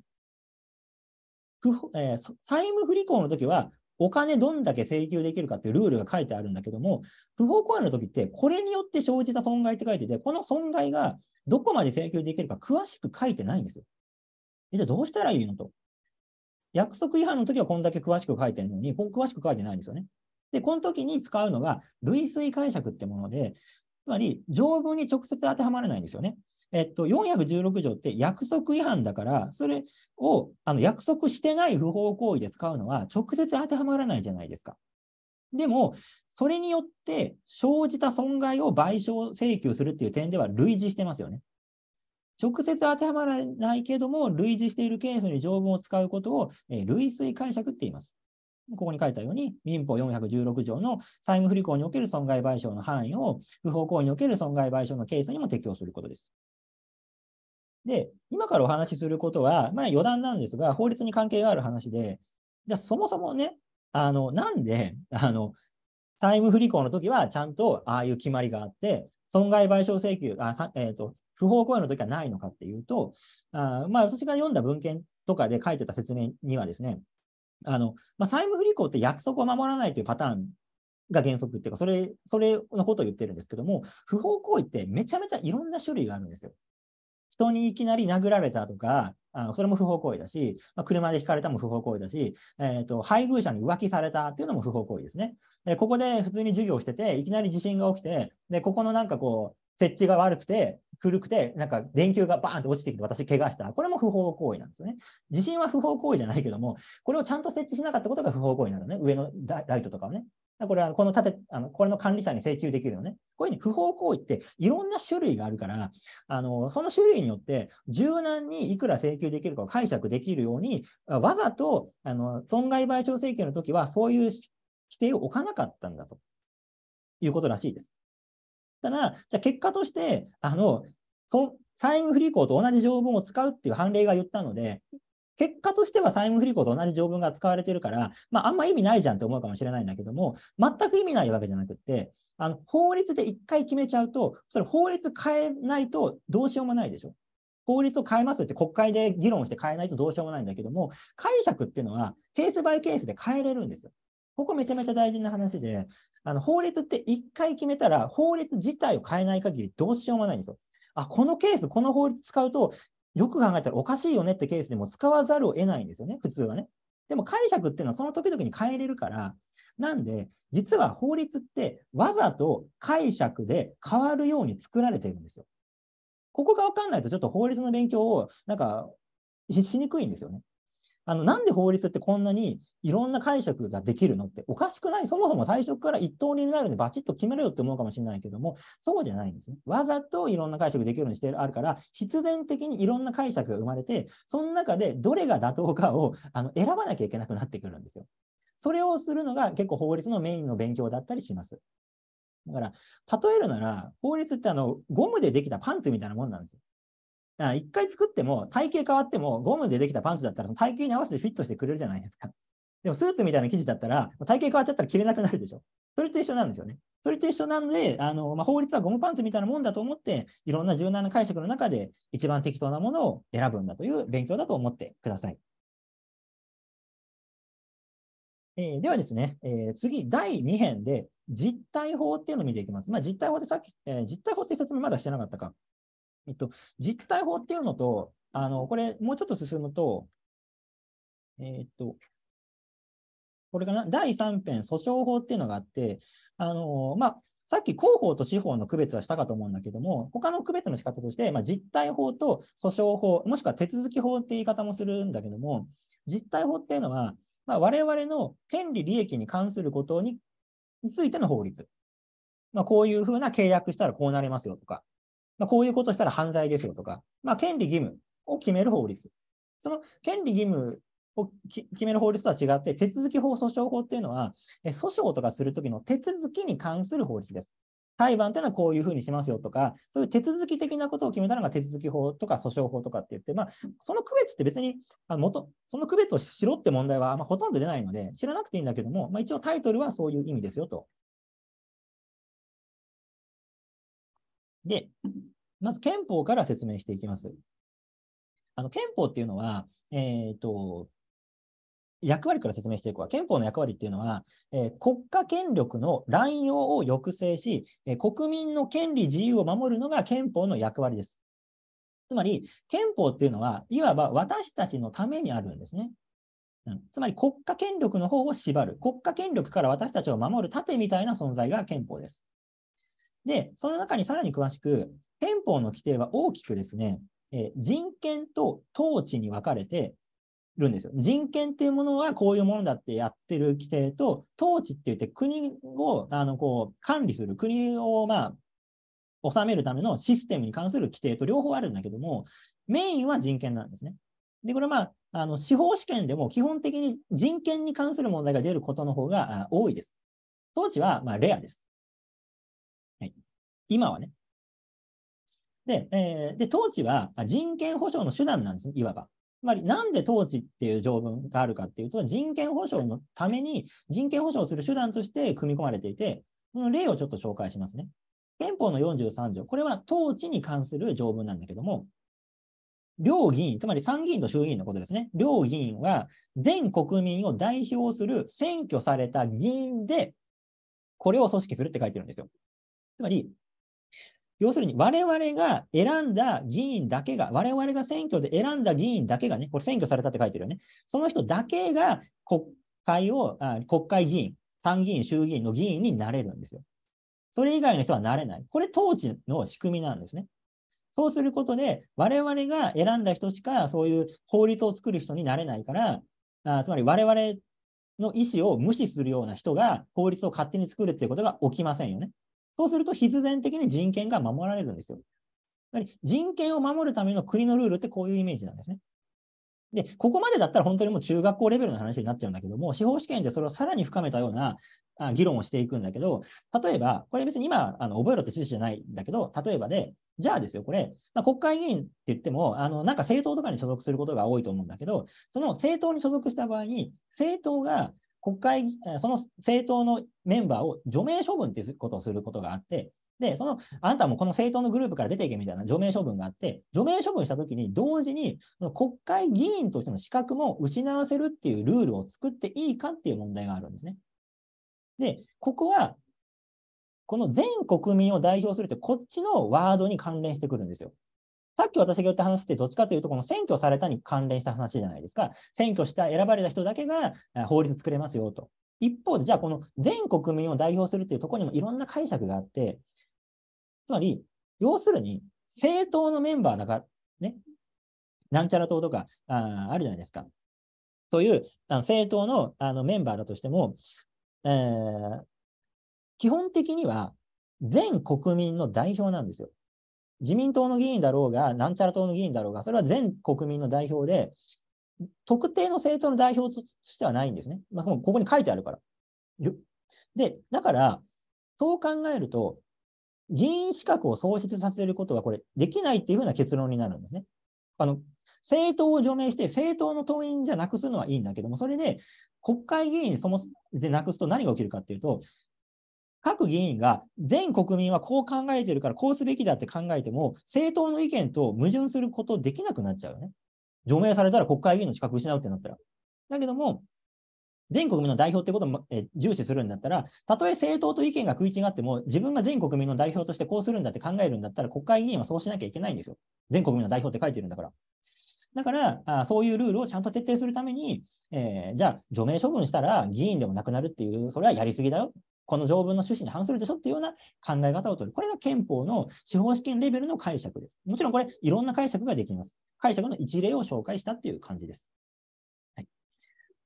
えー、債務不履行の時は、お金どんだけ請求できるかっていうルールが書いてあるんだけども、不法行為の時って、これによって生じた損害って書いてて、この損害がどこまで請求できるか詳しく書いてないんですよ。じゃあどうしたらいいのと。約束違反の時はこんだけ詳しく書いてるのに、こう詳しく書いてないんですよね。で、この時に使うのが、類推解釈ってもので、つまり、条文に直接当てはまらないんですよね。えっと、416条って約束違反だから、それをあの約束してない不法行為で使うのは直接当てはまらないじゃないですか。でも、それによって生じた損害を賠償請求するっていう点では類似してますよね。直接当てはまらないけども、類似しているケースに条文を使うことを、え類推解釈って言います。ここに書いたように、民法416条の債務不履行における損害賠償の範囲を、不法行為における損害賠償のケースにも適用することです。で、今からお話しすることは、まあ余談なんですが、法律に関係がある話で、じゃあそもそもね、あの、なんで、あの、債務不履行の時はちゃんとああいう決まりがあって、損害賠償請求、あえーと、と不法行為の時はないのかっていうと、あまあ、私が読んだ文献とかで書いてた説明にはですね、あの、まあ、債務不履行って約束を守らないというパターンが原則っていうか、それ、それのことを言ってるんですけども、不法行為ってめちゃめちゃいろんな種類があるんですよ。人にいきなり殴られたとか、あのそれも不法行為だし、まあ、車でひかれたも不法行為だし、えーと、配偶者に浮気されたっていうのも不法行為ですね。でここで普通に授業してて、いきなり地震が起きて、でここのなんかこう、設置が悪くて、古くて、なんか電球がバーンと落ちてきて私怪我した。これも不法行為なんですよね。地震は不法行為じゃないけども、これをちゃんと設置しなかったことが不法行為なんだね。上のライトとかをね。これはこの建て、あの、これの管理者に請求できるよね。こういうふうに不法行為っていろんな種類があるから、あの、その種類によって柔軟にいくら請求できるかを解釈できるように、わざと、あの、損害賠償請求の時はそういう規定を置かなかったんだということらしいです。たじゃ結果として、あの、債務不履行と同じ条文を使うっていう判例が言ったので、結果としては債務不履行と同じ条文が使われてるから、まあ、あんま意味ないじゃんって思うかもしれないんだけども、全く意味ないわけじゃなくて、あの法律で1回決めちゃうと、それ法律変えないとどうしようもないでしょ。法律を変えますって国会で議論して変えないとどうしようもないんだけども、解釈っていうのはケースバイケースで変えれるんですよ。ここめちゃめちゃ大事な話で、あの法律って1回決めたら、法律自体を変えない限りどうしようもないんですよ。あ、このケース、この法律使うと、よく考えたらおかしいよねってケースでも使わざるを得ないんですよね、普通はね。でも解釈っていうのはその時々に変えれるから、なんで、実は法律ってわざと解釈で変わるように作られているんですよ。ここが分かんないと、ちょっと法律の勉強をなんかしにくいんですよね。あのなんで法律ってこんなにいろんな解釈ができるのっておかしくないそもそも最初から一通になるんでバチッと決めろよって思うかもしれないけども、そうじゃないんですね。わざといろんな解釈できるようにしてあるから、必然的にいろんな解釈が生まれて、その中でどれが妥当かをあの選ばなきゃいけなくなってくるんですよ。それをするのが結構法律のメインの勉強だったりします。だから、例えるなら、法律ってあのゴムでできたパンツみたいなもんなんですよ。一回作っても、体型変わっても、ゴムでできたパンツだったら、その体型に合わせてフィットしてくれるじゃないですか。でも、スーツみたいな生地だったら、体型変わっちゃったら着れなくなるでしょ。それと一緒なんですよね。それと一緒なんで、あのまあ、法律はゴムパンツみたいなもんだと思って、いろんな柔軟な解釈の中で、一番適当なものを選ぶんだという勉強だと思ってください。えー、ではですね、えー、次、第2編で、実体法っていうのを見ていきます。まあ、実体法ってさっき、えー、実体法って説明まだしてなかったか。えっと、実態法っていうのと、あの、これ、もうちょっと進むと、えー、っと、これかな、第3編、訴訟法っていうのがあって、あの、まあ、さっき広報と司法の区別はしたかと思うんだけども、他の区別の仕方として、まあ、実態法と訴訟法、もしくは手続き法って言い方もするんだけども、実態法っていうのは、まあ、我々の権利利益に関することについての法律。まあ、こういうふうな契約したらこうなりますよとか、まあ、こういうことしたら犯罪ですよとか、まあ、権利義務を決める法律。その権利義務を決める法律とは違って、手続き法、訴訟法っていうのは、え訴訟とかするときの手続きに関する法律です。裁判っていうのはこういうふうにしますよとか、そういう手続き的なことを決めたのが手続き法とか訴訟法とかって言って、まあ、その区別って別に、あ元その区別をしろって問題はまほとんど出ないので、知らなくていいんだけども、まあ、一応タイトルはそういう意味ですよとで、まず憲法から説明していきます。あの憲法っていうのは、えっ、ー、と、役割から説明していくわ。憲法の役割っていうのは、えー、国家権力の乱用を抑制し、えー、国民の権利自由を守るのが憲法の役割です。つまり、憲法っていうのは、いわば私たちのためにあるんですね。うん、つまり、国家権力の方を縛る。国家権力から私たちを守る盾みたいな存在が憲法です。で、その中にさらに詳しく、憲法の規定は大きくですね、え人権と統治に分かれてるんですよ。人権っていうものはこういうものだってやってる規定と、統治って言って国をあのこう管理する、国をまあ、治めるためのシステムに関する規定と両方あるんだけども、メインは人権なんですね。で、これまあ、あの司法試験でも基本的に人権に関する問題が出ることの方が多いです。統治はまレアです。今はね。で、えー、で統治は人権保障の手段なんです、ね、いわば。つまり、なんで統治っていう条文があるかっていうと、人権保障のために、人権保障する手段として組み込まれていて、その例をちょっと紹介しますね。憲法の43条、これは統治に関する条文なんだけども、両議員、つまり参議院と衆議院のことですね。両議員は、全国民を代表する選挙された議員で、これを組織するって書いてるんですよ。つまり、要するに我々が選んだ議員だけが、我々が選挙で選んだ議員だけがね、これ選挙されたって書いてるよね。その人だけが国会を、あ国会議員、参議院、衆議院の議員になれるんですよ。それ以外の人はなれない。これ統治の仕組みなんですね。そうすることで、我々が選んだ人しかそういう法律を作る人になれないから、あつまり我々の意思を無視するような人が法律を勝手に作るっていうことが起きませんよね。そうすると必然的に人権が守られるんですよ。り人権を守るための国のルールってこういうイメージなんですね。で、ここまでだったら本当にもう中学校レベルの話になっちゃうんだけども、司法試験でそれをさらに深めたような議論をしていくんだけど、例えば、これ別に今、あの覚えろって指示じゃないんだけど、例えばで、じゃあですよ、これ、まあ、国会議員って言っても、あのなんか政党とかに所属することが多いと思うんだけど、その政党に所属した場合に、政党が国会その政党のメンバーを除名処分っていうことをすることがあって、で、その、あなたもこの政党のグループから出ていけみたいな除名処分があって、除名処分したときに、同時に、国会議員としての資格も失わせるっていうルールを作っていいかっていう問題があるんですね。で、ここは、この全国民を代表するって、こっちのワードに関連してくるんですよ。さっき私が言った話って、どっちかというと、この選挙されたに関連した話じゃないですか。選挙した、選ばれた人だけが法律作れますよと。一方で、じゃあ、この全国民を代表するというところにもいろんな解釈があって、つまり、要するに、政党のメンバーだから、ね、なんちゃら党とかああるじゃないですか。そういうあの政党のあのメンバーだとしても、えー、基本的には全国民の代表なんですよ。自民党の議員だろうが、なんちゃら党の議員だろうが、それは全国民の代表で、特定の政党の代表としてはないんですね。まあ、ここに書いてあるから。で、だから、そう考えると、議員資格を創出させることは、これ、できないっていうふうな結論になるんですね。あの、政党を除名して、政党の党員じゃなくすのはいいんだけども、それで国会議員そもでなくすと何が起きるかっていうと、各議員が全国民はこう考えてるからこうすべきだって考えても、政党の意見と矛盾することできなくなっちゃうよね。除名されたら国会議員の資格失うってなったら。だけども、全国民の代表ってことを重視するんだったら、たとえ政党と意見が食い違っても、自分が全国民の代表としてこうするんだって考えるんだったら、国会議員はそうしなきゃいけないんですよ。全国民の代表って書いてるんだから。だからあ、そういうルールをちゃんと徹底するために、えー、じゃあ、除名処分したら議員でもなくなるっていう、それはやりすぎだよ。この条文の趣旨に反するでしょっていうような考え方をとる。これが憲法の司法試験レベルの解釈です。もちろんこれ、いろんな解釈ができます。解釈の一例を紹介したっていう感じです。はい、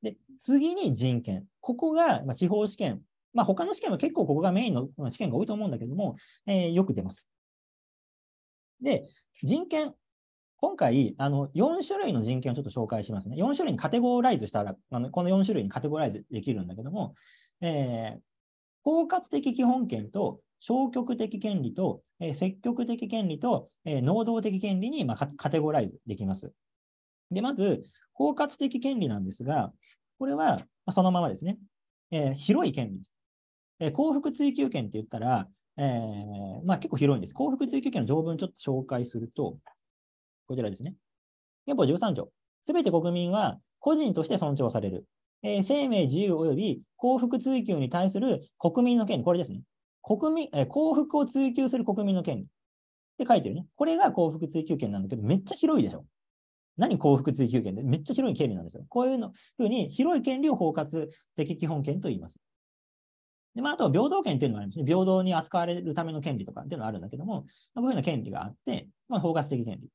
で次に人権。ここが、ま司法試験。まあ、他の試験は結構ここがメインの試験が多いと思うんだけども、えー、よく出ます。で、人権。今回、あの、4種類の人権をちょっと紹介しますね。4種類にカテゴライズしたら、あのこの4種類にカテゴライズできるんだけども、えー、包括的基本権と消極的権利と、え積極的権利と、え能動的権利に、まカテゴライズできます。で、まず、包括的権利なんですが、これは、まそのままですね、えー、広い権利です。えー、幸福追求権って言ったら、えー、まあ、結構広いんです。幸福追求権の条文ちょっと紹介すると、こちらですね。憲法13条。すべて国民は個人として尊重される。えー、生命自由及び幸福追求に対する国民の権利、これですね。国民、えー、幸福を追求する国民の権利って書いてるね。これが幸福追求権なんだけど、めっちゃ広いでしょ。何幸福追求権ってめっちゃ広い権利なんですよ。こういうのふうに広い権利を包括的基本権と言います。でまあ、あとは平等権っていうのがあるんですね。平等に扱われるための権利とかっていうのがあるんだけども、まあ、こういうふうな権利があって、まあ、包括的権利。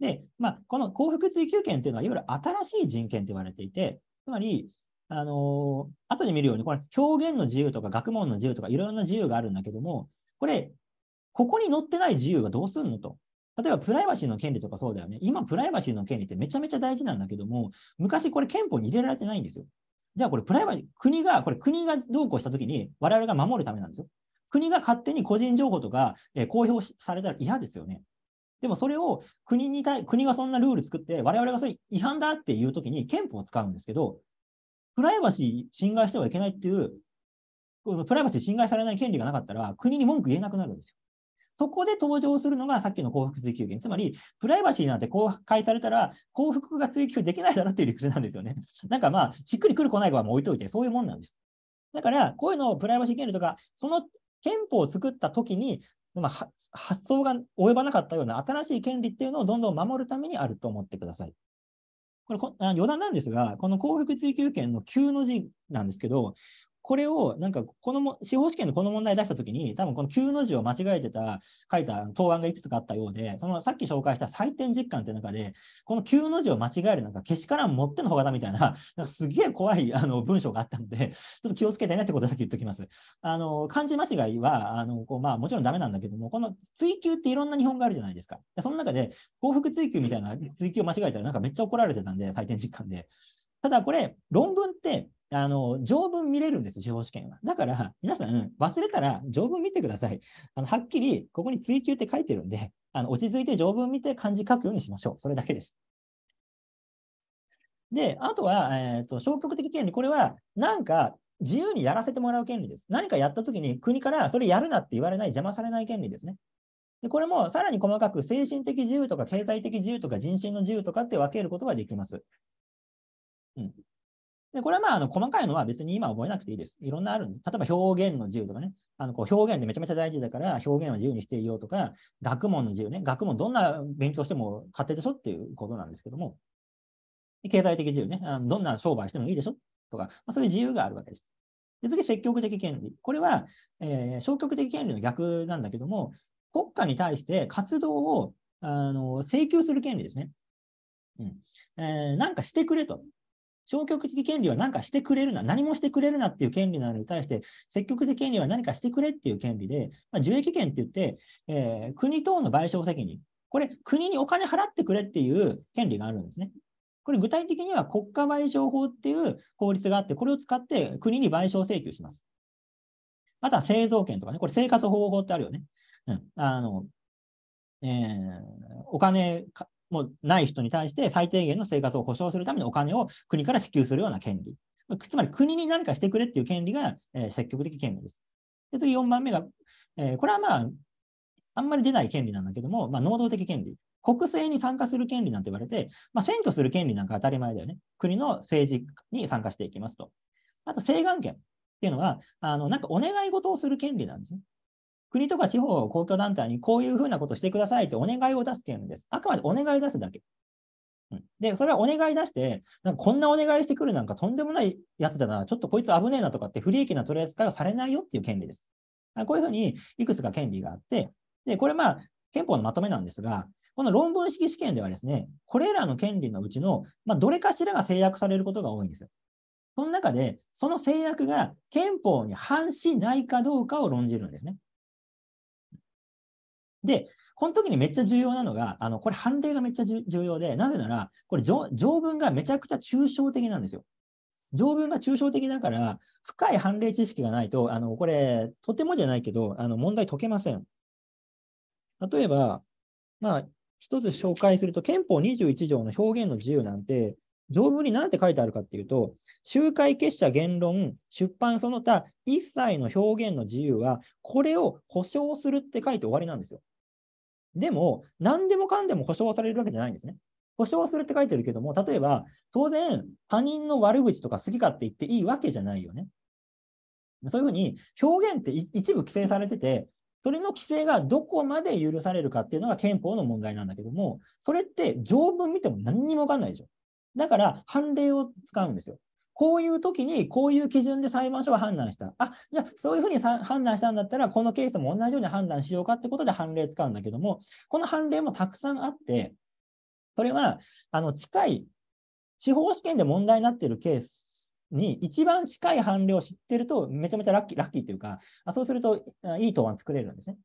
で、まあ、この幸福追求権っていうのは、いわゆる新しい人権と言われていて、つまり、あのー、後で見るように、これ、表現の自由とか学問の自由とかいろんな自由があるんだけども、これ、ここに載ってない自由はどうすんのと。例えばプライバシーの権利とかそうだよね。今、プライバシーの権利ってめちゃめちゃ大事なんだけども、昔これ憲法に入れられてないんですよ。じゃあこれプライバシー、国が、これ国がどうこうしたときに我々が守るためなんですよ。国が勝手に個人情報とか、えー、公表されたら嫌ですよね。でもそれを国に対、国がそんなルール作って、我々がそれ違反だっていうときに憲法を使うんですけど、プライバシー侵害してはいけないっていう、このプライバシー侵害されない権利がなかったら、国に文句言えなくなるんですよ。そこで登場するのがさっきの幸福追求権。つまり、プライバシーなんて公開されたら幸福が追求できないだろっていう理屈なんですよね。なんかまあ、しっくりくる来ないかはもう置いといて、そういうもんなんです。だから、こういうのをプライバシー権利とか、その憲法を作った時に、まあ、発想が及ばなかったような新しい権利っていうのをどんどん守るためにあると思ってください。これこあ余談なんですが、この幸福追求権の9の字なんですけど、これをなんかこのも司法試験でこの問題出したときに、多分この9の字を間違えてた、書いた答案がいくつかあったようで、そのさっき紹介した採点実感って中で、この9の字を間違えるなんか、けしからん持ってのほがだみたいな、なんかすげえ怖いあの文章があったんで、ちょっと気をつけてねってことだけ言っときます。あの漢字間違いはあのこう、まあ、もちろんダメなんだけども、この追求っていろんな日本があるじゃないですか。その中で幸福追求みたいな追求を間違えたら、なんかめっちゃ怒られてたんで、採点実感で。ただこれ、論文ってあの、条文見れるんです、司法試験は。だから、皆さん、忘れたら条文見てください。あの、はっきり、ここに追求って書いてるんで、あの、落ち着いて条文見て漢字書くようにしましょう。それだけです。で、あとは、えっ、ー、と、消極的権利。これは、なんか、自由にやらせてもらう権利です。何かやったときに国からそれやるなって言われない、邪魔されない権利ですね。でこれもさらに細かく精神的自由とか経済的自由とか人身の自由とかって分けることができます。うん、で、これはまあ、あの、細かいのは別に今覚えなくていいです。いろんなあるんで例えば表現の自由とかね、あの、こう表現でめちゃめちゃ大事だから表現は自由にしていようとか、学問の自由ね、学問どんな勉強しても勝手でしょっていうことなんですけども、経済的自由ね、あのどんな商売してもいいでしょとか、まあ、そういう自由があるわけです。で次、積極的権利。これは、えー、消極的権利の逆なんだけども、国家に対して活動をあの請求する権利ですね。うんえー、なんかしてくれと。消極的権利は何かしてくれるな、何もしてくれるなっていう権利なのに対して、積極的権利は何かしてくれっていう権利で、まあ、受益権って言って、えー、国等の賠償責任、これ、国にお金払ってくれっていう権利があるんですね。これ、具体的には国家賠償法っていう法律があって、これを使って国に賠償請求します。あとは製造権とかね、これ、生活保護法ってあるよね。うん、あのえー、お金もうない人に対して最低限の生活を保障するためにお金を国から支給するような権利。つまり国に何かしてくれっていう権利が、えー、積極的権利です。で次4番目が、えー、これはまあ、あんまり出ない権利なんだけども、まあ、能動的権利。国政に参加する権利なんて言われて、まあ、選挙する権利なんか当たり前だよね。国の政治に参加していきますと。あと、請願権っていうのは、あのなんかお願い事をする権利なんですね。国とか地方公共団体にこういうふうなことしてくださいってお願いを出す権利です。あくまでお願い出すだけ。うん、で、それはお願い出して、なんかこんなお願いしてくるなんかとんでもないやつだな、ちょっとこいつ危ねえなとかって不利益な取り扱いをされないよっていう権利です。こういうふうにいくつか権利があって、で、これまあ、憲法のまとめなんですが、この論文式試験ではですね、これらの権利のうちの、まあ、どれかしらが制約されることが多いんですよ。その中で、その制約が憲法に反しないかどうかを論じるんですね。で、この時にめっちゃ重要なのが、あのこれ、判例がめっちゃ重要で、なぜなら、これ条、条文がめちゃくちゃ抽象的なんですよ。条文が抽象的だから、深い判例知識がないと、あのこれ、とてもじゃないけど、あの問題解けません。例えば、まあ、一つ紹介すると、憲法21条の表現の自由なんて、条文に何て書いてあるかっていうと、集会結社言論、出版その他、一切の表現の自由は、これを保障するって書いて終わりなんですよ。でも、何でもかんでも保証されるわけじゃないんですね。保証するって書いてるけども、例えば、当然、他人の悪口とか好き勝手言っていいわけじゃないよね。そういうふうに、表現って一部規制されてて、それの規制がどこまで許されるかっていうのが憲法の問題なんだけども、それって条文見ても何にもわかんないでしょ。だから、判例を使うんですよ。こういう時に、こういう基準で裁判所は判断した。あ、じゃあ、そういうふうに判断したんだったら、このケースも同じように判断しようかってことで判例使うんだけども、この判例もたくさんあって、それは、あの、近い、司法試験で問題になっているケースに一番近い判例を知ってると、めちゃめちゃラッキー、ラッキーっていうか、そうするといい答案作れるんですね。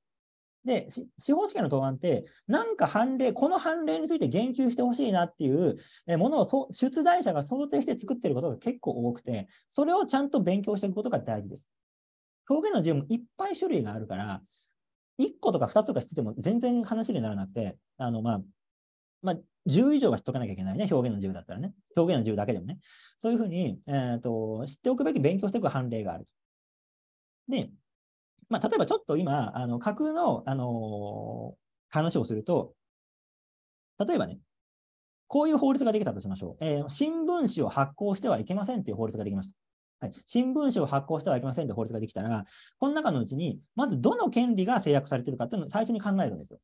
で、司法試験の答案って、なんか判例、この判例について言及してほしいなっていうものを出題者が想定して作ってることが結構多くて、それをちゃんと勉強していくことが大事です。表現の自由もいっぱい種類があるから、1個とか2つとかしてても全然話にならなくて、あの、まあ、まあ、10以上は知っとかなきゃいけないね。表現の自由だったらね。表現の自由だけでもね。そういうふうに、えーと、と知っておくべき勉強していく判例があると。で、まあ、例えばちょっと今、あの架空の、あのー、話をすると、例えばね、こういう法律ができたとしましょう。えー、新聞紙を発行してはいけませんという法律ができました。はい、新聞紙を発行してはいけませんという法律ができたら、この中のうちに、まずどの権利が制約されているかというのを最初に考えるんですよ。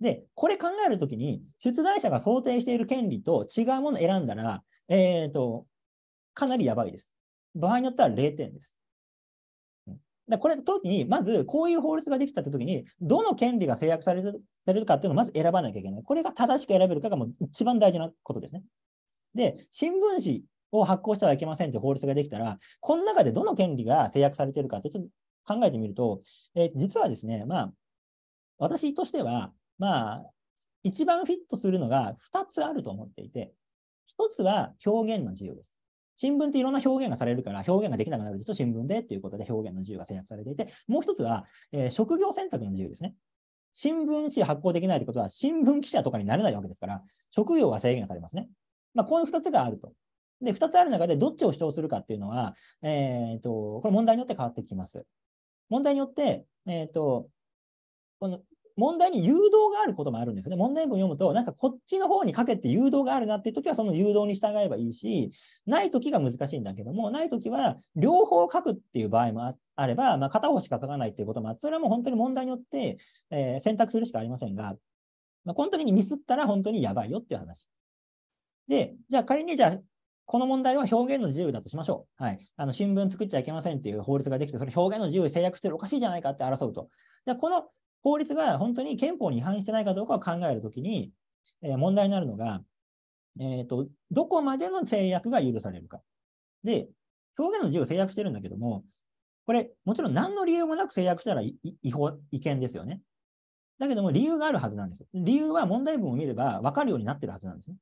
で、これ考えるときに、出題者が想定している権利と違うものを選んだら、えっ、ー、と、かなりやばいです。場合によっては0点です。だこれの時に、まずこういう法律ができたって時に、どの権利が制約されるかっていうのをまず選ばなきゃいけない。これが正しく選べるかがもう一番大事なことですね。で、新聞紙を発行してはいけませんって法律ができたら、この中でどの権利が制約されてるかってちょっと考えてみると、え実はですね、まあ、私としては、まあ、一番フィットするのが2つあると思っていて、1つは表現の自由です。新聞っていろんな表現がされるから、表現ができなくなると新聞でっていうことで表現の自由が制約されていて、もう一つは、えー、職業選択の自由ですね。新聞紙発行できないということは、新聞記者とかになれないわけですから、職業が制限されますね。まあ、こういう2つがあると。で、2つある中で、どっちを主張するかっていうのは、えっ、と、これ問題によって変わってきます。問題によって、えっ、と、この問題に誘導があることもあるんですね。問題文読むと、なんかこっちの方にかけて誘導があるなっていう時は、その誘導に従えばいいし、ない時が難しいんだけども、ない時は両方書くっていう場合もあれば、まあ、片方しか書かないっていうこともあって、それはもう本当に問題によって、えー、選択するしかありませんが、まあ、この時にミスったら本当にやばいよっていう話。で、じゃあ仮に、じゃあ、この問題は表現の自由だとしましょう。はい。あの、新聞作っちゃいけませんっていう法律ができて、それ表現の自由制約してるおかしいじゃないかって争うと。で、この法律が本当に憲法に違反してないかどうかを考えるときに、えー、問題になるのが、えーと、どこまでの制約が許されるか。で、表現の自由を制約してるんだけども、これ、もちろん何の理由もなく制約したら違法、違憲ですよね。だけども理由があるはずなんです。理由は問題文を見れば分かるようになってるはずなんですね。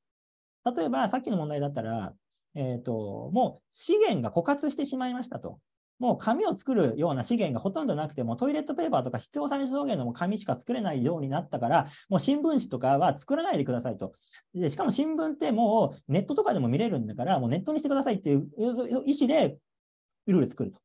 例えば、さっきの問題だったら、えっ、ー、と、もう資源が枯渇してしまいましたと。もう紙を作るような資源がほとんどなくてもトイレットペーパーとか必要最小限のも紙しか作れないようになったからもう新聞紙とかは作らないでくださいとでしかも新聞ってもうネットとかでも見れるんだからもうネットにしてくださいっていう意思でルール作ると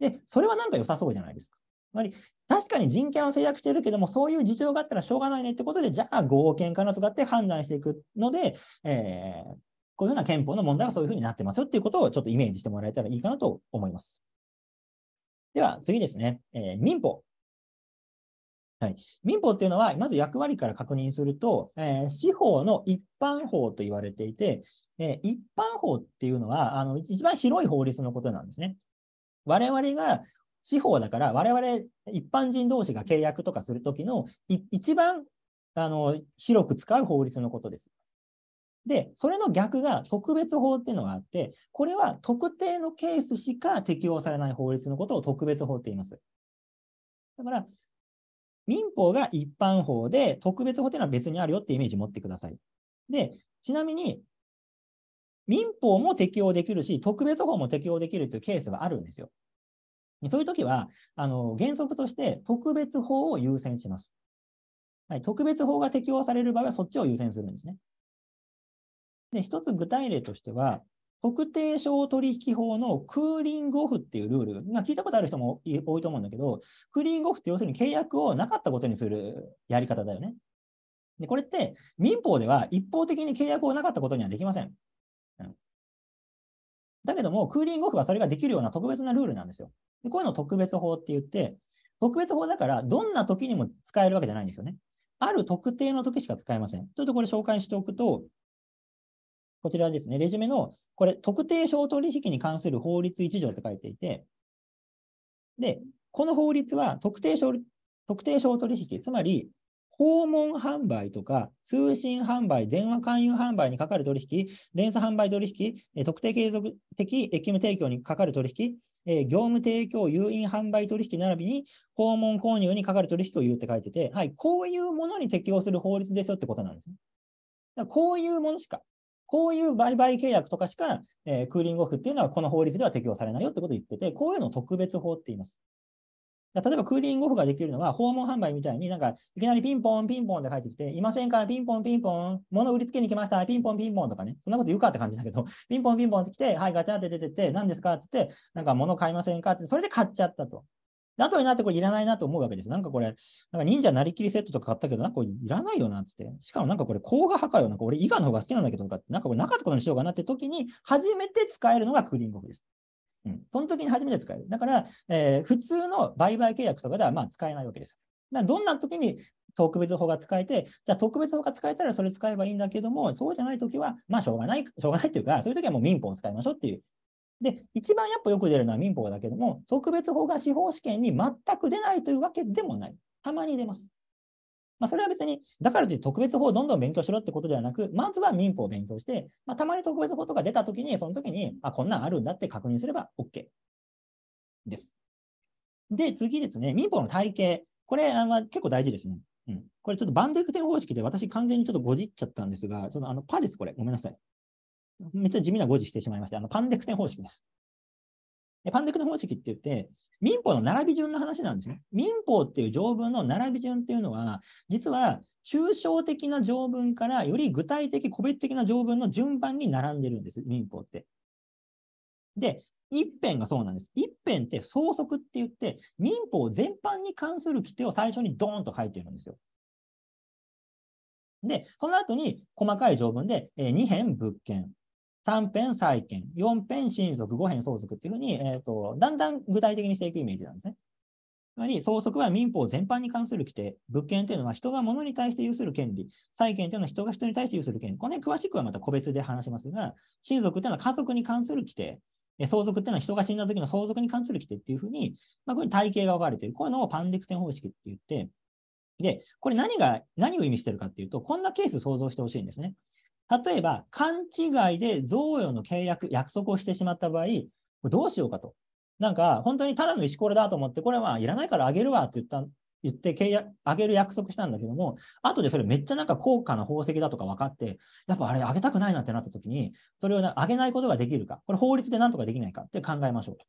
でそれはなんか良さそうじゃないですかつまり確かに人権を制約してるけども、そういう事情があったらしょうがないねってことで、じゃあ合憲かなとかって判断していくので、えー、こういうような憲法の問題はそういうふうになってますよっていうことをちょっとイメージしてもらえたらいいかなと思います。では次ですね、えー、民法。はい、民法っていうのは、まず役割から確認すると、えー、司法の一般法と言われていて、えー、一般法っていうのはあの、一番広い法律のことなんですね。我々が司法だから、我々一般人同士が契約とかするときの一番あの広く使う法律のことです。で、それの逆が特別法っていうのがあって、これは特定のケースしか適用されない法律のことを特別法って言います。だから、民法が一般法で、特別法っていうのは別にあるよってイメージ持ってください。で、ちなみに、民法も適用できるし、特別法も適用できるというケースはあるんですよ。そういう時は、あの、原則として特別法を優先します。はい、特別法が適用される場合はそっちを優先するんですね。で、一つ具体例としては、特定商取引法のクーリングオフっていうルール、な聞いたことある人も多いと思うんだけど、クーリングオフって要するに契約をなかったことにするやり方だよね。で、これって民法では一方的に契約をなかったことにはできません。うん、だけども、クーリングオフはそれができるような特別なルールなんですよ。でこういうのを特別法って言って、特別法だからどんな時にも使えるわけじゃないんですよね。ある特定の時しか使えません。ちょっとこれ紹介しておくと、こちらですね、レジュメの、これ、特定商取引に関する法律1条って書いていて、で、この法律は特定商特定商取引、つまり、訪問販売とか、通信販売、電話勧誘販売にかかる取引、連鎖販売取引、特定継続的勤務提供にかかる取引、業務提供誘引販売取引並びに訪問購入にかかる取引を言うって書いてて、はい、こういうものに適用する法律ですよってことなんですね。だからこういうものしかこういう売買契約とかしか、えー、クーリングオフっていうのはこの法律では適用されないよってことを言ってて、こういうのを特別法って言います。例えばクーリングオフができるのは訪問販売みたいになんかいきなりピンポンピンポンって帰ってきて、いませんかピンポンピンポン、物売りつけに来ました、ピンポンピンポンとかね、そんなこと言うかって感じだけど、ピンポンピンポンって来て、はいガチャって出てて、何ですかって言って、なんか物買いませんかって、それで買っちゃったと。後になってこれいらないなと思うわけです。なんかこれ、なんか忍者なりきりセットとか買ったけど、なんかこれいらないよなっつって。しかもなんかこれ、高画派かよ。なんか俺、伊賀の方が好きなんだけどとかって、なんかこれなかったことにしようかなって時に、初めて使えるのがクリーンゴフです。うん。その時に初めて使える。だから、えー、普通の売買契約とかではまあ使えないわけです。だからどんな時に特別法が使えて、じゃあ特別法が使えたらそれ使えばいいんだけども、そうじゃない時は、まあしょうがない、しょうがないっていうか、そういう時はもう民法を使いましょうっていうで、一番やっぱよく出るのは民法だけども、特別法が司法試験に全く出ないというわけでもない。たまに出ます。まあ、それは別に、だからといって特別法をどんどん勉強しろってことではなく、まずは民法を勉強して、まあ、たまに特別法とか出たときに、その時に、あ、こんなんあるんだって確認すれば OK です。で、次ですね、民法の体系。これああ、結構大事ですね。うん、これちょっと万ン点方式で私完全にちょっとごじっちゃったんですが、ちょっとあのパです、これ。ごめんなさい。めっちゃ地味な誤字してしまいまして、あのパンデクテン方式です。パンデクテン方式って言って、民法の並び順の話なんですね。民法っていう条文の並び順っていうのは、実は抽象的な条文からより具体的、個別的な条文の順番に並んでるんです、民法って。で、一辺がそうなんです。一辺って総則って言って、民法全般に関する規定を最初にドーンと書いてるんですよ。で、その後に細かい条文で、えー、二辺物件、3辺債権、4辺親族、5辺相続っていうふうに、えーと、だんだん具体的にしていくイメージなんですね。つまり、相続は民法全般に関する規定、物件というのは人が物に対して有する権利、債権というのは人が人に対して有する権利、この辺詳しくはまた個別で話しますが、親族というのは家族に関する規定、相続というのは人が死んだ時の相続に関する規定っていうふうに、まあ、これ体系が分かれている。こういうのをパンディクテン方式って言って、で、これ何が、何を意味してるかっていうと、こんなケース想像してほしいんですね。例えば、勘違いで贈与の契約、約束をしてしまった場合、これどうしようかと。なんか、本当にただの石ころだと思って、これはいらないからあげるわって言った言って契約、あげる約束したんだけども、後でそれめっちゃなんか高価な宝石だとか分かって、やっぱあれあげたくないなってなった時に、それをあげないことができるか、これ法律でなんとかできないかって考えましょうと。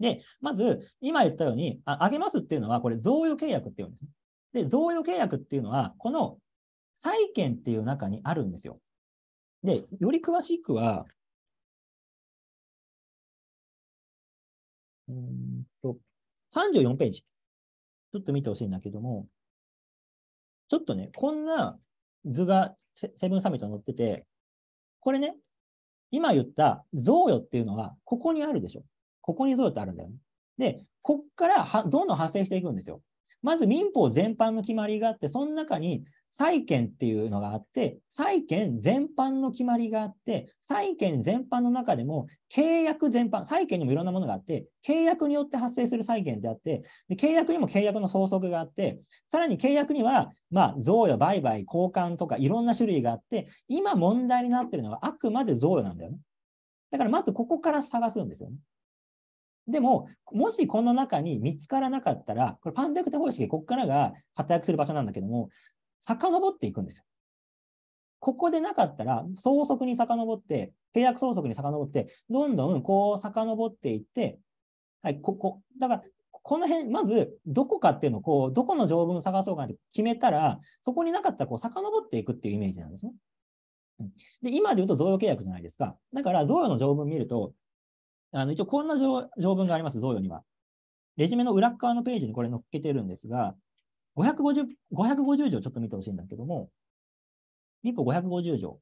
で、まず、今言ったように、あげますっていうのは、これ贈与契約っていうんですね。で、贈与契約っていうのは、この債権っていう中にあるんですよ。で、より詳しくは、うんと、34ページ。ちょっと見てほしいんだけども、ちょっとね、こんな図がセブンサミットに載ってて、これね、今言った贈与っていうのは、ここにあるでしょ。ここに贈与ってあるんだよね。で、こっからはどんどん発生していくんですよ。まず民法全般の決まりがあって、その中に債権っていうのがあって、債権全般の決まりがあって、債権全般の中でも契約全般、債権にもいろんなものがあって、契約によって発生する債権であって、で契約にも契約の相続があって、さらに契約には、まあ、贈与、売買、交換とかいろんな種類があって、今問題になってるのはあくまで贈与なんだよね。だからまずここから探すんですよね。でも、もしこの中に見つからなかったら、これパンデクタ方式、ここからが活躍する場所なんだけども、遡っていくんですよ。ここでなかったら、早速に遡って、契約相続に遡って、どんどんこう遡っていって、はい、ここ、だから、この辺、まず、どこかっていうのを、こう、どこの条文探そうかって決めたら、そこになかったら、こう、遡っていくっていうイメージなんですね。で、今で言うと贈与契約じゃないですか。だから、贈与の条文見ると、あの、一応こんな条文があります、贈与には。レジュメの裏側のページにこれ載っけてるんですが、550, 550条ちょっと見てほしいんだけども、民法550条、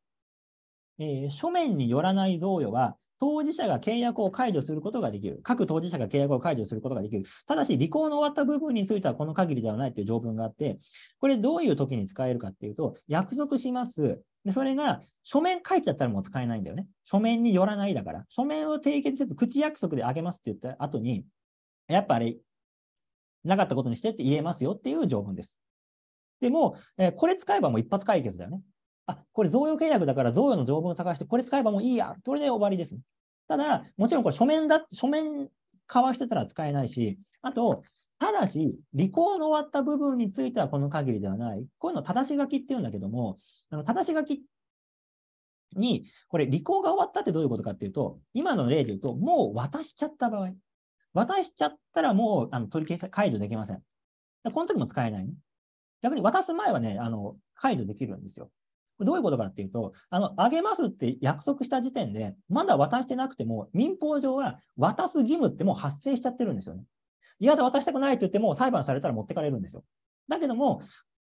えー、書面によらない贈与は、当事者が契約を解除することができる。各当事者が契約を解除することができる。ただし、履行の終わった部分についてはこの限りではないという条文があって、これどういう時に使えるかっていうと、約束します。で、それが書面書いちゃったらもう使えないんだよね。書面によらないだから。書面を締結せず、口約束であげますって言った後に、やっぱあれ、なかったことにしてって言えますよっていう条文です。でも、えー、これ使えばもう一発解決だよね。あ、これ贈与契約だから贈与の条文探して、これ使えばもういいや。これで終わりです、ね。ただ、もちろんこれ書面だ、書面交わしてたら使えないし、あと、ただし、履行の終わった部分についてはこの限りではない。こういうの正し書きっていうんだけども、あの正し書きに、これ、履行が終わったってどういうことかっていうと、今の例で言うと、もう渡しちゃった場合。渡しちゃったらもうあの取り消し解除できません。でこの時も使えない、ね。逆に渡す前はね、あの解除できるんですよ。どういうことかっていうと、あの、あげますって約束した時点で、まだ渡してなくても、民法上は渡す義務ってもう発生しちゃってるんですよね。嫌だ、渡したくないって言っても、裁判されたら持ってかれるんですよ。だけども、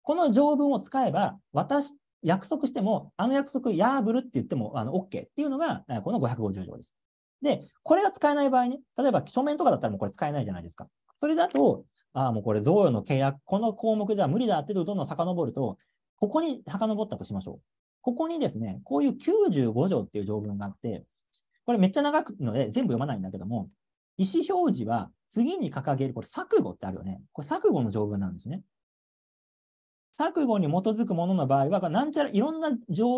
この条文を使えば、渡し、約束しても、あの約束破るって言っても、あの、OK っていうのが、この550条です。で、これが使えない場合ね、例えば書面とかだったらもうこれ使えないじゃないですか。それだと、ああ、もうこれ贈与の契約、この項目では無理だってどんどん遡ると、ここに遡ったとしましょう。ここにですね、こういう95条っていう条文があって、これめっちゃ長くので全部読まないんだけども、意思表示は次に掲げる、これ錯誤ってあるよね。これ錯誤の条文なんですね。錯誤に基づくものの場合は、なんちゃらいろんな条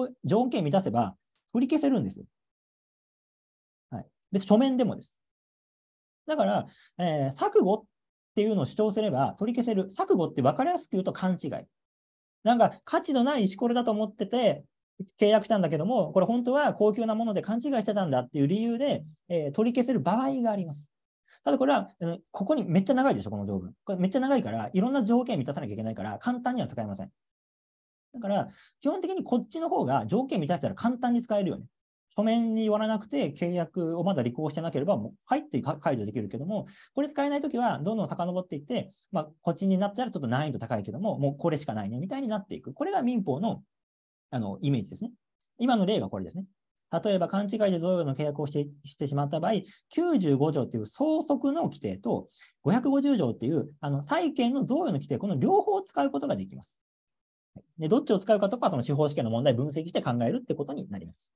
件満たせば取り消せるんですよ。別に書面でもです。だから、えー、錯誤っていうのを主張すれば取り消せる。錯誤って分かりやすく言うと勘違い。なんか価値のない石ころだと思ってて、契約したんだけども、これ本当は高級なもので勘違いしてたんだっていう理由で、えー、取り消せる場合があります。ただこれは、ここにめっちゃ長いでしょ、この条文。これめっちゃ長いから、いろんな条件満たさなきゃいけないから、簡単には使えません。だから、基本的にこっちの方が条件満たしたら簡単に使えるよね。書面に言わなくて契約をまだ履行してなければもう入って解除できるけども、これ使えないときはどんどん遡っていって、まあ、こっちになったらちょっと難易度高いけども、もうこれしかないねみたいになっていく。これが民法のあのイメージですね。今の例がこれですね。例えば、勘違いで贈与の契約をしてしてしまった場合、95条という相続の規定と、550条というあの債権の贈与の規定、この両方を使うことができます。でどっちを使うかとか、その司法試験の問題分析して考えるってことになります。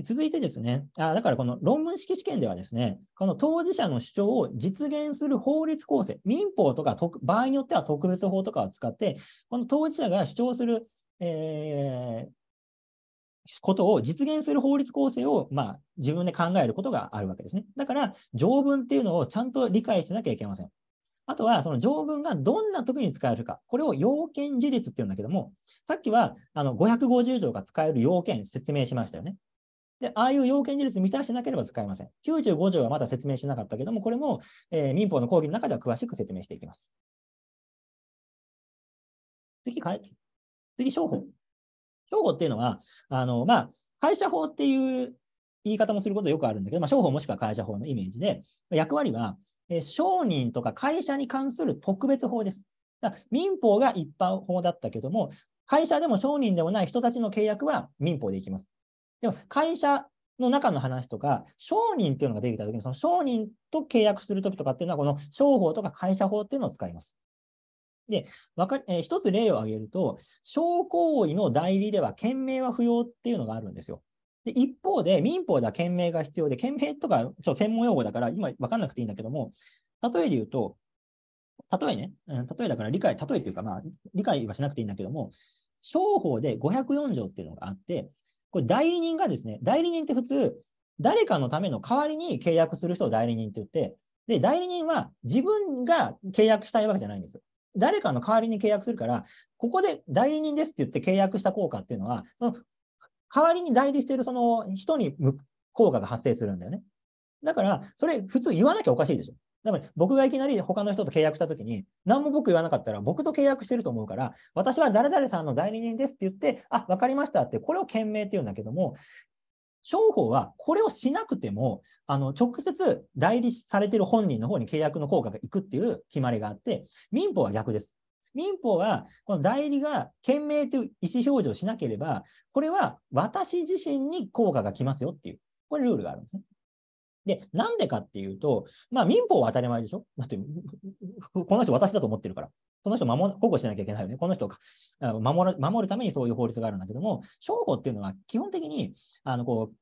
続いてですね、あだからこの論文式試験ではですね、この当事者の主張を実現する法律構成、民法とか場合によっては特別法とかを使って、この当事者が主張する、えー、ことを実現する法律構成を、まあ、自分で考えることがあるわけですね。だから、条文っていうのをちゃんと理解しなきゃいけません。あとは、その条文がどんな時に使えるか、これを要件事実っていうんだけども、さっきはあの550条が使える要件説明しましたよね。で、ああいう要件事実満たしてなければ使えません。95条はまだ説明しなかったけども、これも、えー、民法の講義の中では詳しく説明していきます。次、次、商法。商法っていうのは、あの、まあ、会社法っていう言い方もすることよくあるんだけど、まあ、商法もしくは会社法のイメージで、役割は、えー、商人とか会社に関する特別法です。だ民法が一般法だったけども、会社でも商人でもない人たちの契約は民法でいきます。でも会社の中の話とか、商人っていうのができたときに、その商人と契約するときとかっていうのは、この商法とか会社法っていうのを使います。で、わかえー、一つ例を挙げると、商行為の代理では、懸名は不要っていうのがあるんですよ。で、一方で、民法では懸名が必要で、懸名とか、ちょっと専門用語だから、今分かんなくていいんだけども、例えで言うと、例えね、例えだから理解、例えっていうか、まあ、理解はしなくていいんだけども、商法で504条っていうのがあって、これ代理人がですね、代理人って普通、誰かのための代わりに契約する人を代理人って言って、で、代理人は自分が契約したいわけじゃないんですよ。誰かの代わりに契約するから、ここで代理人ですって言って契約した効果っていうのは、その代わりに代理してるその人に効果が発生するんだよね。だから、それ普通言わなきゃおかしいでしょ。僕がいきなり他の人と契約したときに、何も僕言わなかったら、僕と契約してると思うから、私は誰々さんの代理人ですって言って、あ、わかりましたって、これを件名っていうんだけども、商法はこれをしなくても、あの、直接代理されてる本人の方に契約の効果がいくっていう決まりがあって、民法は逆です。民法は、この代理が件名という意思表示をしなければ、これは私自身に効果が来ますよっていう、これルールがあるんですね。で、なんでかっていうと、まあ民法は当たり前でしょ だって、この人私だと思ってるから。この人守保護しなきゃいけないよね。この人を守る守るためにそういう法律があるんだけども、証拠っていうのは基本的に、あの、こう、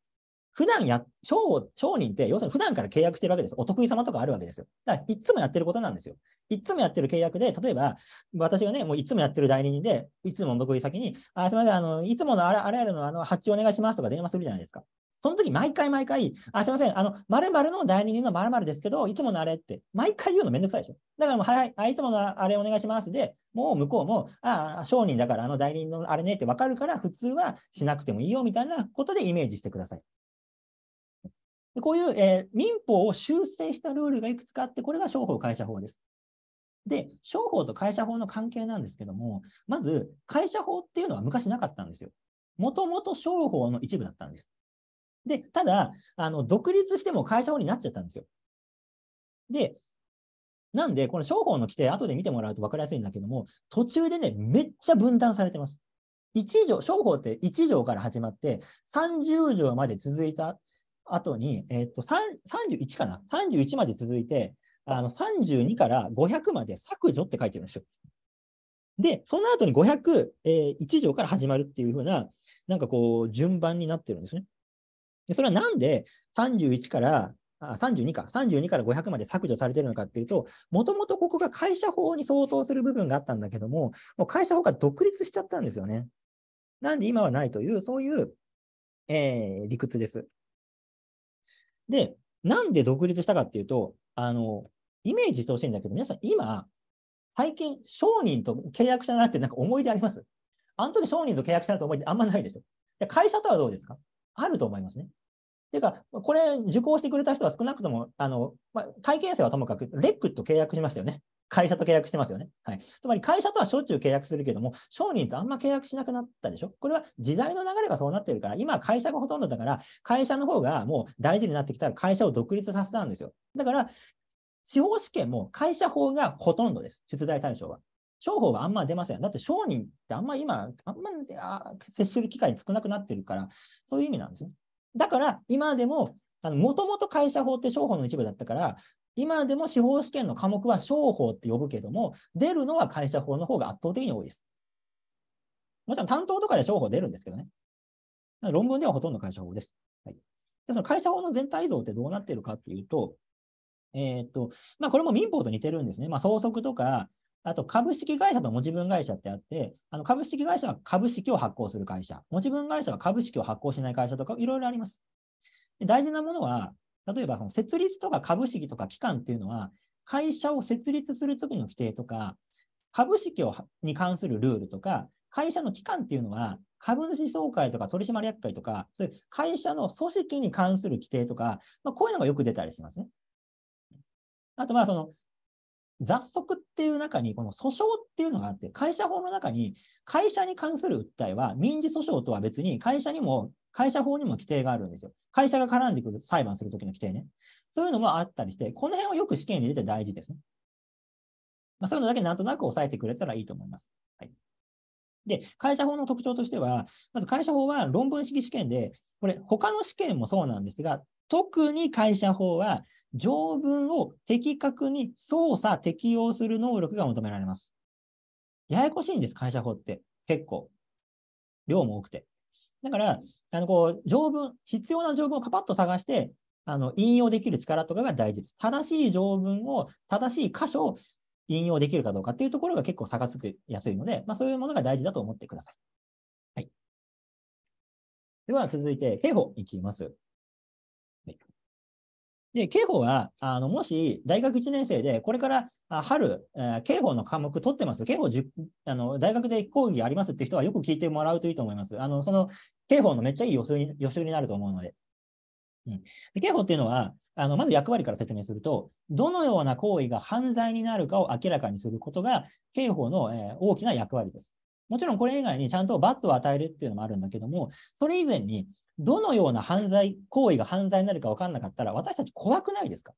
普段や、商商人って、要するに普段から契約してるわけです。お得意様とかあるわけですよ。だから、いつもやってることなんですよ。いつもやってる契約で、例えば、私がね、もういつもやってる代理人で、いつもお得意先に、あ、すみません、あの、いつものあれあれのあの発注お願いしますとか電話するじゃないですか。その時毎回毎回、あ、すいません、あの、〇〇の代理人の〇〇ですけど、いつものあれって、毎回言うのめんどくさいでしょ。だからもう、はい、あい、つものあれお願いしますで、もう向こうも、ああ、商人だからあの代理人のあれねってわかるから、普通はしなくてもいいよみたいなことでイメージしてください。でこういう、えー、民法を修正したルールがいくつかあって、これが商法会社法です。で、商法と会社法の関係なんですけども、まず、会社法っていうのは昔なかったんですよ。もともと商法の一部だったんです。で、ただ、あの、独立しても会社法になっちゃったんですよ。で、なんで、この商法の規定、後で見てもらうと分かりやすいんだけども、途中でね、めっちゃ分断されてます。一条、商法って1条から始まって、30条まで続いた後に、えっと、31かな ?31 まで続いて、あの、32から500まで削除って書いてるんですよ。で、その後に501、え条から始まるっていうふうな、なんかこう、順番になってるんですね。でそれはなんで31からあ32か、32から500まで削除されてるのかっていうと、もともとここが会社法に相当する部分があったんだけども、もう会社法が独立しちゃったんですよね。なんで今はないという、そういう、えー、理屈です。で、なんで独立したかっていうと、あの、イメージしてほしいんだけど、皆さん今、最近、商人と契約したなってなんか思い出ありますあの時商人と契約したなって思い出あんまないでしょ。会社とはどうですかあると思いますね。ていうか、これ、受講してくれた人は少なくとも、あの、まあ、会計生はともかく、レックと契約しましたよね。会社と契約してますよね。はい。つまり会社とはしょっちゅう契約するけども、商人とあんま契約しなくなったでしょこれは時代の流れがそうなってるから、今会社がほとんどだから、会社の方がもう大事になってきたら会社を独立させたんですよ。だから、司法試験も会社法がほとんどです。出題対象は。商法はあんま出ません。だって商人ってあんま今、あんま接する機会少なくなってるから、そういう意味なんですね。だから今でも、もともと会社法って商法の一部だったから、今でも司法試験の科目は商法って呼ぶけども、出るのは会社法の方が圧倒的に多いです。もちろん担当とかで商法出るんですけどね。論文ではほとんど会社法です。はい、でその会社法の全体像ってどうなってるかっていうと、えー、っと、まあ、これも民法と似てるんですね。まあ、相続とか、あと、株式会社と持ち分会社ってあって、あの株式会社は株式を発行する会社、持ち分会社は株式を発行しない会社とか、いろいろあります。大事なものは、例えば、設立とか株式とか期間っていうのは、会社を設立するときの規定とか、株式をに関するルールとか、会社の期間っていうのは、株主総会とか取締役会とか、そういう会社の組織に関する規定とか、まあ、こういうのがよく出たりしますね。あと、まあ、その、雑則っていう中に、この訴訟っていうのがあって、会社法の中に、会社に関する訴えは、民事訴訟とは別に、会社にも、会社法にも規定があるんですよ。会社が絡んでくる裁判するときの規定ね。そういうのもあったりして、この辺をよく試験に出て大事ですね。まあ、そういうのだけなんとなく押さえてくれたらいいと思います。はい。で、会社法の特徴としては、まず会社法は論文式試験で、これ、他の試験もそうなんですが、特に会社法は条文を的確に操作、適用する能力が求められます。ややこしいんです、会社法って。結構。量も多くて。だから、あの、こう、条文、必要な条文をパパッと探して、あの、引用できる力とかが大事です。正しい条文を、正しい箇所を引用できるかどうかっていうところが結構差がつくやすいので、まあ、そういうものが大事だと思ってください。はい。では続いて、刑法いきます。で、刑法は、あのもし大学1年生で、これから春、え刑法の科目取ってます、刑法あの大学で講義ありますって人はよく聞いてもらうといいと思います。あのその刑法のめっちゃいい予習に予習になると思うので。うん、で刑法っていうのはあの、まず役割から説明すると、どのような行為が犯罪になるかを明らかにすることが、刑法の、えー、大きな役割です。もちろんこれ以外にちゃんと罰を与えるっていうのもあるんだけども、それ以前にどのような犯罪行為が犯罪になるか分からなかったら、私たち怖くないですか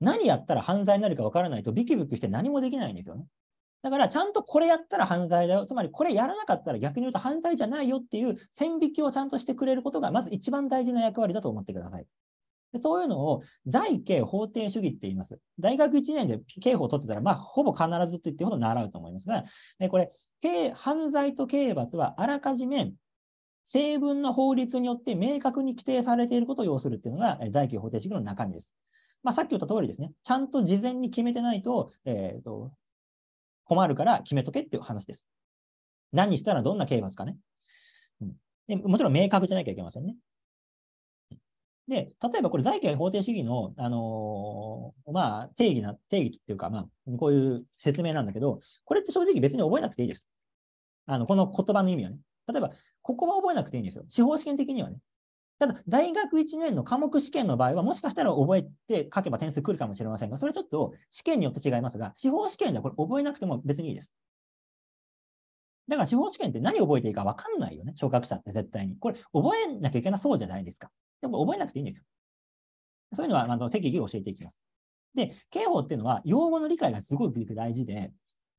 何やったら犯罪になるか分からないとビキビキして何もできないんですよね。だからちゃんとこれやったら犯罪だよ。つまりこれやらなかったら逆に言うと犯罪じゃないよっていう線引きをちゃんとしてくれることがまず一番大事な役割だと思ってください。でそういうのを財刑法定主義って言います。大学1年で刑法を取ってたら、まあ、ほぼ必ずと言ってほど習うと思いますが、えこれ、刑、犯罪と刑罰はあらかじめ成分の法律によって明確に規定されていることを要するっていうのが、第法定主式の中身です。まあ、さっき言った通りですね、ちゃんと事前に決めてないと、えーと、と困るから決めとけっていう話です。何したらどんな刑罰かね。うん、でもちろん明確じゃなきゃいけませんね。で、例えばこれ、財権法定主義の、あのー、まあ、定義な、定義っていうか、まあ、こういう説明なんだけど、これって正直別に覚えなくていいです。あの、この言葉の意味はね。例えば、ここは覚えなくていいんですよ。司法試験的にはね。ただ、大学1年の科目試験の場合は、もしかしたら覚えて書けば点数来るかもしれませんが、それちょっと試験によって違いますが、司法試験ではこれ覚えなくても別にいいです。だから司法試験って何覚えていいか分かんないよね、昇格者って絶対に。これ、覚えなきゃいけなそうじゃないですか。でも覚えなくていいんですよ。そういうのはあの適宜教えていきます。で、刑法っていうのは、用語の理解がすごく大事で、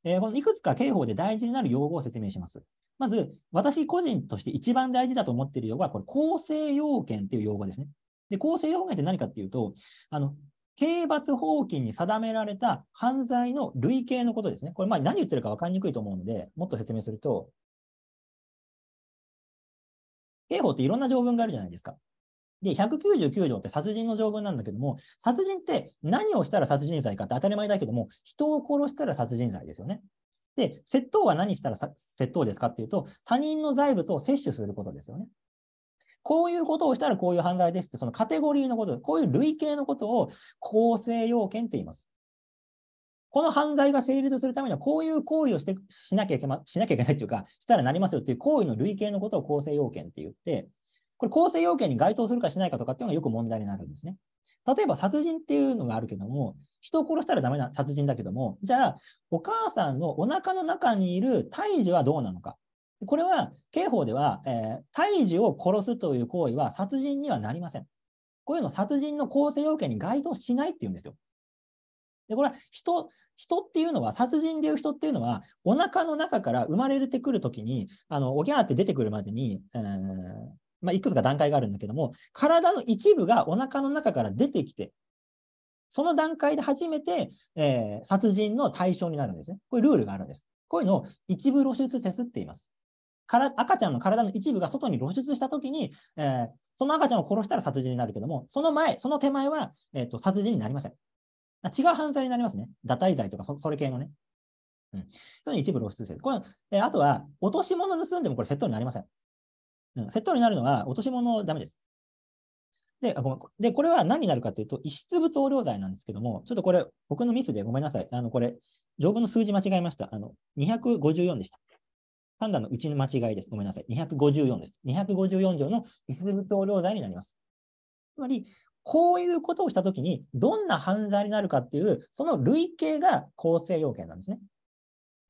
えー、このいくつか刑法で大事になる用語を説明します。まず、私個人として一番大事だと思っている用語は、これ、構成要件という用語ですね。で、構成要件って何かっていうと、あの、刑罰法規に定められた犯罪の類型のことですね。これ、まあ何言ってるか分かりにくいと思うので、もっと説明すると、刑法っていろんな条文があるじゃないですか。で、199条って殺人の条文なんだけども、殺人って何をしたら殺人罪かって当たり前だけども、人を殺したら殺人罪ですよね。で、窃盗は何したら窃盗ですかっていうと、他人の財物を摂取することですよね。こういうことをしたらこういう犯罪ですって、そのカテゴリーのこと、こういう類型のことを構成要件って言います。この犯罪が成立するためには、こういう行為をしてしなきゃいけ、ま、しなきゃいけないというか、したらなりますよっていう行為の類型のことを構成要件って言って、これ構成要件に該当するかしないかとかっていうのがよく問題になるんですね。例えば殺人っていうのがあるけども、人を殺したらダメな殺人だけども、じゃあ、お母さんのお腹の中にいる胎児はどうなのか。これは、刑法では、えー、胎児を殺すという行為は殺人にはなりません。こういうの殺人の構成要件に該当しないっていうんですよ。でこれは人人っていうのは、殺人でいう人っていうのは、お腹の中から生まれてくるときに、あのおぎゃーって出てくるまでに、えーまあ、いくつか段階があるんだけども、体の一部がお腹の中から出てきて、その段階で初めて、えー、殺人の対象になるんですね。これルールがあるんです。こういうのを一部露出せすって言います。から赤ちゃんの体の一部が外に露出したときに、えー、その赤ちゃんを殺したら殺人になるけども、その前、その手前は、えーと、殺人になりません。違う犯罪になりますね。堕胎罪とかそ、それ系のね。うん。それに一部露出る。これ、えー、あとは、落とし物盗んでもこれ窃盗になりません。うん、窃盗になるのは、落とし物ダメです。で、あごめんで、これは何になるかというと、遺失物横領罪なんですけども、ちょっとこれ、僕のミスでごめんなさい。あの、これ、条文の数字間違えました。あの、254でした。判断のうちの間違いです。ごめんなさい。254です。254条の遺失物横領罪になります。つまり、こういうことをしたときに、どんな犯罪になるかっていう、その類型が構成要件なんですね。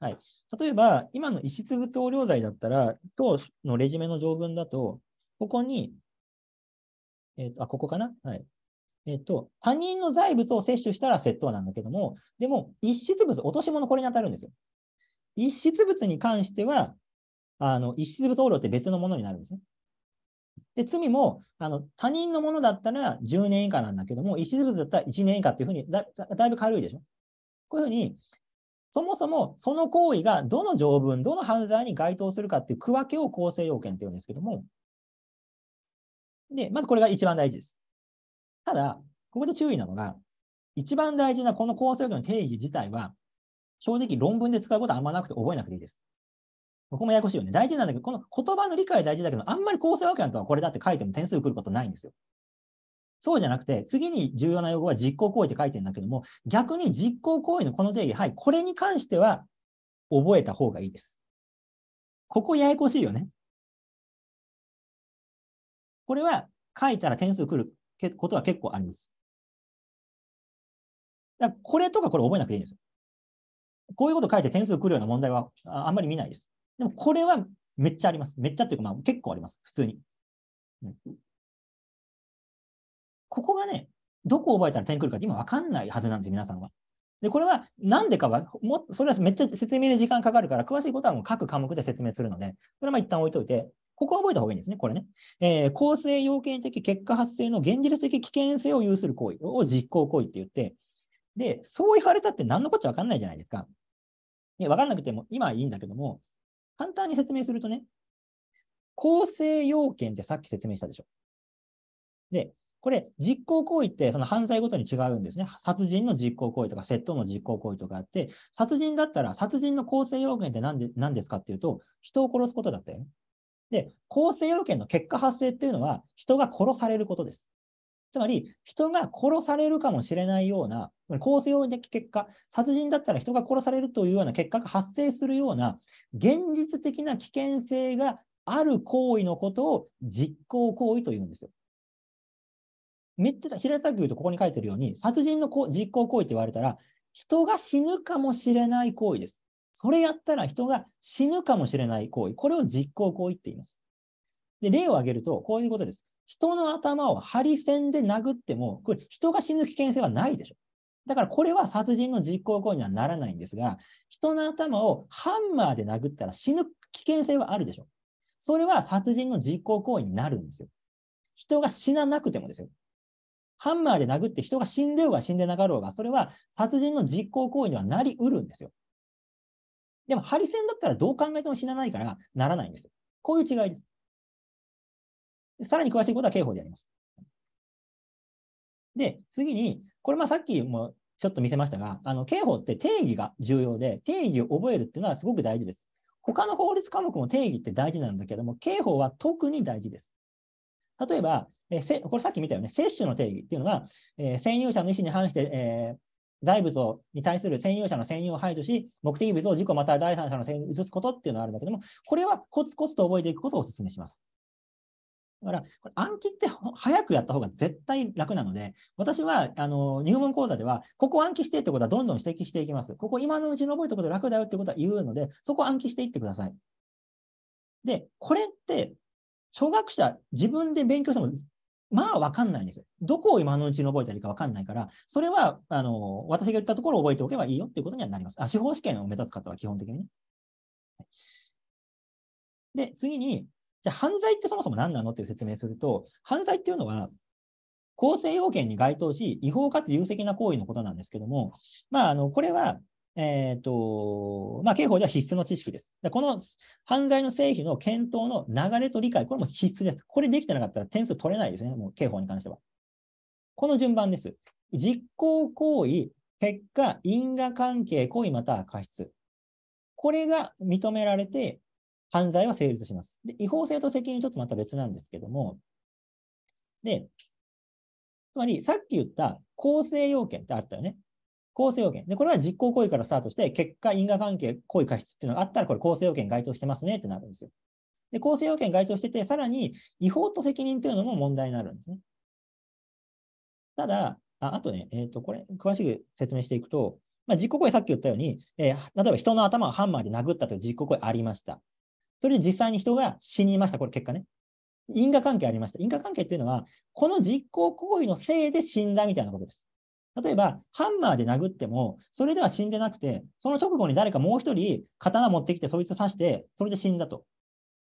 はい。例えば、今の遺失物横領罪だったら、今日のレジュメの条文だと、ここに、えっ、ー、と、あ、ここかなはい。えっ、と、他人の財物を摂取したら窃盗なんだけども、でも、一質物、落とし物、これに当たるんですよ。一質物に関しては、あの、一質物横領って別のものになるんですね。で、罪も、あの、他人のものだったら10年以下なんだけども、一質物だったら1年以下っていうふうにだ、だいぶ軽いでしょ。こういうふうに、そもそもその行為がどの条文、どの犯罪に該当するかっていう区分けを構成要件っていうんですけども、で、まずこれが一番大事です。ただ、ここで注意なのが、一番大事なこの構成力の定義自体は、正直論文で使うことはあんまなくて覚えなくていいです。ここもややこしいよね。大事なんだけど、この言葉の理解大事だけど、あんまり構成訳なんとはこれだって書いても点数くることないんですよ。そうじゃなくて、次に重要な用語は実行行為って書いてるんだけども、逆に実行行為のこの定義、はい、これに関しては覚えた方がいいです。ここややこしいよね。これは書いたら点数くることは結構あります。だこれとかこれ覚えなくていいんですよ。こういうこと書いて点数来るような問題はあんまり見ないです。でもこれはめっちゃあります。めっちゃっていうか、まあ、結構あります。普通に、うん。ここがね、どこ覚えたら点来るかって今わかんないはずなんですよ、皆さんは。で、これは何でかは、もそれはめっちゃ説明に時間かかるから、詳しいことはもう各科目で説明するので、これはまあ一旦置いといて、ここは覚えた方がいいんですね、これね。えー、構成要件的結果発生の現実的危険性を有する行為を実行行為って言って、で、そう言われたって何のこっちゃわかんないじゃないですか。ね、わかんなくても今はいいんだけども、簡単に説明するとね、構成要件ってさっき説明したでしょ。で、これ、実行行為ってその犯罪ごとに違うんですね。殺人の実行行為とか、窃盗の実行行為とかあって、殺人だったら、殺人の構成要件って何で何ですかっていうと、人を殺すことだったよね。で、構成要件の結果発生っていうのは、人が殺されることです。つまり、人が殺されるかもしれないような、構成要的結果、殺人だったら人が殺されるというような結果が発生するような、現実的な危険性がある行為のことを実行行為というんですよ。めっち平たく言うと、ここに書いてるように、殺人の実行行為って言われたら、人が死ぬかもしれない行為です。それやったら人が死ぬかもしれない行為、これを実行行為って言います。で、例を挙げると、こういうことです。人の頭を針線で殴っても、これ人が死ぬ危険性はないでしょ。だからこれは殺人の実行行為にはならないんですが、人の頭をハンマーで殴ったら死ぬ危険性はあるでしょ。それは殺人の実行行為になるんですよ。人が死ななくてもですよ。ハンマーで殴って人が死んでようが死んでなかろうが、それは殺人の実行行為にはなりうるんですよ。でも、ハリセンだったらどう考えても死なないからならないんですよ。こういう違いです。さらに詳しいことは刑法でやります。で、次に、これまあさっきもちょっと見せましたが、あの刑法って定義が重要で、定義を覚えるっていうのはすごく大事です。他の法律科目も定義って大事なんだけども、刑法は特に大事です。例えば、えこれさっき見たよね、接種の定義っていうのが、えー、占有者の意思に反して、え大仏をに対する専用者の専用を排除し、目的物を自己または第三者の専用に移すことっていうのがあるんだけども、これはコツコツと覚えていくことをお勧めします。だから、これ暗記って早くやった方が絶対楽なので、私はあの入門講座では、ここ暗記してってことはどんどん指摘していきます。ここ今のうちに覚えておくと楽だよってことは言うので、そこ暗記していってください。で、これって、初学者、自分で勉強してもまあ分かんないんですよ。どこを今のうちに覚えたらいいか分かんないから、それはあの私が言ったところを覚えておけばいいよっていうことにはなります。あ司法試験を目指す方は基本的にね。で、次に、じゃあ犯罪ってそもそも何なのっていう説明すると、犯罪っていうのは、構成要件に該当し、違法かつ有責な行為のことなんですけども、まあ、あのこれはえっ、ー、と、まあ、刑法では必須の知識です。この犯罪の成否の検討の流れと理解、これも必須です。これできてなかったら点数取れないですね、もう刑法に関しては。この順番です。実行行為、結果、因果関係、行為または過失。これが認められて、犯罪は成立します。で違法性と責任、ちょっとまた別なんですけども、で、つまりさっき言った構成要件ってあったよね。構成要件。で、これは実行行為からスタートして、結果、因果関係、行為過失っていうのがあったら、これ構成要件該当してますねってなるんですよ。で、構成要件該当してて、さらに違法と責任というのも問題になるんですね。ただ、ああとね、えっ、ー、と、これ、詳しく説明していくと、まあ、実行行為さっき言ったように、えー、例えば人の頭をハンマーで殴ったという実行行為ありました。それで実際に人が死にました。これ結果ね。因果関係ありました。因果関係っていうのは、この実行行為のせいで死んだみたいなことです。例えば、ハンマーで殴っても、それでは死んでなくて、その直後に誰かもう一人刀持ってきて、そいつ刺して、それで死んだと。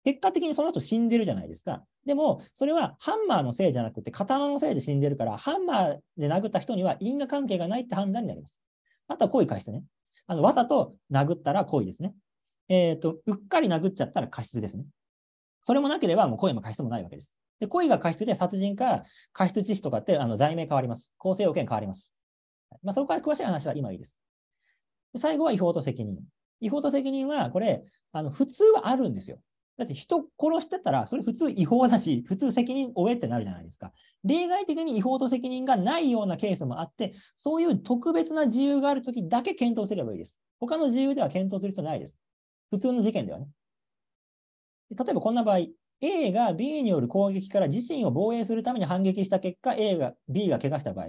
結果的にその人死んでるじゃないですか。でも、それはハンマーのせいじゃなくて、刀のせいで死んでるから、ハンマーで殴った人には因果関係がないって判断になります。あとは故意過失ね。あの、わざと殴ったら故意ですね。えっ、ー、と、うっかり殴っちゃったら過失ですね。それもなければ、もう故意も過失もないわけです。で、故意が過失で殺人か過失致死とかって、あの、罪名変わります。構成要件変わります。まあ、そこから詳しい話は今いいです。最後は違法と責任。違法と責任は、これ、あの普通はあるんですよ。だって人殺してたら、それ普通違法だし、普通責任負えってなるじゃないですか。例外的に違法と責任がないようなケースもあって、そういう特別な自由があるときだけ検討すればいいです。他の自由では検討する人ないです。普通の事件ではね。例えばこんな場合、A が B による攻撃から自身を防衛するために反撃した結果、A が B が怪我した場合、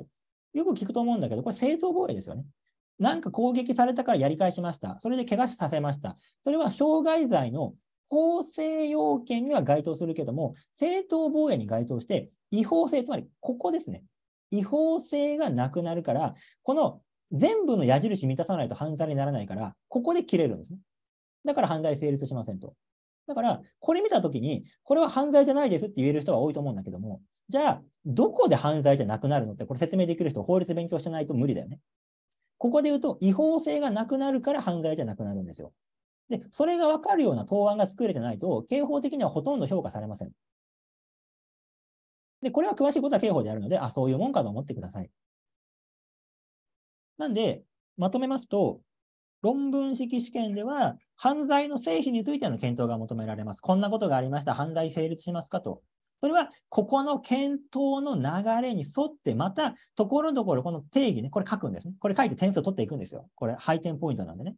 よく聞くと思うんだけど、これ正当防衛ですよね。なんか攻撃されたからやり返しました。それで怪我させました。それは傷害罪の法制要件には該当するけども、正当防衛に該当して、違法性、つまりここですね。違法性がなくなるから、この全部の矢印満たさないと犯罪にならないから、ここで切れるんですね。だから犯罪成立しませんと。だから、これ見たときに、これは犯罪じゃないですって言える人は多いと思うんだけども、じゃあ、どこで犯罪じゃなくなるのって、これ説明できる人、法律勉強してないと無理だよね。ここで言うと、違法性がなくなるから犯罪じゃなくなるんですよ。で、それが分かるような答案が作れてないと、刑法的にはほとんど評価されません。で、これは詳しいことは刑法であるので、あ、そういうもんかと思ってください。なんで、まとめますと、論文式試験では、犯罪の成否についての検討が求められます。こんなことがありました、犯罪成立しますかと。それは、ここの検討の流れに沿って、また、ところどころ、この定義ね、これ書くんですね。これ書いて点数を取っていくんですよ。これ、配点ポイントなんでね。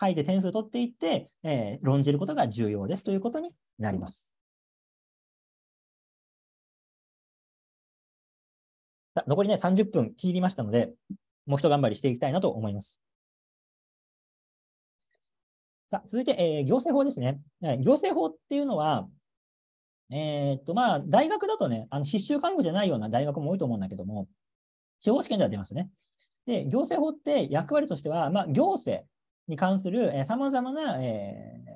書いて点数取っていって、えー、論じることが重要ですということになります。残りね、30分切りましたので、もう一頑張りしていきたいなと思います。さあ、続いて、えー、行政法ですね。行政法っていうのは、えー、っと、まあ、大学だとね、あの必修科目じゃないような大学も多いと思うんだけども、司法試験では出ますね。で、行政法って役割としては、まあ、行政に関するさまざまな、えー、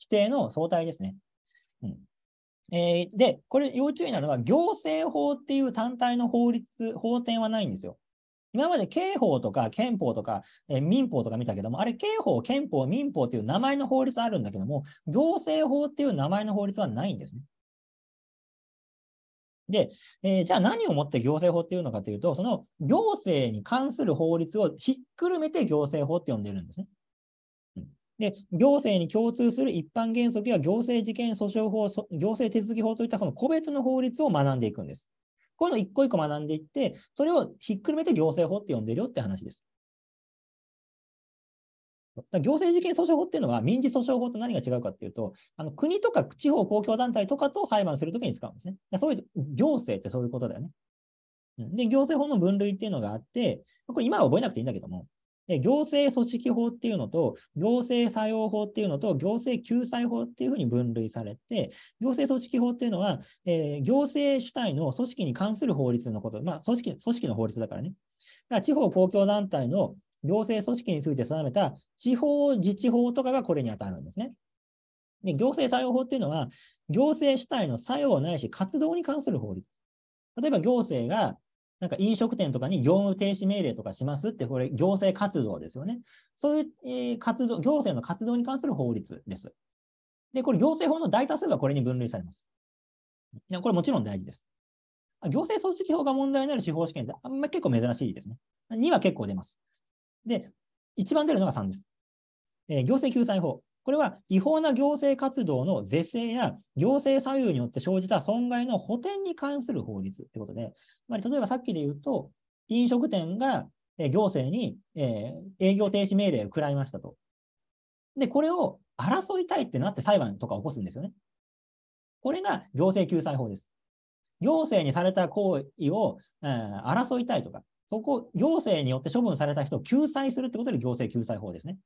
規定の相対ですね。うんえー、で、これ要注意なのは、行政法っていう単体の法律、法典はないんですよ。今まで刑法とか憲法とか、えー、民法とか見たけども、あれ刑法、憲法、民法っていう名前の法律あるんだけども、行政法っていう名前の法律はないんですね。で、えー、じゃあ何をもって行政法っていうのかというと、その行政に関する法律をひっくるめて行政法って呼んでるんですね。で、行政に共通する一般原則や行政事件訴訟法、行政手続法といったこの個別の法律を学んでいくんです。こういうの一個一個学んでいって、それをひっくるめて行政法って呼んでるよって話です。行政事件訴訟法っていうのは民事訴訟法と何が違うかっていうと、あの国とか地方公共団体とかと裁判するときに使うんですね。そういう行政ってそういうことだよね。で、行政法の分類っていうのがあって、これ今は覚えなくていいんだけども、で行政組織法っていうのと、行政作用法っていうのと、行政救済法っていうふうに分類されて、行政組織法っていうのは、えー、行政主体の組織に関する法律のこと、まあ、組織、組織の法律だからね。だから地方公共団体の行政組織について定めた地方自治法とかがこれに当たるんですね。で行政作用法っていうのは、行政主体の作用ないし活動に関する法律。例えば行政がなんか飲食店とかに業務停止命令とかしますって、これ行政活動ですよね。そういう活動、行政の活動に関する法律です。で、これ行政法の大多数がこれに分類されます。これもちろん大事です。行政組織法が問題になる司法試験ってあんまり結構珍しいですね。2は結構出ます。で、一番出るのが3です。えー、行政救済法。これは違法な行政活動の是正や行政左右によって生じた損害の補填に関する法律ってことで、つまり例えばさっきで言うと、飲食店が行政に営業停止命令を食らいましたと。で、これを争いたいってなって裁判とか起こすんですよね。これが行政救済法です。行政にされた行為を、争いたいとか、そこ、行政によって処分された人を救済するってことで行政救済法ですね。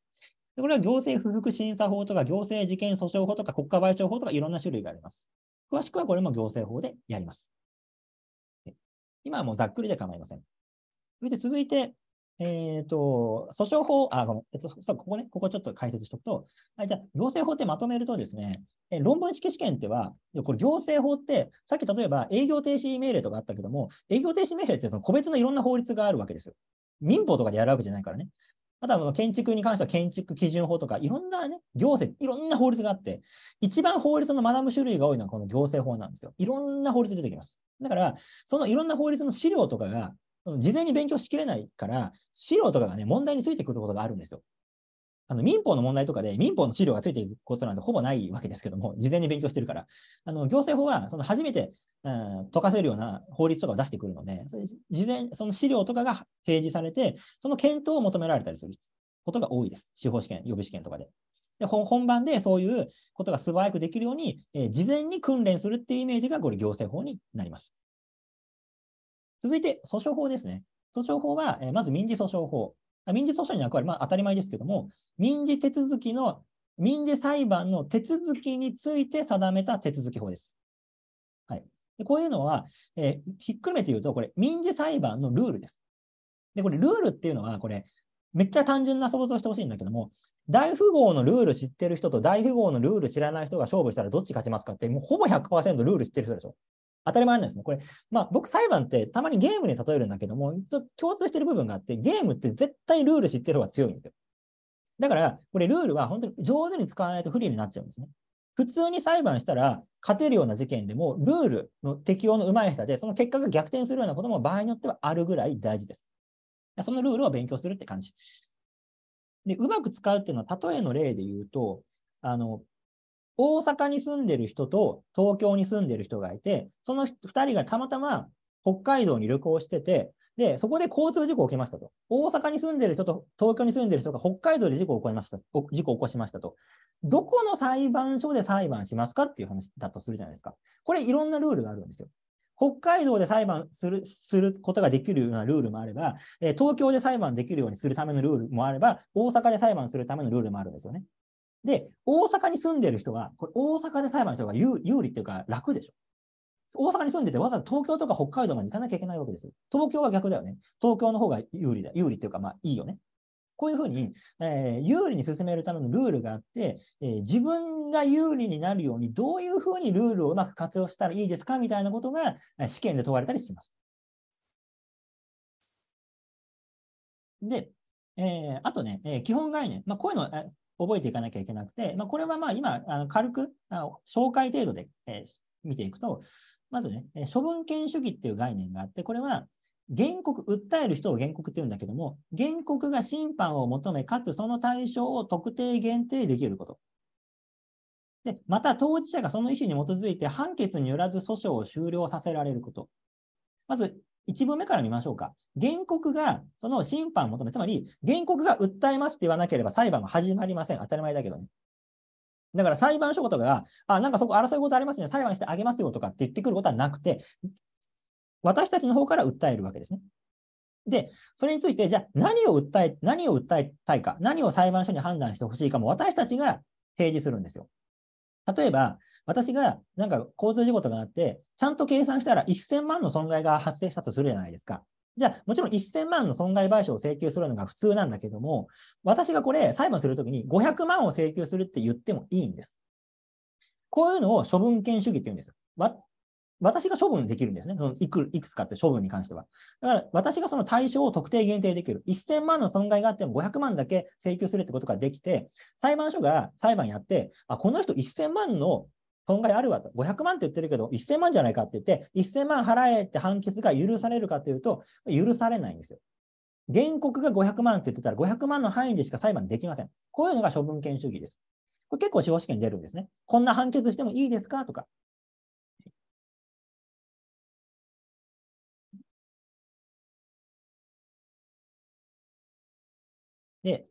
でこれは行政不服審査法とか行政事件訴訟法とか国家賠償法とかいろんな種類があります。詳しくはこれも行政法でやります。今はもうざっくりで構いません。そして続いて、えっ、ー、と、訴訟法、あ、ごめん、えっと、ここね、ここちょっと解説しておくと、はい、じゃあ、行政法ってまとめるとですね、え論文式試験っては、これ行政法って、さっき例えば営業停止命令とかあったけども、営業停止命令ってその個別のいろんな法律があるわけですよ。民法とかでやるわけじゃないからね。あとは建築に関しては建築基準法とか、いろんなね、行政、いろんな法律があって、一番法律の学ぶ種類が多いのはこの行政法なんですよ。いろんな法律出てきます。だから、そのいろんな法律の資料とかが事前に勉強しきれないから、資料とかがね、問題についてくることがあるんですよ。あの民法の問題とかで民法の資料がついていくことなんてほぼないわけですけども、事前に勉強してるから、あの行政法はその初めて、えー、解かせるような法律とかを出してくるので、事前その資料とかが提示されて、その検討を求められたりすることが多いです。司法試験、予備試験とかで。で本番でそういうことが素早くできるように、えー、事前に訓練するっていうイメージが、これ行政法になります。続いて、訴訟法ですね。訴訟法は、えまず民事訴訟法。民事訴訟に役割、まあ、当たり前ですけども、民事手続きの、民事裁判の手続きについて定めた手続き法です。はい。でこういうのは、えー、ひっくるめて言うと、これ、民事裁判のルールです。で、これ、ルールっていうのは、これ、めっちゃ単純な想像してほしいんだけども、大富豪のルール知ってる人と大富豪のルール知らない人が勝負したらどっち勝ちますかって、もうほぼ100%ルール知ってる人でしょ。当たり前なんですね。これ、まあ、僕、裁判ってたまにゲームに例えるんだけども、ちょっと共通してる部分があって、ゲームって絶対ルール知ってる方が強いんですよ。だから、これ、ルールは本当に上手に使わないと不利になっちゃうんですね。普通に裁判したら、勝てるような事件でも、ルールの適用の上手い下で、その結果が逆転するようなことも場合によってはあるぐらい大事です。そのルールを勉強するって感じ。で、うまく使うっていうのは、例えの例で言うと、あの、大阪に住んでる人と東京に住んでる人がいて、その2人がたまたま北海道に旅行してて、で、そこで交通事故を起きましたと。大阪に住んでる人と東京に住んでる人が北海道で事故を起こました、事故を起こしましたと。どこの裁判所で裁判しますかっていう話だとするじゃないですか。これいろんなルールがあるんですよ。北海道で裁判するすることができるようなルールもあれば、え東京で裁判できるようにするためのルールもあれば、大阪で裁判するためのルールもあるんですよね。で、大阪に住んでる人は、これ大阪で裁判した方が有利っていうか楽でしょ。大阪に住んでてわざわざ東京とか北海道まで行かなきゃいけないわけです東京は逆だよね。東京の方が有利だ。有利っていうか、まあいいよね。こういうふうに、えー、有利に進めるためのルールがあって、えー、自分が有利になるようにどういうふうにルールをうまく活用したらいいですかみたいなことが試験で問われたりします。で、えー、あとね、えー、基本概念。まあ、こういうの、覚えていかなきゃいけなくて、まあ、これはまあ今、あの軽くあ紹介程度で、えー、見ていくと、まずね、処分権主義っていう概念があって、これは原告、訴える人を原告って言うんだけども、原告が審判を求め、かつその対象を特定限定できること。で、また当事者がその意思に基づいて判決によらず訴訟を終了させられること。まず、1文目から見ましょうか。原告がその審判を求め、つまり原告が訴えますって言わなければ裁判が始まりません。当たり前だけどね。だから裁判所とかが、あ、なんかそこ争い事ありますね。裁判してあげますよとかって言ってくることはなくて、私たちの方から訴えるわけですね。で、それについて、じゃあ何を訴え、何を訴えたいか、何を裁判所に判断してほしいかも私たちが提示するんですよ。例えば、私がなんか交通事故とかがあって、ちゃんと計算したら1000万の損害が発生したとするじゃないですか。じゃあ、もちろん1000万の損害賠償を請求するのが普通なんだけども、私がこれ、裁判するときに500万を請求するって言ってもいいんです。こういうのを処分権主義って言うんですよ。私が処分できるんですね。そのいくいくつかって処分に関しては。だから私がその対象を特定限定できる。1000万の損害があっても500万だけ請求するってことができて、裁判所が裁判やって、あ、この人1000万の損害あるわと。500万って言ってるけど、1000万じゃないかって言って、1000万払えって判決が許されるかというと、許されないんですよ。原告が500万って言ってたら、500万の範囲でしか裁判できません。こういうのが処分権主義です。これ結構司法試験出るんですね。こんな判決してもいいですかとか、で、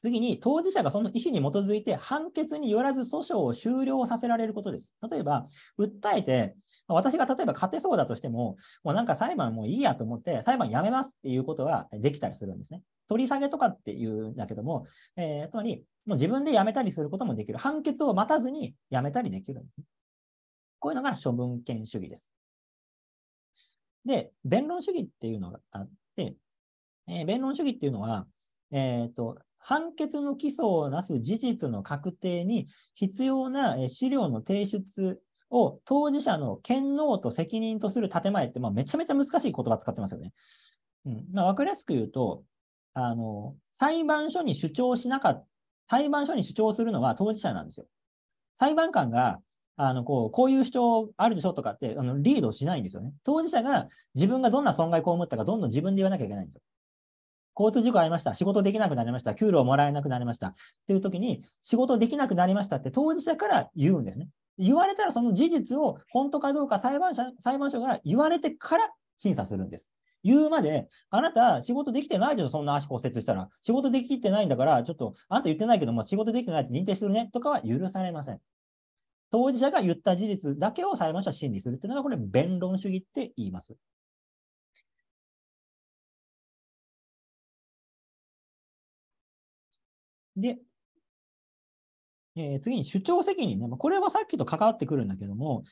次に当事者がその意思に基づいて判決によらず訴訟を終了させられることです。例えば、訴えて、私が例えば勝てそうだとしても、もうなんか裁判もういいやと思って裁判やめますっていうことはできたりするんですね。取り下げとかっていうんだけども、えー、つまり、もう自分で辞めたりすることもできる。判決を待たずに辞めたりできるんですね。こういうのが処分権主義です。で、弁論主義っていうのがあって、えー、弁論主義っていうのは、えー、と、判決の基礎をなす事実の確定に必要な資料の提出を当事者の権能と責任とする建前って、まあ、めちゃめちゃ難しい言葉使ってますよね。うんまあ、分かりやすく言うと、あの、裁判所に主張しなかった、裁判所に主張するのは当事者なんですよ。裁判官が、あの、こう、こういう主張あるでしょとかって、あの、リードしないんですよね。当事者が自分がどんな損害被ったか、どんどん自分で言わなきゃいけないんですよ。交通事故ありました、仕事できなくなりました、給料もらえなくなりましたっていう時に、仕事できなくなりましたって当事者から言うんですね。言われたらその事実を本当かどうか裁判所裁判所が言われてから審査するんです。言うまで、あなた仕事できてないでしょ、そんな足骨折したら。仕事できてないんだから、ちょっとあんた言ってないけども、仕事できてないって認定するねとかは許されません。当事者が言った事実だけを裁判所は審理するっていうのが、これ弁論主義って言います。で、えー、次に主張責任ね。これはさっきと関わってくるんだけども、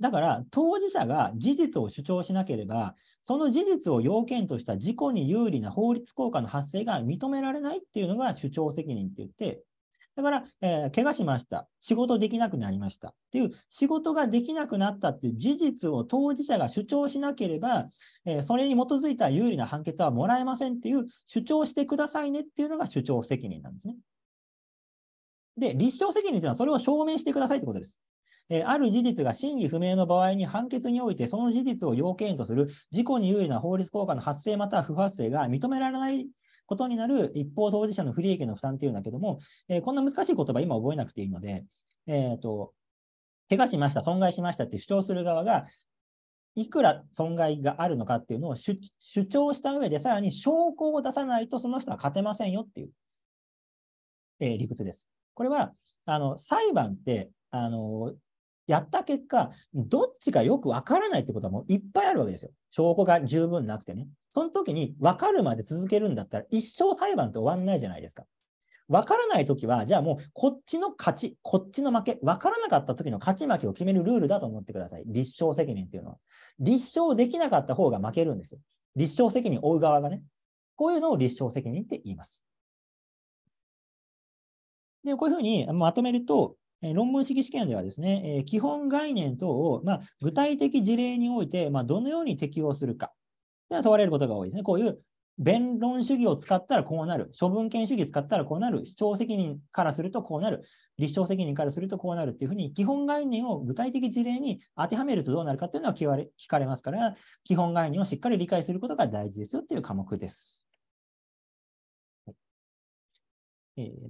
だから当事者が事実を主張しなければ、その事実を要件とした事故に有利な法律効果の発生が認められないっていうのが主張責任って言って、だから、えー、怪我しました。仕事できなくなりました。っていう、仕事ができなくなったっていう事実を当事者が主張しなければ、えー、それに基づいた有利な判決はもらえませんっていう主張してくださいねっていうのが主張責任なんですね。で、立証責任というのはそれを証明してくださいってことです。えある事実が真偽不明の場合に判決においてその事実を要件とする事故に有利な法律効果の発生または不発生が認められないことになる一方当事者の不利益の負担っていうんだけども、えー、こんな難しい言葉今覚えなくていいので、えっ、ー、と、怪我しました、損害しましたって主張する側が、いくら損害があるのかっていうのを主張した上で、さらに証拠を出さないとその人は勝てませんよっていう、えー、理屈です。これは、あの、裁判って、あの、やった結果、どっちかよくわからないってことはもういっぱいあるわけですよ。証拠が十分なくてね。その時に分かるまで続けるんだったら一生裁判って終わんないじゃないですか。分からない時は、じゃあもうこっちの勝ち、こっちの負け、分からなかった時の勝ち負けを決めるルールだと思ってください。立証責任っていうのは。立証できなかった方が負けるんですよ。立証責任を負う側がね。こういうのを立証責任って言います。で、こういうふうにまとめると、論文式試験ではですね、基本概念等を、まあ、具体的事例において、まあ、どのように適用するか問われることが多いですね。こういう弁論主義を使ったらこうなる、処分権主義使ったらこうなる、主張責任からするとこうなる、立証責任からするとこうなるっていうふうに、基本概念を具体的事例に当てはめるとどうなるかっていうのは聞かれますから、基本概念をしっかり理解することが大事ですよっていう科目です。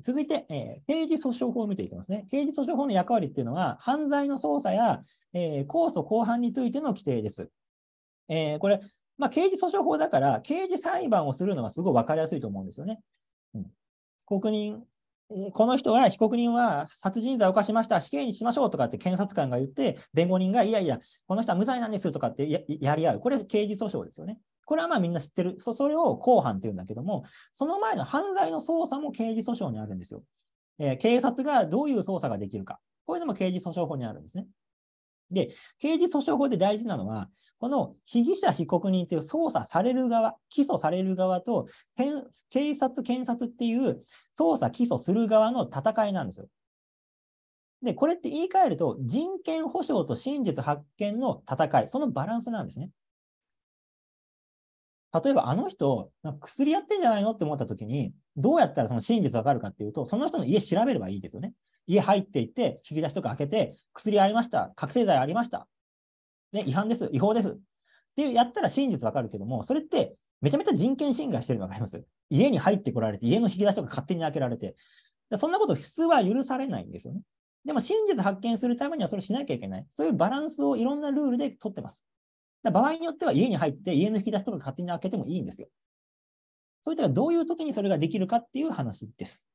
続いて、え刑事訴訟法を見ていきますね。刑事訴訟法の役割っていうのは、犯罪の捜査や、え控訴・公判についての規定です。えこれ、まあ、刑事訴訟法だから、刑事裁判をするのはすごい分かりやすいと思うんですよね。うん、被告人、この人は、被告人は殺人罪を犯しました、死刑にしましょうとかって検察官が言って、弁護人が、いやいや、この人は無罪なんですとかってやり合う。これ、刑事訴訟ですよね。これはまあみんな知ってる。そそれを公判っていうんだけども、その前の犯罪の捜査も刑事訴訟にあるんですよ。えー、警察がどういう捜査ができるか。こういうのも刑事訴訟法にあるんですね。で、刑事訴訟法で大事なのは、この被疑者、被告人という捜査される側、起訴される側と、警察、検察っていう捜査、起訴する側の戦いなんですよ。で、これって言い換えると、人権保障と真実発見の戦い、そのバランスなんですね。例えばあの人、薬やってんじゃないのって思った時に、どうやったらその真実わかるかっていうと、その人の家調べればいいですよね。家入っていって、引き出しとか開けて、薬ありました、覚醒剤ありました、ね、違反です、違法です。っていうやったら真実わかるけども、それってめちゃめちゃ人権侵害してるのわかります家に入ってこられて、家の引き出しとか勝手に開けられて、そんなこと普通は許されないんですよね。でも真実発見するためにはそれしなきゃいけない。そういうバランスをいろんなルールで取ってます。だ場合によっては家に入って家の引き出しとか勝手に開けてもいいんですよ。そういったどういう時にそれができるかっていう話です。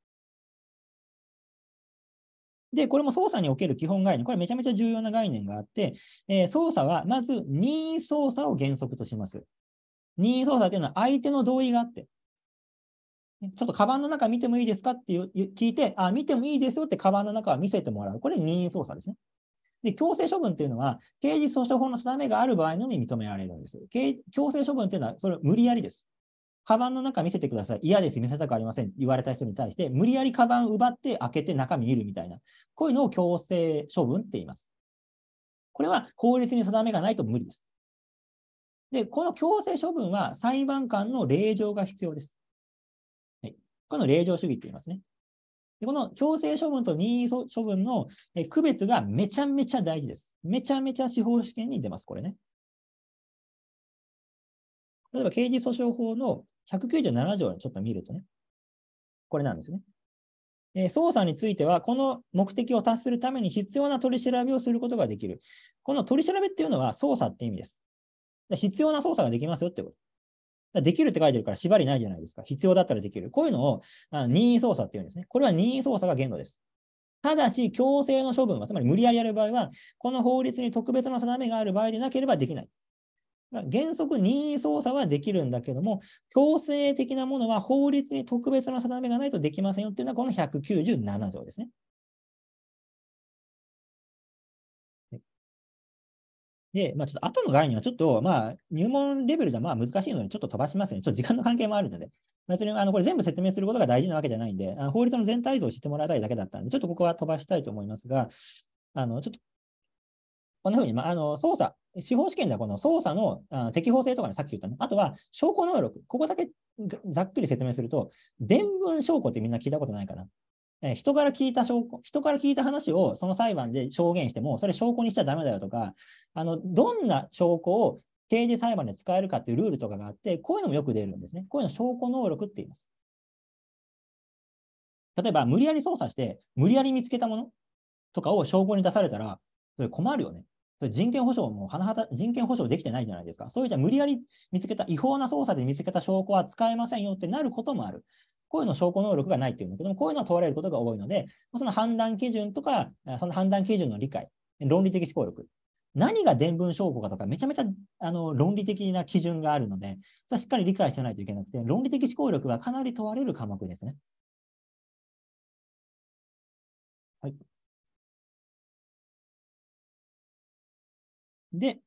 で、これも操作における基本概念、これめちゃめちゃ重要な概念があって、えー、操作はまず任意操作を原則とします。任意操作というのは相手の同意があって、ちょっとカバンの中見てもいいですかっていう聞いて、あ、見てもいいですよってカバンの中は見せてもらう。これ任意操作ですね。で、強制処分っていうのは、刑事訴訟法の定めがある場合のみ認められるんです。強制処分っていうのは、それ無理やりです。カバンの中見せてください。嫌です。見せたくありません。言われた人に対して、無理やりカバン奪って開けて中見るみたいな。こういうのを強制処分って言います。これは法律に定めがないと無理です。で、この強制処分は裁判官の令状が必要です。はい、この令状主義って言いますね。でこの強制処分と任意処分の区別がめちゃめちゃ大事です。めちゃめちゃ司法試験に出ます、これね。例えば刑事訴訟法の197条にちょっと見るとね、これなんですね。え捜査については、この目的を達するために必要な取り調べをすることができる。この取り調べっていうのは捜査って意味です。必要な捜査ができますよってこと。できるって書いてるから縛りないじゃないですか。必要だったらできる。こういうのをあの任意操作っていうんですね。これは任意操作が限度です。ただし、強制の処分は、つまり無理やりやる場合は、この法律に特別な定めがある場合でなければできない。原則任意操作はできるんだけども、強制的なものは法律に特別な定めがないとできませんよっていうのは、この197条ですね。で、まあ、ちょっと後の概念はちょっと、まあ、入門レベルじゃまあ難しいので、ちょっと飛ばしますね。ちょっと時間の関係もあるので。別に、あの、これ全部説明することが大事なわけじゃないんで、あの法律の全体像を知ってもらいたいだけだったんで、ちょっとここは飛ばしたいと思いますが、あの、ちょっと、こんなふうに、まあ、あの、捜査、司法試験ではこの捜査のあ適法性とかね、さっき言ったね。あとは、証拠能力。ここだけざっくり説明すると、伝聞証拠ってみんな聞いたことないかな。え人から聞いた証拠、人から聞いた話をその裁判で証言しても、それ証拠にしちゃだめだよとか、あの、どんな証拠を刑事裁判で使えるかっていうルールとかがあって、こういうのもよく出るんですね。こういうの証拠能力って言います。例えば、無理やり捜査して、無理やり見つけたものとかを証拠に出されたら、それ困るよね。それ人権保障も、人権保障できてないじゃないですか。そういうじゃ無理やり見つけた、違法な捜査で見つけた証拠は使えませんよってなることもある。こういうの証拠能力がないっていうんだけども、こういうのは問われることが多いので、その判断基準とか、その判断基準の理解、論理的思考力、何が伝聞証拠かとか、めちゃめちゃあの論理的な基準があるので、それはしっかり理解しないといけなくて、論理的思考力はかなり問われる科目ですね。はい。で、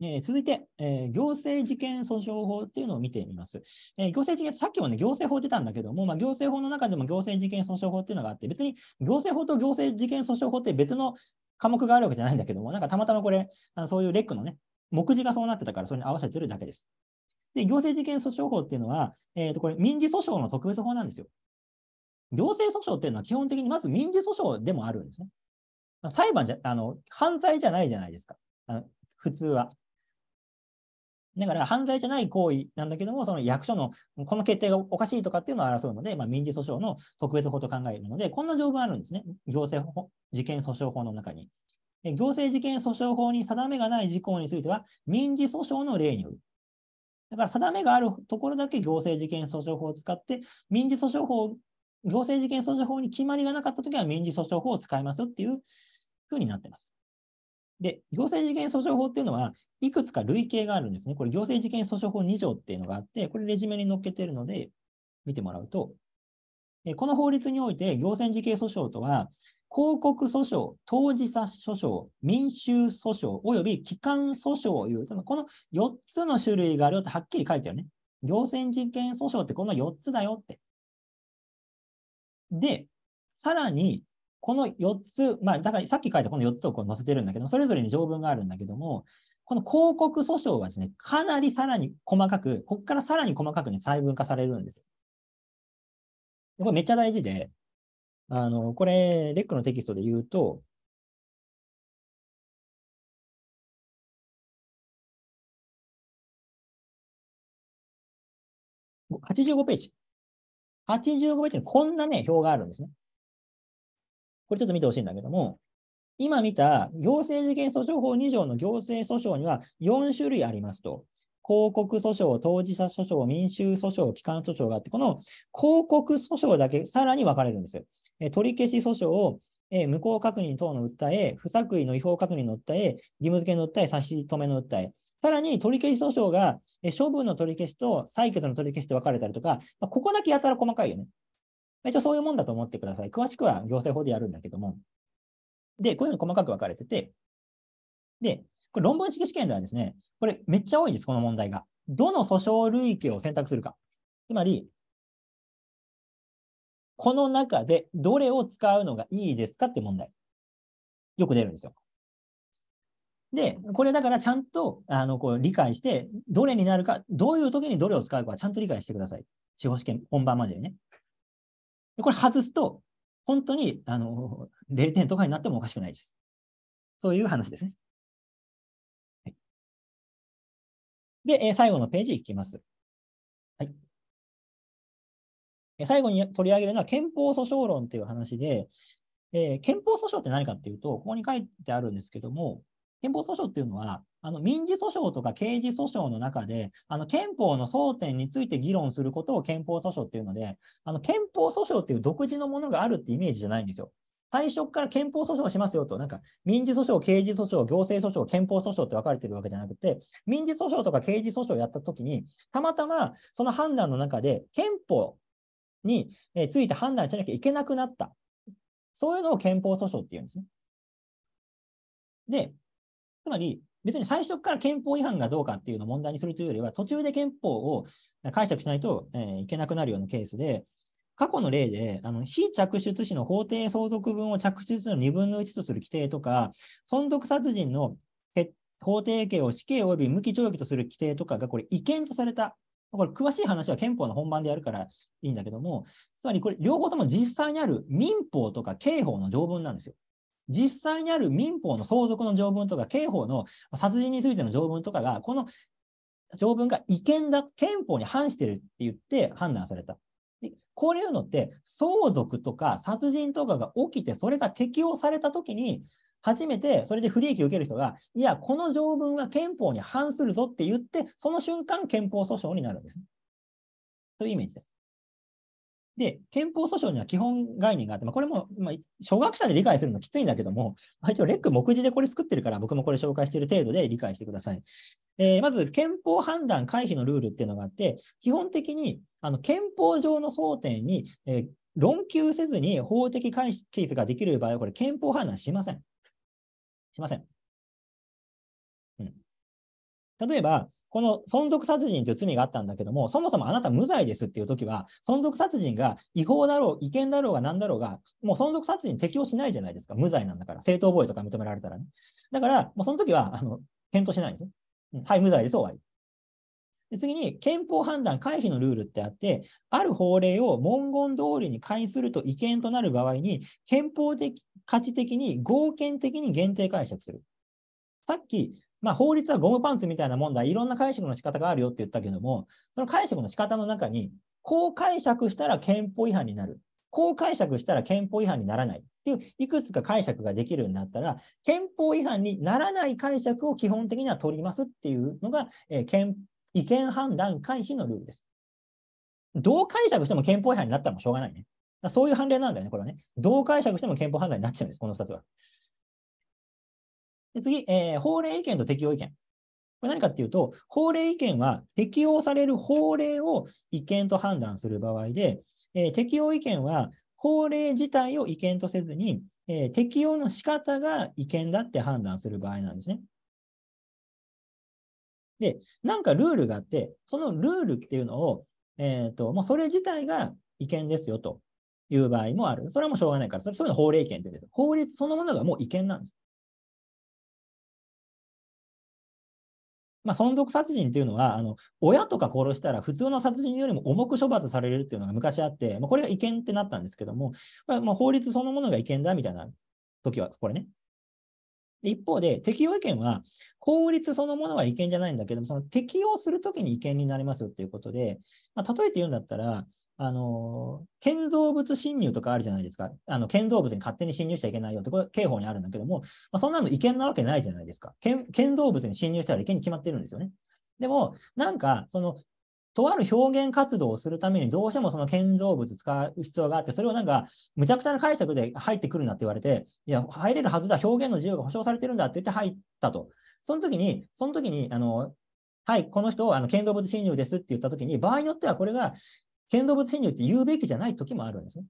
えー、続いて、えー、行政事件訴訟法っていうのを見てみます。えー、行政事件、さっきもね、行政法出たんだけども、まあ、行政法の中でも行政事件訴訟法っていうのがあって、別に行政法と行政事件訴訟法って別の科目があるわけじゃないんだけども、なんかたまたまこれ、あのそういうレックのね、目次がそうなってたから、それに合わせてるだけです。で、行政事件訴訟法っていうのは、えっ、と、これ民事訴訟の特別法なんですよ。行政訴訟っていうのは基本的にまず民事訴訟でもあるんですね。裁判じゃ、あの、犯罪じゃないじゃないですか。あの普通は。だから犯罪じゃない行為なんだけども、その役所のこの決定がおかしいとかっていうのを争うので、まあ、民事訴訟の特別法と考えるので、こんな条文あるんですね。行政法事件訴訟法の中に。行政事件訴訟法に定めがない事項については、民事訴訟の例による。だから定めがあるところだけ行政事件訴訟法を使って、民事訴訟法、行政事件訴訟法に決まりがなかったときは民事訴訟法を使いますよっていうふうになってます。で、行政事件訴訟法っていうのは、いくつか類型があるんですね。これ、行政事件訴訟法2条っていうのがあって、これ、レジュメに載っけてるので、見てもらうと、この法律において、行政事件訴訟とは、広告訴訟、当事者訴訟、民衆訴訟、および機関訴訟をいう、この4つの種類があるよってはっきり書いてあるね。行政事件訴訟ってこの4つだよって。で、さらに、この4つ、まあ、だからさっき書いたこの4つをこう載せてるんだけど、それぞれに条文があるんだけども、この広告訴訟はですね、かなりさらに細かく、ここからさらに細かくに細分化されるんです。これめっちゃ大事で、あの、これ、レックのテキストで言うと、85ページ。85ページにこんなね、表があるんですね。これちょっと見てほしいんだけども、今見た行政事件訴訟法2条の行政訴訟には4種類ありますと。広告訴訟、当事者訴訟、民衆訴訟、機関訴訟があって、この広告訴訟だけさらに分かれるんです。よ。取り消し訴訟、無効確認等の訴え、不作為の違法確認の訴え、義務付けの訴え、差し止めの訴え。さらに取り消し訴訟が、処分の取り消しと採決の取り消しと分かれたりとか、ここだけやたら細かいよね。一応そういうもんだと思ってください。詳しくは行政法でやるんだけども。で、こういうの細かく分かれてて、で、これ論文式試験ではですね、これめっちゃ多いんです、この問題が。どの訴訟類型を選択するか。つまり、この中でどれを使うのがいいですかって問題。よく出るんですよ。で、これだからちゃんとあのこう理解して、どれになるか、どういう時にどれを使うかはちゃんと理解してください。司法試験本番までにね。これ外すと、本当にあの0点とかになってもおかしくないです。そういう話ですね。はい、で、え最後のページいきます。はいえ最後に取り上げるのは憲法訴訟論という話で、えー、憲法訴訟って何かっていうと、ここに書いてあるんですけども、憲法訴訟っていうのは、あの民事訴訟とか刑事訴訟の中で、あの憲法の争点について議論することを憲法訴訟っていうので、あの憲法訴訟っていう独自のものがあるってイメージじゃないんですよ。最初から憲法訴訟しますよと、なんか民事訴訟、刑事訴訟、行政訴訟、憲法訴訟って分かれてるわけじゃなくて、民事訴訟とか刑事訴訟をやったときに、たまたまその判断の中で憲法について判断しなきゃいけなくなった。そういうのを憲法訴訟っていうんですね。で、つまり、別に最初から憲法違反がどうかっていうのを問題にするというよりは、途中で憲法を解釈しないと、えー、いけなくなるようなケースで、過去の例で、あの非着出死の法定相続分を着出の2分の1とする規定とか、存続殺人の法定刑を死刑及び無期懲役とする規定とかが、これ、違憲とされたこれ、詳しい話は憲法の本番でやるからいいんだけども、つまりこれ、両方とも実際にある民法とか刑法の条文なんですよ。実際にある民法の相続の条文とか、刑法の殺人についての条文とかが、この条文が違憲だ、憲法に反してるって言って判断された。でこういうのって、相続とか殺人とかが起きて、それが適用されたときに、初めてそれで不利益を受ける人が、いや、この条文は憲法に反するぞって言って、その瞬間、憲法訴訟になるんです、というイメージです。で、憲法訴訟には基本概念があって、まあ、これも、まあ、初学者で理解するのきついんだけども、一応、レック目次でこれ作ってるから、僕もこれ紹介している程度で理解してください。えー、まず、憲法判断回避のルールっていうのがあって、基本的にあの憲法上の争点に、えー、論求せずに法的解決ができる場合は、これ、憲法判断しません。しません。うん、例えば、この存続殺人という罪があったんだけども、そもそもあなた無罪ですっていう時は、存続殺人が違法だろう、違憲だろうが何だろうが、もう存続殺人適用しないじゃないですか、無罪なんだから、正当防衛とか認められたらね。だから、もうその時はあの検討しないんですね、はい、無罪です、終わり。で次に、憲法判断回避のルールってあって、ある法令を文言通りに解すると違憲となる場合に、憲法的価値的に合憲的に限定解釈する。さっき、まあ、法律はゴムパンツみたいなもんだ、いろんな解釈の仕方があるよって言ったけども、その解釈の仕方の中に、こう解釈したら憲法違反になる、こう解釈したら憲法違反にならないっていう、いくつか解釈ができるようになったら、憲法違反にならない解釈を基本的には取りますっていうのが、えー、違憲判断回避のルールです。どう解釈しても憲法違反になったらもうしょうがないね。そういう判例なんだよね、これはね。どう解釈しても憲法判断になっちゃうんです、この2つは。で次、えー、法令意見と適用意見。これ何かっていうと、法令意見は適用される法令を違憲と判断する場合で、えー、適用意見は法令自体を違憲とせずに、えー、適用の仕方が違憲だって判断する場合なんですね。で、なんかルールがあって、そのルールっていうのを、えっ、ー、と、もうそれ自体が違憲ですよという場合もある。それはもうしょうがないから、それそういうの法令違憲って言うんです。法律そのものがもう違憲なんです。まあ、存続殺人っていうのはあの、親とか殺したら普通の殺人よりも重く処罰されるっていうのが昔あって、まあ、これが違憲ってなったんですけども、まあ、まあ法律そのものが違憲だみたいな時は、これね。一方で、適用意見は、法律そのものは違憲じゃないんだけども、その適用するときに違憲になりますよっていうことで、まあ、例えて言うんだったら、あの、建造物侵入とかあるじゃないですか。あの、建造物に勝手に侵入しちゃいけないよって、これ、刑法にあるんだけども、まあ、そんなの違憲なわけないじゃないですか。建造物に侵入したら違憲に決まってるんですよね。でも、なんか、その、とある表現活動をするためにどうしてもその建造物使う必要があって、それをなんか、むちゃくちゃな解釈で入ってくるなって言われて、いや、入れるはずだ、表現の自由が保障されてるんだって言って入ったと。その時に、その時に、あの、はい、この人、あの建造物侵入ですって言ったときに、場合によってはこれが建造物侵入って言うべきじゃない時もあるんですね。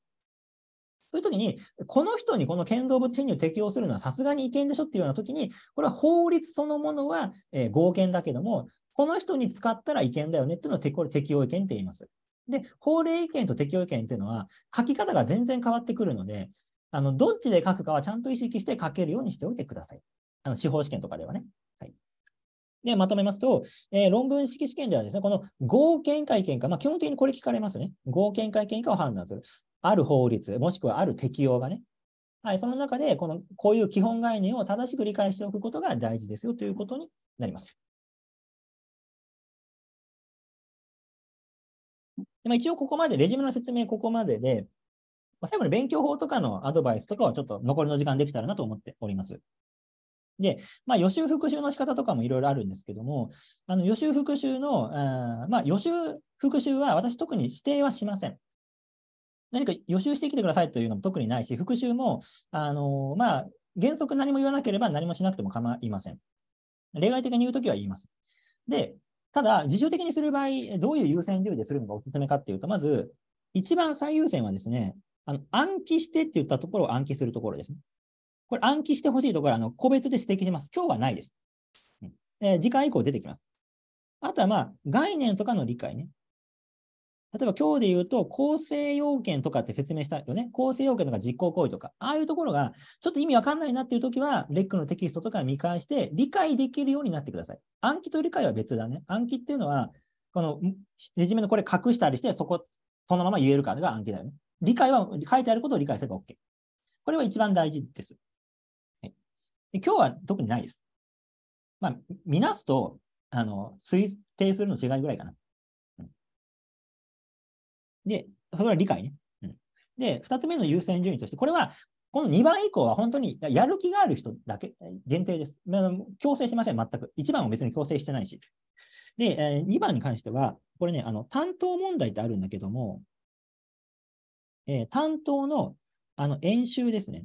そういう時に、この人にこの建造物侵入を適用するのはさすがに違憲でしょっていうような時に、これは法律そのものは、えー、合憲だけども、この人に使ったら違憲だよねっていうのをこれ適用違憲って言います。で、法令違憲と適用違憲っていうのは書き方が全然変わってくるので、あのどっちで書くかはちゃんと意識して書けるようにしておいてください。あの司法試験とかではね。で、まとめますと、えー、論文式試験ではですね、この合憲会見か、まあ、基本的にこれ聞かれますね。合憲会見かを判断する。ある法律、もしくはある適用がね。はい、その中でこの、こういう基本概念を正しく理解しておくことが大事ですよということになります。まあ、一応ここまで、レジュメの説明ここまでで、ま最後に勉強法とかのアドバイスとかはちょっと残りの時間できたらなと思っております。で、まあ、予習復習の仕方とかもいろいろあるんですけども、あの予習復習の、んまあ、予習復習は私特に指定はしません。何か予習してきてくださいというのも特にないし、復習も、あのまあ、原則何も言わなければ何もしなくても構いません。例外的に言うときは言います。で、ただ、自主的にする場合、どういう優先順位でするのがおすすめかっていうと、まず、一番最優先はですね、あの暗記してって言ったところを暗記するところですね。これ暗記してほしいところは、あの、個別で指摘します。今日はないです。うん、えー、時間以降出てきます。あとは、まあ、概念とかの理解ね。例えば今日で言うと、構成要件とかって説明したよね。構成要件とか実行行為とか、ああいうところがちょっと意味わかんないなっていうときは、レックのテキストとか見返して理解できるようになってください。暗記と理解は別だね。暗記っていうのは、このレジュメのこれ隠したりして、そこ、そのまま言えるかが暗記だよね。理解は書いてあることを理解すれば OK。これは一番大事です。今日は特にないです。まあ、見なすと、あの、推定するの違いぐらいかな。うん、で、それは理解ね。うん、で、二つ目の優先順位として、これは、この2番以降は本当にやる気がある人だけ限定です。強制しません、全く。1番は別に強制してないし。で、え2番に関しては、これね、あの、担当問題ってあるんだけども、えー、担当のあの演習ですね。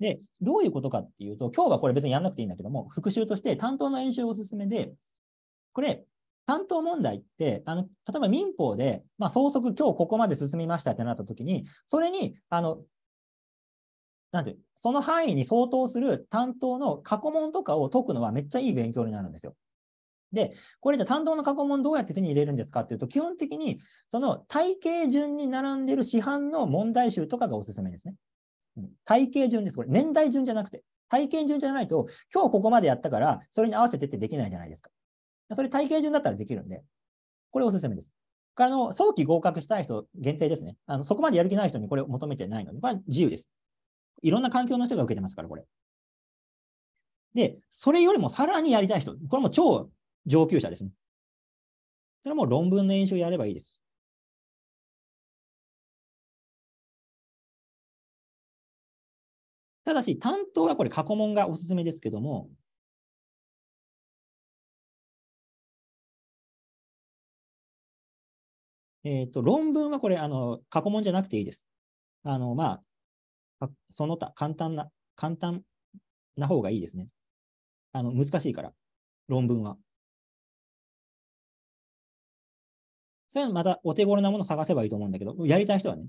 で、どういうことかっていうと、今日はこれ別にやんなくていいんだけども、復習として担当の演習おすすめで、これ、担当問題って、あの例えば民法で、まあ、総則、今日ここまで進みましたってなったときに、それにあのなんていう、その範囲に相当する担当の過去問とかを解くのはめっちゃいい勉強になるんですよ。で、これじゃ担当の過去問どうやって手に入れるんですかっていうと、基本的にその体系順に並んでる市販の問題集とかがおすすめですね。体系順です。これ、年代順じゃなくて。体系順じゃないと、今日ここまでやったから、それに合わせてってできないじゃないですか。それ体系順だったらできるんで、これおすすめです。からの、早期合格したい人限定ですね。あの、そこまでやる気ない人にこれを求めてないので、これは自由です。いろんな環境の人が受けてますから、これ。で、それよりもさらにやりたい人、これも超上級者ですね。それも論文の演習やればいいです。ただし、担当はこれ、過去問がおすすめですけども、えーと、と論文はこれあの、過去問じゃなくていいです。あのまあ、その他、簡単な、簡単な方がいいですね。あの難しいから、論文は。それはまたお手頃なもの探せばいいと思うんだけど、やりたい人はね、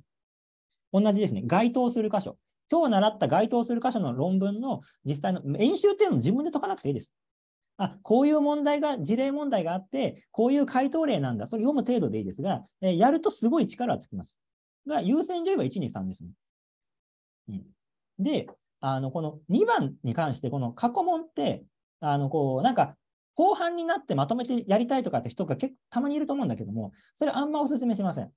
同じですね、該当する箇所。今日習った該当する箇所の論文の実際の演習っていうのを自分で解かなくていいです。あ、こういう問題が、事例問題があって、こういう回答例なんだ。それ読む程度でいいですが、えー、やるとすごい力はつきます。が、優先順位は1、2、3ですね。うん、で、あの、この2番に関して、この過去問って、あの、こう、なんか、後半になってまとめてやりたいとかって人が結構たまにいると思うんだけども、それあんまお勧めしません。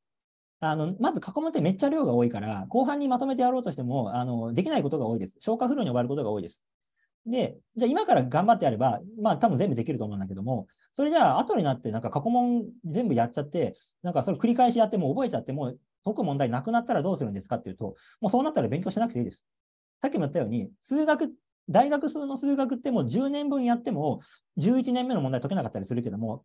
あのまず囲むってめっちゃ量が多いから、後半にまとめてやろうとしてもあのできないことが多いです。消化不良に終わることが多いです。で、じゃあ今から頑張ってやれば、まあ多分全部できると思うんだけども、それじゃあ後になってなんか過去問全部やっちゃって、なんかそれ繰り返しやっても覚えちゃっても解く問題なくなったらどうするんですかっていうと、もうそうなったら勉強しなくていいです。さっきも言ったように、数学、大学数の数学ってもう10年分やっても11年目の問題解けなかったりするけども、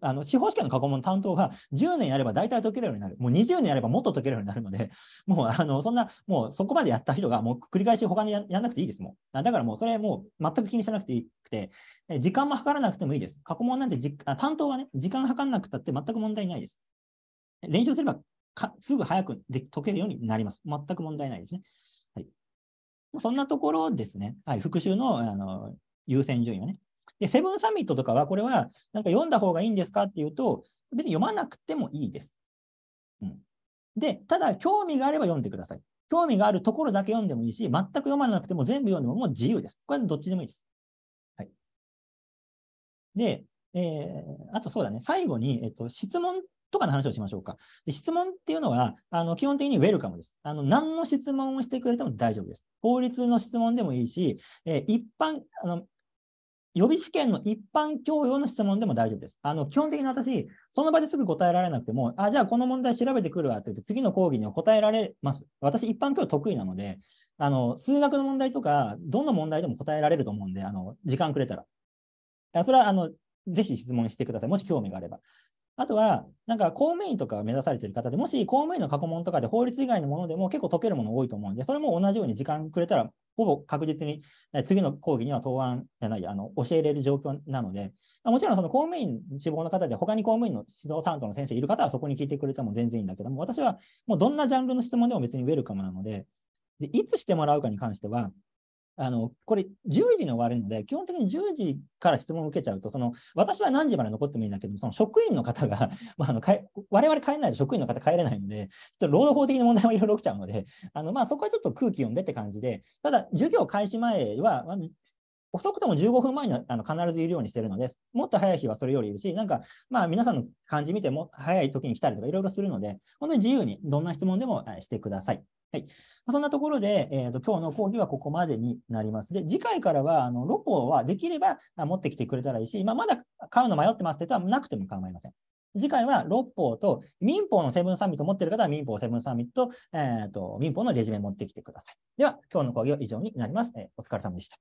あの司法試験の過去問担当が10年やれば大体解けるようになる、もう20年やればもっと解けるようになるので、もうあのそんな、もうそこまでやった人が、もう繰り返し他にやらなくていいです、もん。だからもうそれ、もう全く気にしなくていいくて、時間も計らなくてもいいです。過去問なんてじあ、担当はね、時間計らなくたって全く問題ないです。練習すればかすぐ早くで解けるようになります。全く問題ないですね。はい、そんなところですね、はい、復習のあの優先順位はね。で、セブンサミットとかは、これは、なんか読んだ方がいいんですかっていうと、別に読まなくてもいいです。うん、で、ただ、興味があれば読んでください。興味があるところだけ読んでもいいし、全く読まなくても全部読んでももう自由です。これはどっちでもいいです。はい。で、えー、あとそうだね、最後に、えっと、質問とかの話をしましょうか。で質問っていうのは、あの基本的にウェルカムです。あの何の質問をしてくれても大丈夫です。法律の質問でもいいし、えー、一般あの、予備試験の一般教養の質問でも大丈夫です。あの、基本的に私、その場ですぐ答えられなくても、あ、じゃあこの問題調べてくるわって言って、次の講義には答えられます。私、一般教養得意なので、あの、数学の問題とか、どの問題でも答えられると思うんで、あの、時間くれたら。それは、あの、ぜひ質問してください。もし興味があれば。あとは、なんか公務員とか目指されてる方で、もし公務員の過去問とかで法律以外のものでも結構解けるもの多いと思うんで、それも同じように時間くれたら、ほぼ確実に次の講義には答案じゃない、あの教えれる状況なので、もちろんその公務員志望の方で、他に公務員の指導担当の先生いる方はそこに聞いてくれても全然いいんだけども、私はもうどんなジャンルの質問でも別にウェルカムなので、でいつしてもらうかに関しては、あのこれ10時に終わるので、基本的に10時から質問を受けちゃうと、その私は何時まで残ってもいいんだけど、その職員の方が、まあ、あの我々帰れないで職員の方帰れないので、ちょっと労働法的な問題もいろいろ起きちゃうので、あのまあ、そこはちょっと空気読んでって感じで、ただ、授業開始前は、まあ、遅くても15分前にはあの必ずいるようにしてるので、もっと早い日はそれよりいるし、なんか、まあ、皆さんの感じ見ても、早い時に来たりとかいろいろするので、本当に自由にどんな質問でもしてください。はい、そんなところで、えーと、今日の講義はここまでになります。で、次回からは、あのロポはできれば持ってきてくれたらいいし、まあ、まだ買うの迷ってますって人はなくても構いません。次回は六法と民法のセブンサミット持ってる方は民法セブンサミット、えーと、と民法のレジュメ持ってきてください。では、今日の講義は以上になります。えー、お疲れ様でした。